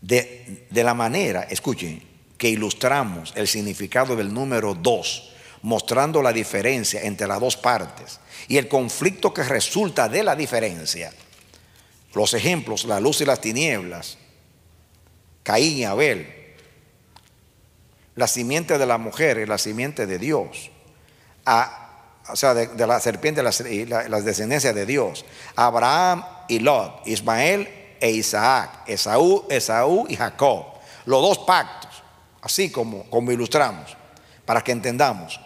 de, la manera, escuchen, que ilustramos el significado del número 2, mostrando la diferencia entre las dos partes y el conflicto que resulta de la diferencia. Los ejemplos, la luz y las tinieblas, Caín y Abel, la simiente de la mujer y la simiente de Dios, a, o sea, de, la serpiente y las descendencias de Dios, Abraham y Lot, Ismael e Isaac, Esaú, Esaú y Jacob, los dos pactos, así como, como ilustramos, para que entendamos.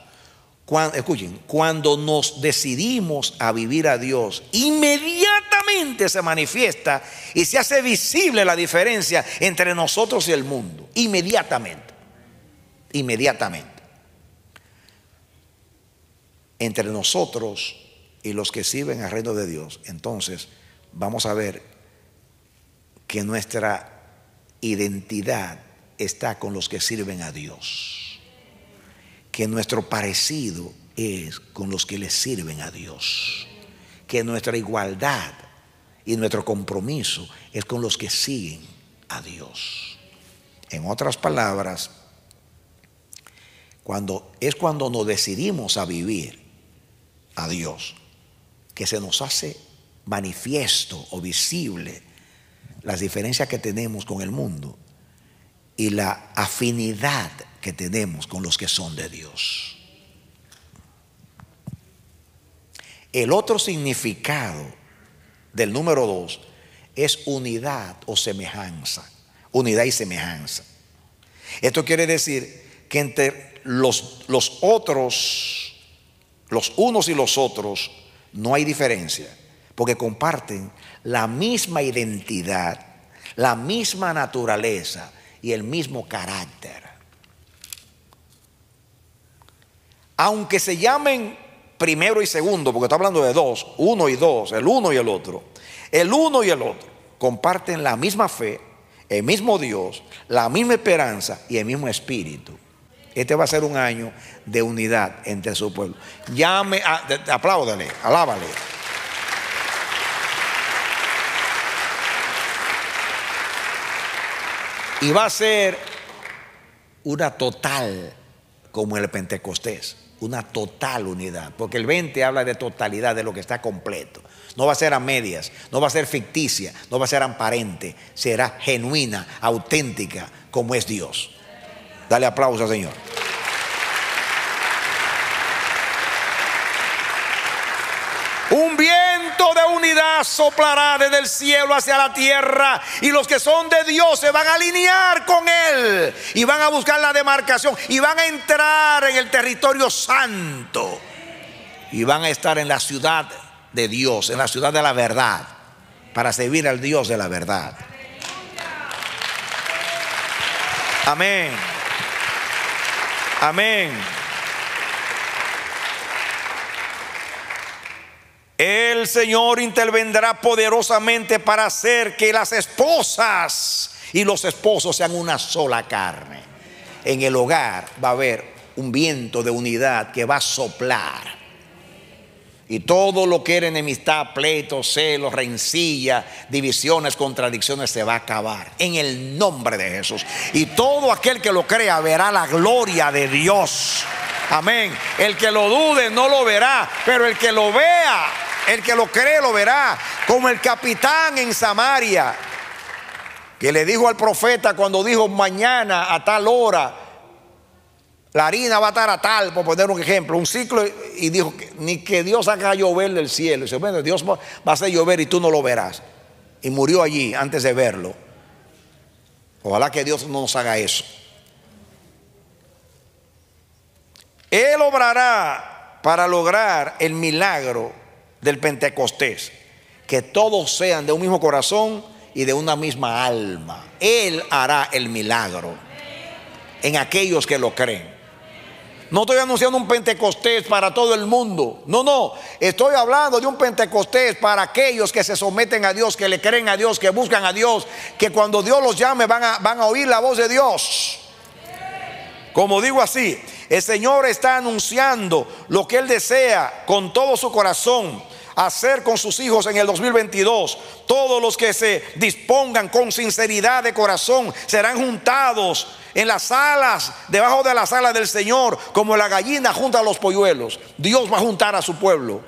escuchen, cuando nos decidimos a vivir a Dios, inmediatamente se manifiesta y se hace visible la diferencia entre nosotros y el mundo, inmediatamente, inmediatamente. Entre nosotros y los que sirven al reino de Dios, entonces vamos a ver que nuestra identidad está con los que sirven a Dios, que nuestro parecido es con los que le sirven a Dios, que nuestra igualdad y nuestro compromiso es con los que siguen a Dios. En otras palabras, cuando, es cuando nos decidimos a vivir a Dios que se nos hace manifiesto o visible las diferencias que tenemos con el mundo y la afinidad que tenemos con los que son de Dios. El otro significado del número dos es unidad o semejanza, unidad y semejanza. Esto quiere decir que entre los, los otros, los unos y los otros, no hay diferencia, porque comparten la misma identidad, la misma naturaleza y el mismo carácter. Aunque se llamen primero y segundo, porque está hablando de dos, uno y dos, el uno y el otro, el uno y el otro comparten la misma fe, el mismo Dios, la misma esperanza y el mismo espíritu. Este va a ser un año de unidad entre su pueblo. Llame, apláudale, alábale. Y va a ser una total, como el Pentecostés, una total unidad, porque el 20 habla de totalidad, de lo que está completo. No va a ser a medias, no va a ser ficticia, no va a ser aparente, será genuina, auténtica, como es Dios. Dale aplauso, Señor. soplará desde el cielo hacia la tierra y los que son de Dios se van a alinear con Él y van a buscar la demarcación y van a entrar en el territorio santo y van a estar en la ciudad de Dios, en la ciudad de la verdad, para servir al Dios de la verdad. Amén. Amén. El Señor intervendrá poderosamente para hacer que las esposas y los esposos sean una sola carne. En el hogar va a haber un viento de unidad que va a soplar. Y todo lo que era enemistad, pleito, celos, rencilla, divisiones, contradicciones se va a acabar en el nombre de Jesús. Y todo aquel que lo crea verá la gloria de Dios. Amén. El que lo dude no lo verá, pero el que lo vea el que lo cree lo verá. Como el capitán en Samaria, que le dijo al profeta cuando dijo mañana a tal hora, la harina va a estar a tal, por poner un ejemplo, un ciclo, y dijo, ni que Dios haga llover del cielo. dice, bueno, Dios va a hacer llover y tú no lo verás. Y murió allí antes de verlo. Ojalá que Dios no nos haga eso. Él obrará para lograr el milagro del Pentecostés, que todos sean de un mismo corazón y de una misma alma. Él hará el milagro en aquellos que lo creen. No estoy anunciando un Pentecostés para todo el mundo. No, no. Estoy hablando de un Pentecostés para aquellos que se someten a Dios, que le creen a Dios, que buscan a Dios, que cuando Dios los llame van a, van a oír la voz de Dios. Como digo así, el Señor está anunciando lo que Él desea con todo su corazón hacer con sus hijos en el 2022. Todos los que se dispongan con sinceridad de corazón serán juntados en las salas. debajo de la sala del Señor, como la gallina junta a los polluelos. Dios va a juntar a su pueblo.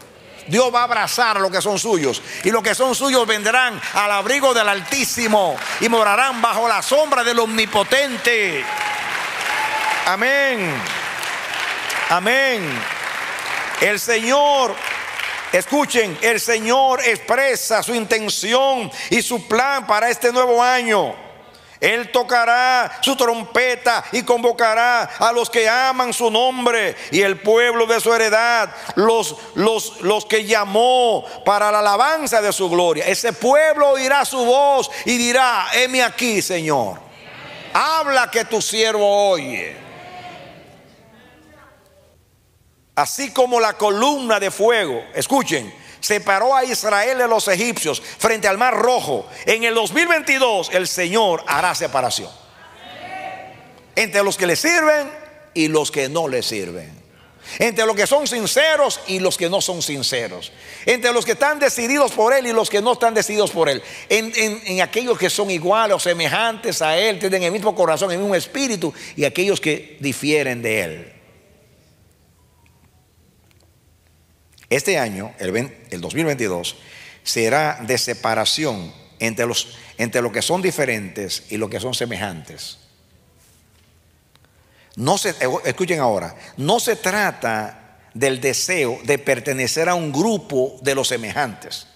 Dios va a abrazar a los que son suyos. Y los que son suyos vendrán al abrigo del Altísimo y morarán bajo la sombra del Omnipotente. Amén. Amén. El Señor Escuchen, el Señor expresa su intención y su plan para este nuevo año. Él tocará su trompeta y convocará a los que aman su nombre y el pueblo de su heredad, los, los, los que llamó para la alabanza de su gloria. Ese pueblo oirá su voz y dirá, heme aquí, Señor. Habla que tu siervo oye. Así como la columna de fuego, escuchen, separó a Israel de los egipcios frente al Mar Rojo. En el 2022 el Señor hará separación entre los que le sirven y los que no le sirven. Entre los que son sinceros y los que no son sinceros. Entre los que están decididos por Él y los que no están decididos por Él. En, aquellos que son iguales o semejantes a Él, tienen el mismo corazón, el mismo espíritu y aquellos que difieren de Él. Este año, el, 2022, será de separación entre, los, entre lo que son diferentes y lo que son semejantes. No se, eh, escuchen ahora, no se trata del deseo de pertenecer a un grupo de los semejantes.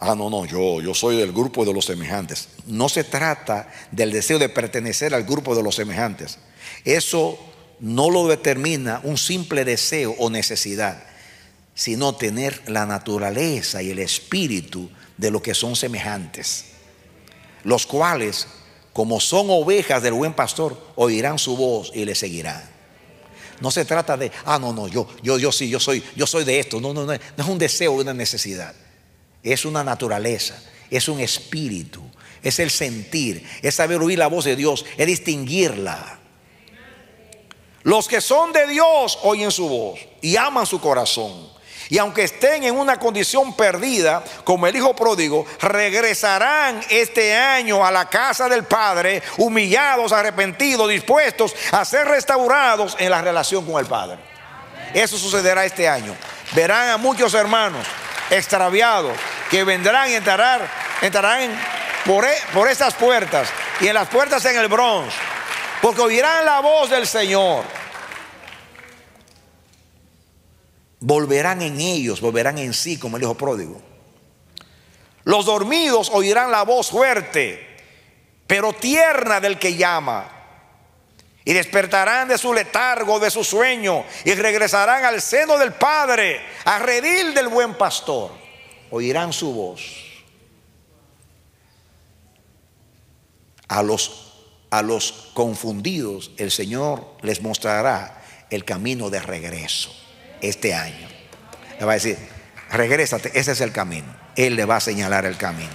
Ah, no, no, yo, yo soy del grupo de los semejantes. No se trata del deseo de pertenecer al grupo de los semejantes. Eso no lo determina un simple deseo o necesidad sino tener la naturaleza y el espíritu de lo que son semejantes, los cuales, como son ovejas del buen pastor, oirán su voz y le seguirán. No se trata de, ah, no, no, yo, yo, yo sí, yo soy, yo soy de esto. No, no, no, no es un deseo, una necesidad. Es una naturaleza, es un espíritu, es el sentir, es saber oír la voz de Dios, es distinguirla. Los que son de Dios oyen su voz y aman su corazón. Y aunque estén en una condición perdida, como el hijo pródigo, regresarán este año a la casa del Padre, humillados, arrepentidos, dispuestos a ser restaurados en la relación con el Padre. Eso sucederá este año. Verán a muchos hermanos extraviados que vendrán y entrarán, entrarán por, e, por puertas y en las puertas en el bronce, porque oirán la voz del Señor. volverán en ellos, volverán en sí como el hijo pródigo. Los dormidos oirán la voz fuerte, pero tierna del que llama. Y despertarán de su letargo, de su sueño, y regresarán al seno del Padre, a redil del buen pastor. Oirán su voz. A los, a los confundidos el Señor les mostrará el camino de regreso este año. Le va a decir, regrésate, ese es el camino. Él le va a señalar el camino.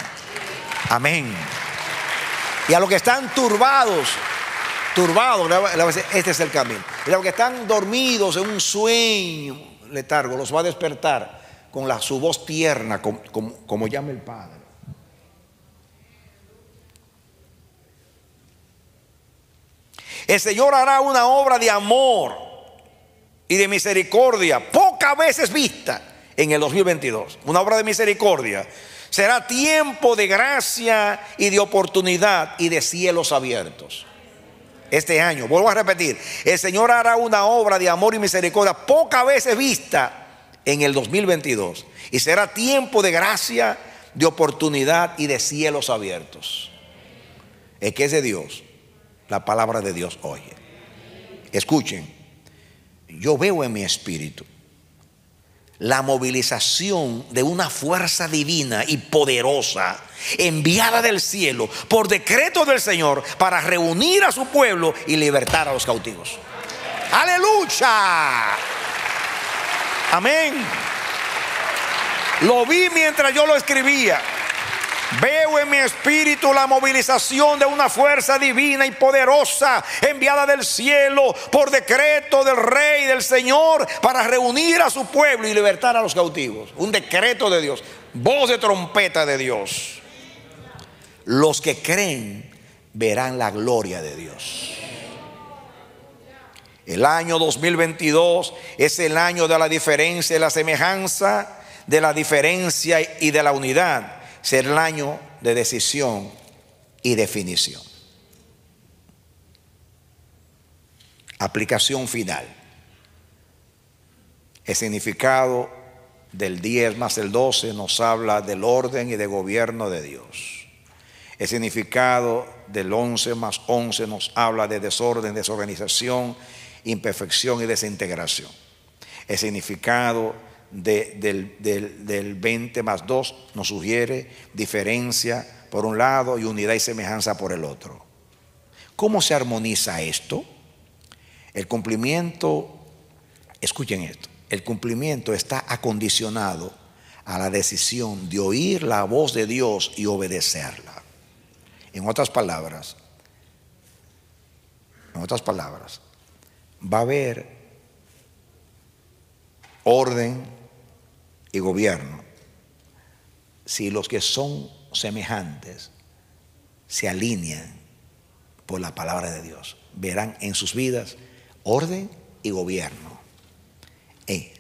Amén. Y a los que están turbados, turbados, le va a decir, este es el camino. Y a los que están dormidos en un sueño letargo, los va a despertar con su voz tierna, como llama el Padre. El Señor hará una obra de amor y de misericordia, pocas veces vista en el 2022. Una obra de misericordia. Será tiempo de gracia y de oportunidad y de cielos abiertos. Este año, vuelvo a repetir, el Señor hará una obra de amor y misericordia pocas veces vista en el 2022. Y será tiempo de gracia, de oportunidad y de cielos abiertos. Es que es de Dios, la palabra de Dios oye. Escuchen, yo veo en mi espíritu la movilización de una fuerza divina y poderosa enviada del cielo por decreto del Señor para reunir a su pueblo y libertar a los cautivos. Aleluya. Amén. Lo vi mientras yo lo escribía. Veo en mi espíritu la movilización de una fuerza divina y poderosa enviada del cielo por decreto del rey, del Señor, para reunir a su pueblo y libertar a los cautivos. Un decreto de Dios, voz de trompeta de Dios. Los que creen verán la gloria de Dios. El año 2022 es el año de la diferencia y la semejanza, de la diferencia y de la unidad ser el año de decisión y definición. Aplicación final. El significado del 10 más el 12 nos habla del orden y de gobierno de Dios. El significado del 11 más 11 nos habla de desorden, desorganización, imperfección y desintegración. El significado del, del 20 más 2 nos sugiere diferencia por un lado y unidad y semejanza por el otro. ¿Cómo se armoniza esto? El cumplimiento, escuchen esto, el cumplimiento está acondicionado a la decisión de oír la voz de Dios y obedecerla. En otras palabras, en otras palabras, va a haber orden, gobierno, si los que son semejantes se alinean por la palabra de Dios, verán en sus vidas orden y gobierno. E.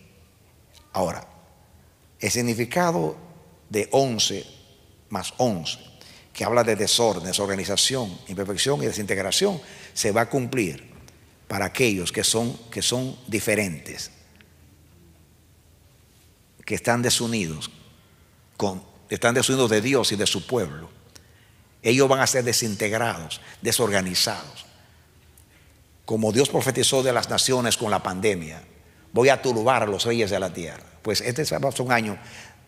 ahora, el significado de 11 más 11, que habla de desorden, desorganización, imperfección y desintegración, se va a cumplir para aquellos que son, que son diferentes que están desunidos, están desunidos de Dios y de su pueblo. Ellos van a ser desintegrados, desorganizados. Como Dios profetizó de las naciones con la pandemia, voy a turbar a los reyes de la tierra. Pues este es un año,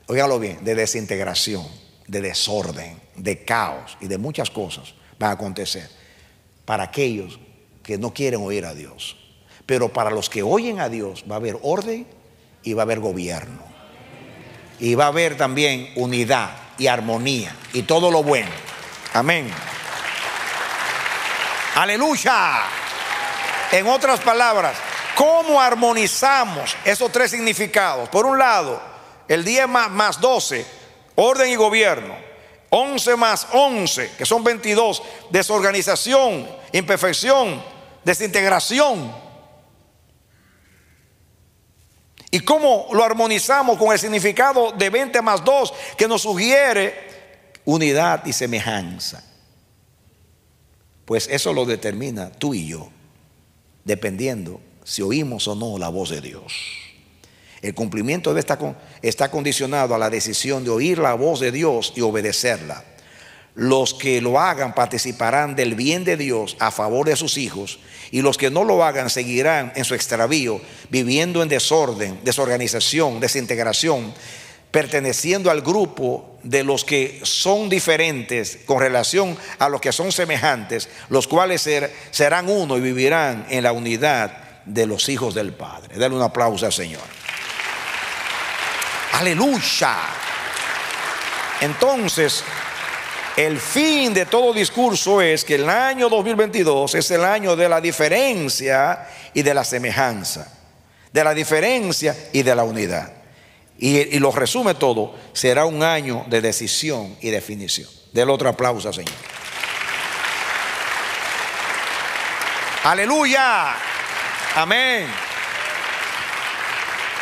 oígalo bien, de desintegración, de desorden, de caos y de muchas cosas van a acontecer para aquellos que no quieren oír a Dios. Pero para los que oyen a Dios va a haber orden y va a haber gobierno y va a haber también unidad y armonía y todo lo bueno. Amén. Aleluya. En otras palabras, ¿cómo armonizamos esos tres significados? Por un lado, el 10 más, 12, orden y gobierno. 11 más 11, que son 22, desorganización, imperfección, desintegración ¿Y cómo lo armonizamos con el significado de 20 más 2 que nos sugiere unidad y semejanza? Pues eso lo determina tú y yo, dependiendo si oímos o no la voz de Dios. El cumplimiento de esta está condicionado a la decisión de oír la voz de Dios y obedecerla. Los que lo hagan participarán del bien de Dios a favor de sus hijos y los que no lo hagan seguirán en su extravío, viviendo en desorden, desorganización, desintegración, perteneciendo al grupo de los que son diferentes con relación a los que son semejantes, los cuales serán uno y vivirán en la unidad de los hijos del Padre. Dale un aplauso al Señor. Aleluya. Entonces, el fin de todo discurso es que el año 2022 es el año de la diferencia y de la semejanza, de la diferencia y de la unidad. Y, lo resume todo, será un año de decisión y definición. Del otro aplauso, Señor. Aleluya. Amén.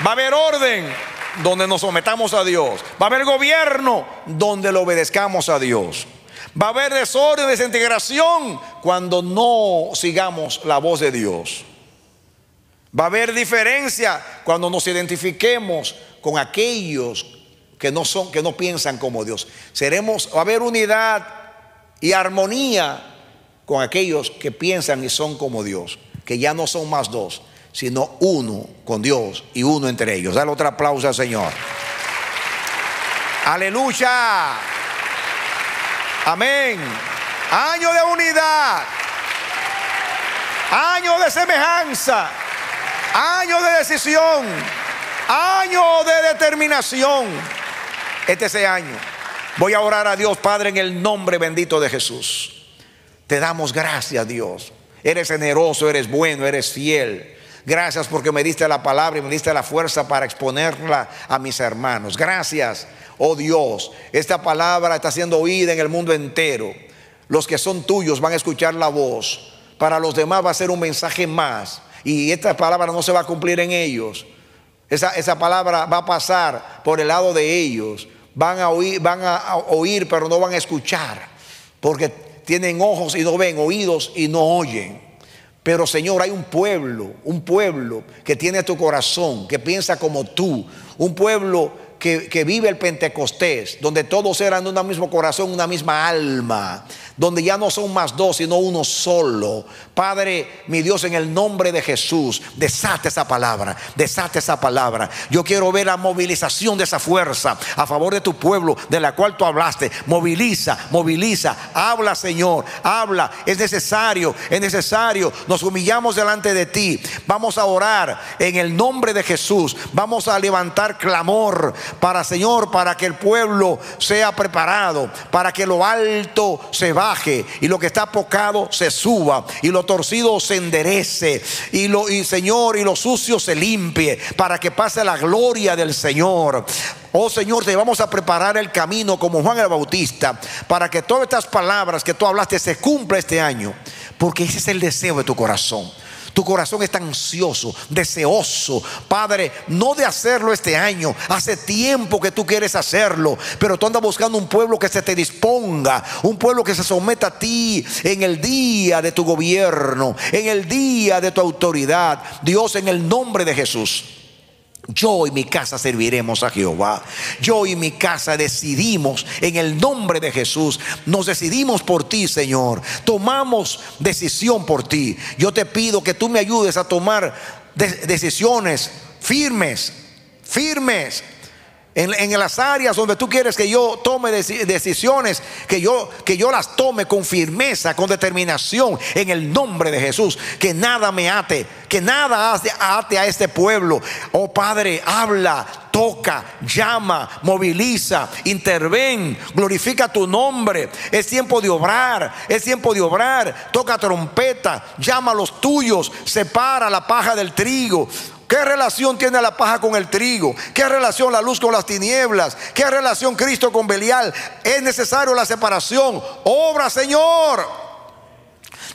Va a haber orden donde nos sometamos a Dios. Va a haber gobierno donde lo obedezcamos a Dios. Va a haber desorden, desintegración cuando no sigamos la voz de Dios. Va a haber diferencia cuando nos identifiquemos con aquellos que no son, que no piensan como Dios. Seremos, va a haber unidad y armonía con aquellos que piensan y son como Dios, que ya no son más dos, sino uno con Dios y uno entre ellos. Dale otra aplauso al Señor. Aleluya. Amén. Año de unidad. Año de semejanza. Año de decisión. Año de determinación. Este es el año. Voy a orar a Dios, Padre, en el nombre bendito de Jesús. Te damos gracias, Dios. Eres generoso, eres bueno, eres fiel. Gracias porque me diste la palabra y me diste la fuerza para exponerla a mis hermanos. Gracias, oh Dios. Esta palabra está siendo oída en el mundo entero. Los que son tuyos van a escuchar la voz. Para los demás va a ser un mensaje más. Y esta palabra no se va a cumplir en ellos. Esa, palabra va a pasar por el lado de ellos. Van a van a oír, pero no van a escuchar. Porque tienen ojos y no ven, oídos y no oyen. Pero Señor, hay un pueblo, un pueblo que tiene tu corazón, que piensa como tú, un pueblo que, que, vive el Pentecostés, donde todos eran de un mismo corazón, una misma alma donde ya no son más dos, sino uno solo. Padre, mi Dios, en el nombre de Jesús, desate esa palabra, desate esa palabra. Yo quiero ver la movilización de esa fuerza a favor de tu pueblo, de la cual tú hablaste. Moviliza, moviliza, habla Señor, habla. Es necesario, es necesario. Nos humillamos delante de ti. Vamos a orar en el nombre de Jesús. Vamos a levantar clamor para Señor, para que el pueblo sea preparado, para que lo alto se va y lo que está apocado se suba y lo torcido se enderece y lo y Señor y lo sucio se limpie para que pase la gloria del Señor. Oh Señor, te vamos a preparar el camino como Juan el Bautista para que todas estas palabras que tú hablaste se cumpla este año, porque ese es el deseo de tu corazón. Tu corazón está ansioso, deseoso. Padre, no de hacerlo este año. Hace tiempo que tú quieres hacerlo. Pero tú andas buscando un pueblo que se te disponga. Un pueblo que se someta a ti en el día de tu gobierno. En el día de tu autoridad. Dios, en el nombre de Jesús. Yo y mi casa serviremos a Jehová. Yo y mi casa decidimos en el nombre de Jesús. Nos decidimos por ti, Señor. Tomamos decisión por ti. Yo te pido que tú me ayudes a tomar decisiones firmes, firmes en, las áreas donde tú quieres que yo tome decisiones, que yo, que yo las tome con firmeza, con determinación, en el nombre de Jesús. Que nada me ate, que nada ate a este pueblo. Oh Padre, habla, toca, llama, moviliza, interven, glorifica tu nombre. Es tiempo de obrar, es tiempo de obrar. Toca trompeta, llama a los tuyos, separa la paja del trigo. ¿Qué relación tiene la paja con el trigo? ¿Qué relación la luz con las tinieblas? ¿Qué relación Cristo con Belial? Es necesario la separación. Obra, Señor.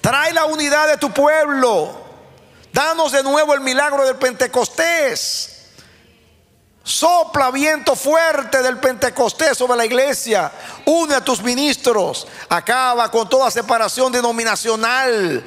Trae la unidad de tu pueblo. Danos de nuevo el milagro del Pentecostés. Sopla viento fuerte del Pentecostés sobre la iglesia. Une a tus ministros. Acaba con toda separación denominacional.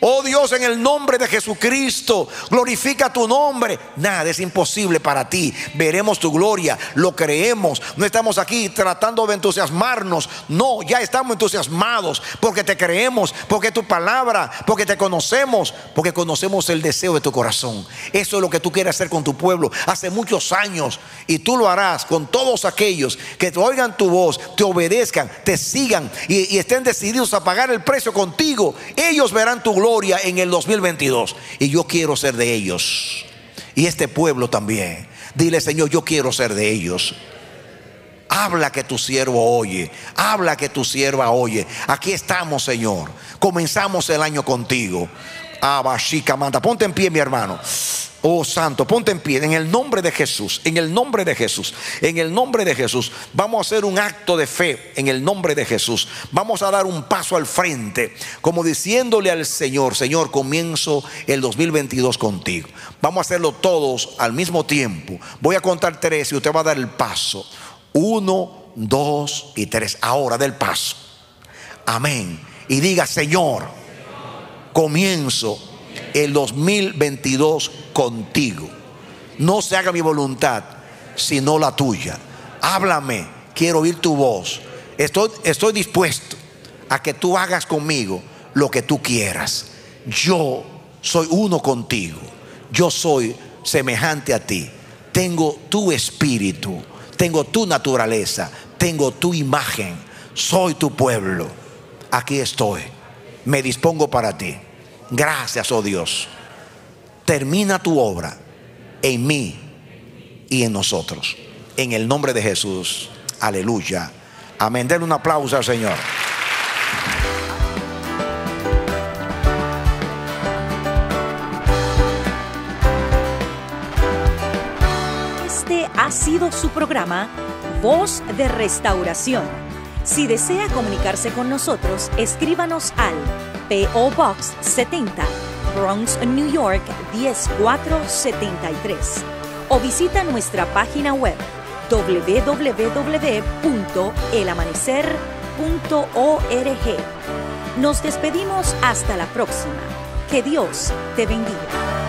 Oh Dios, en el nombre de Jesucristo, glorifica tu nombre. Nada es imposible para ti. Veremos tu gloria, lo creemos. No estamos aquí tratando de entusiasmarnos. No, ya estamos entusiasmados porque te creemos, porque tu palabra, porque te conocemos, porque conocemos el deseo de tu corazón. Eso es lo que tú quieres hacer con tu pueblo hace muchos años y tú lo harás con todos aquellos que oigan tu voz, te obedezcan, te sigan y, y estén decididos a pagar el precio contigo. Ellos verán tu gloria en el 2022. Y yo quiero ser de ellos. Y este pueblo también. Dile, Señor, yo quiero ser de ellos. Habla que tu siervo oye. Habla que tu sierva oye. Aquí estamos, Señor. Comenzamos el año contigo. Abashika, manda. Ponte en pie, mi hermano. Oh Santo, ponte en pie en el nombre de Jesús, en el nombre de Jesús, en el nombre de Jesús. Vamos a hacer un acto de fe en el nombre de Jesús. Vamos a dar un paso al frente, como diciéndole al Señor, Señor, comienzo el 2022 contigo. Vamos a hacerlo todos al mismo tiempo. Voy a contar tres y usted va a dar el paso. Uno, dos y tres. Ahora del paso. Amén. Y diga, Señor, comienzo el 2022 contigo. No se haga mi voluntad, sino la tuya. Háblame, quiero oír tu voz. Estoy, estoy dispuesto a que tú hagas conmigo lo que tú quieras. Yo soy uno contigo. Yo soy semejante a ti. Tengo tu espíritu, tengo tu naturaleza, tengo tu imagen. Soy tu pueblo. Aquí estoy. Me dispongo para ti. Gracias, oh Dios. Termina tu obra en mí y en nosotros. En el nombre de Jesús. Aleluya. Amén. Denle un aplauso al Señor. Este ha sido su programa, Voz de Restauración. Si desea comunicarse con nosotros, escríbanos al P.O. Box 70, Bronx, New York 10473. O visita nuestra página web www.elamanecer.org. Nos despedimos hasta la próxima. Que Dios te bendiga.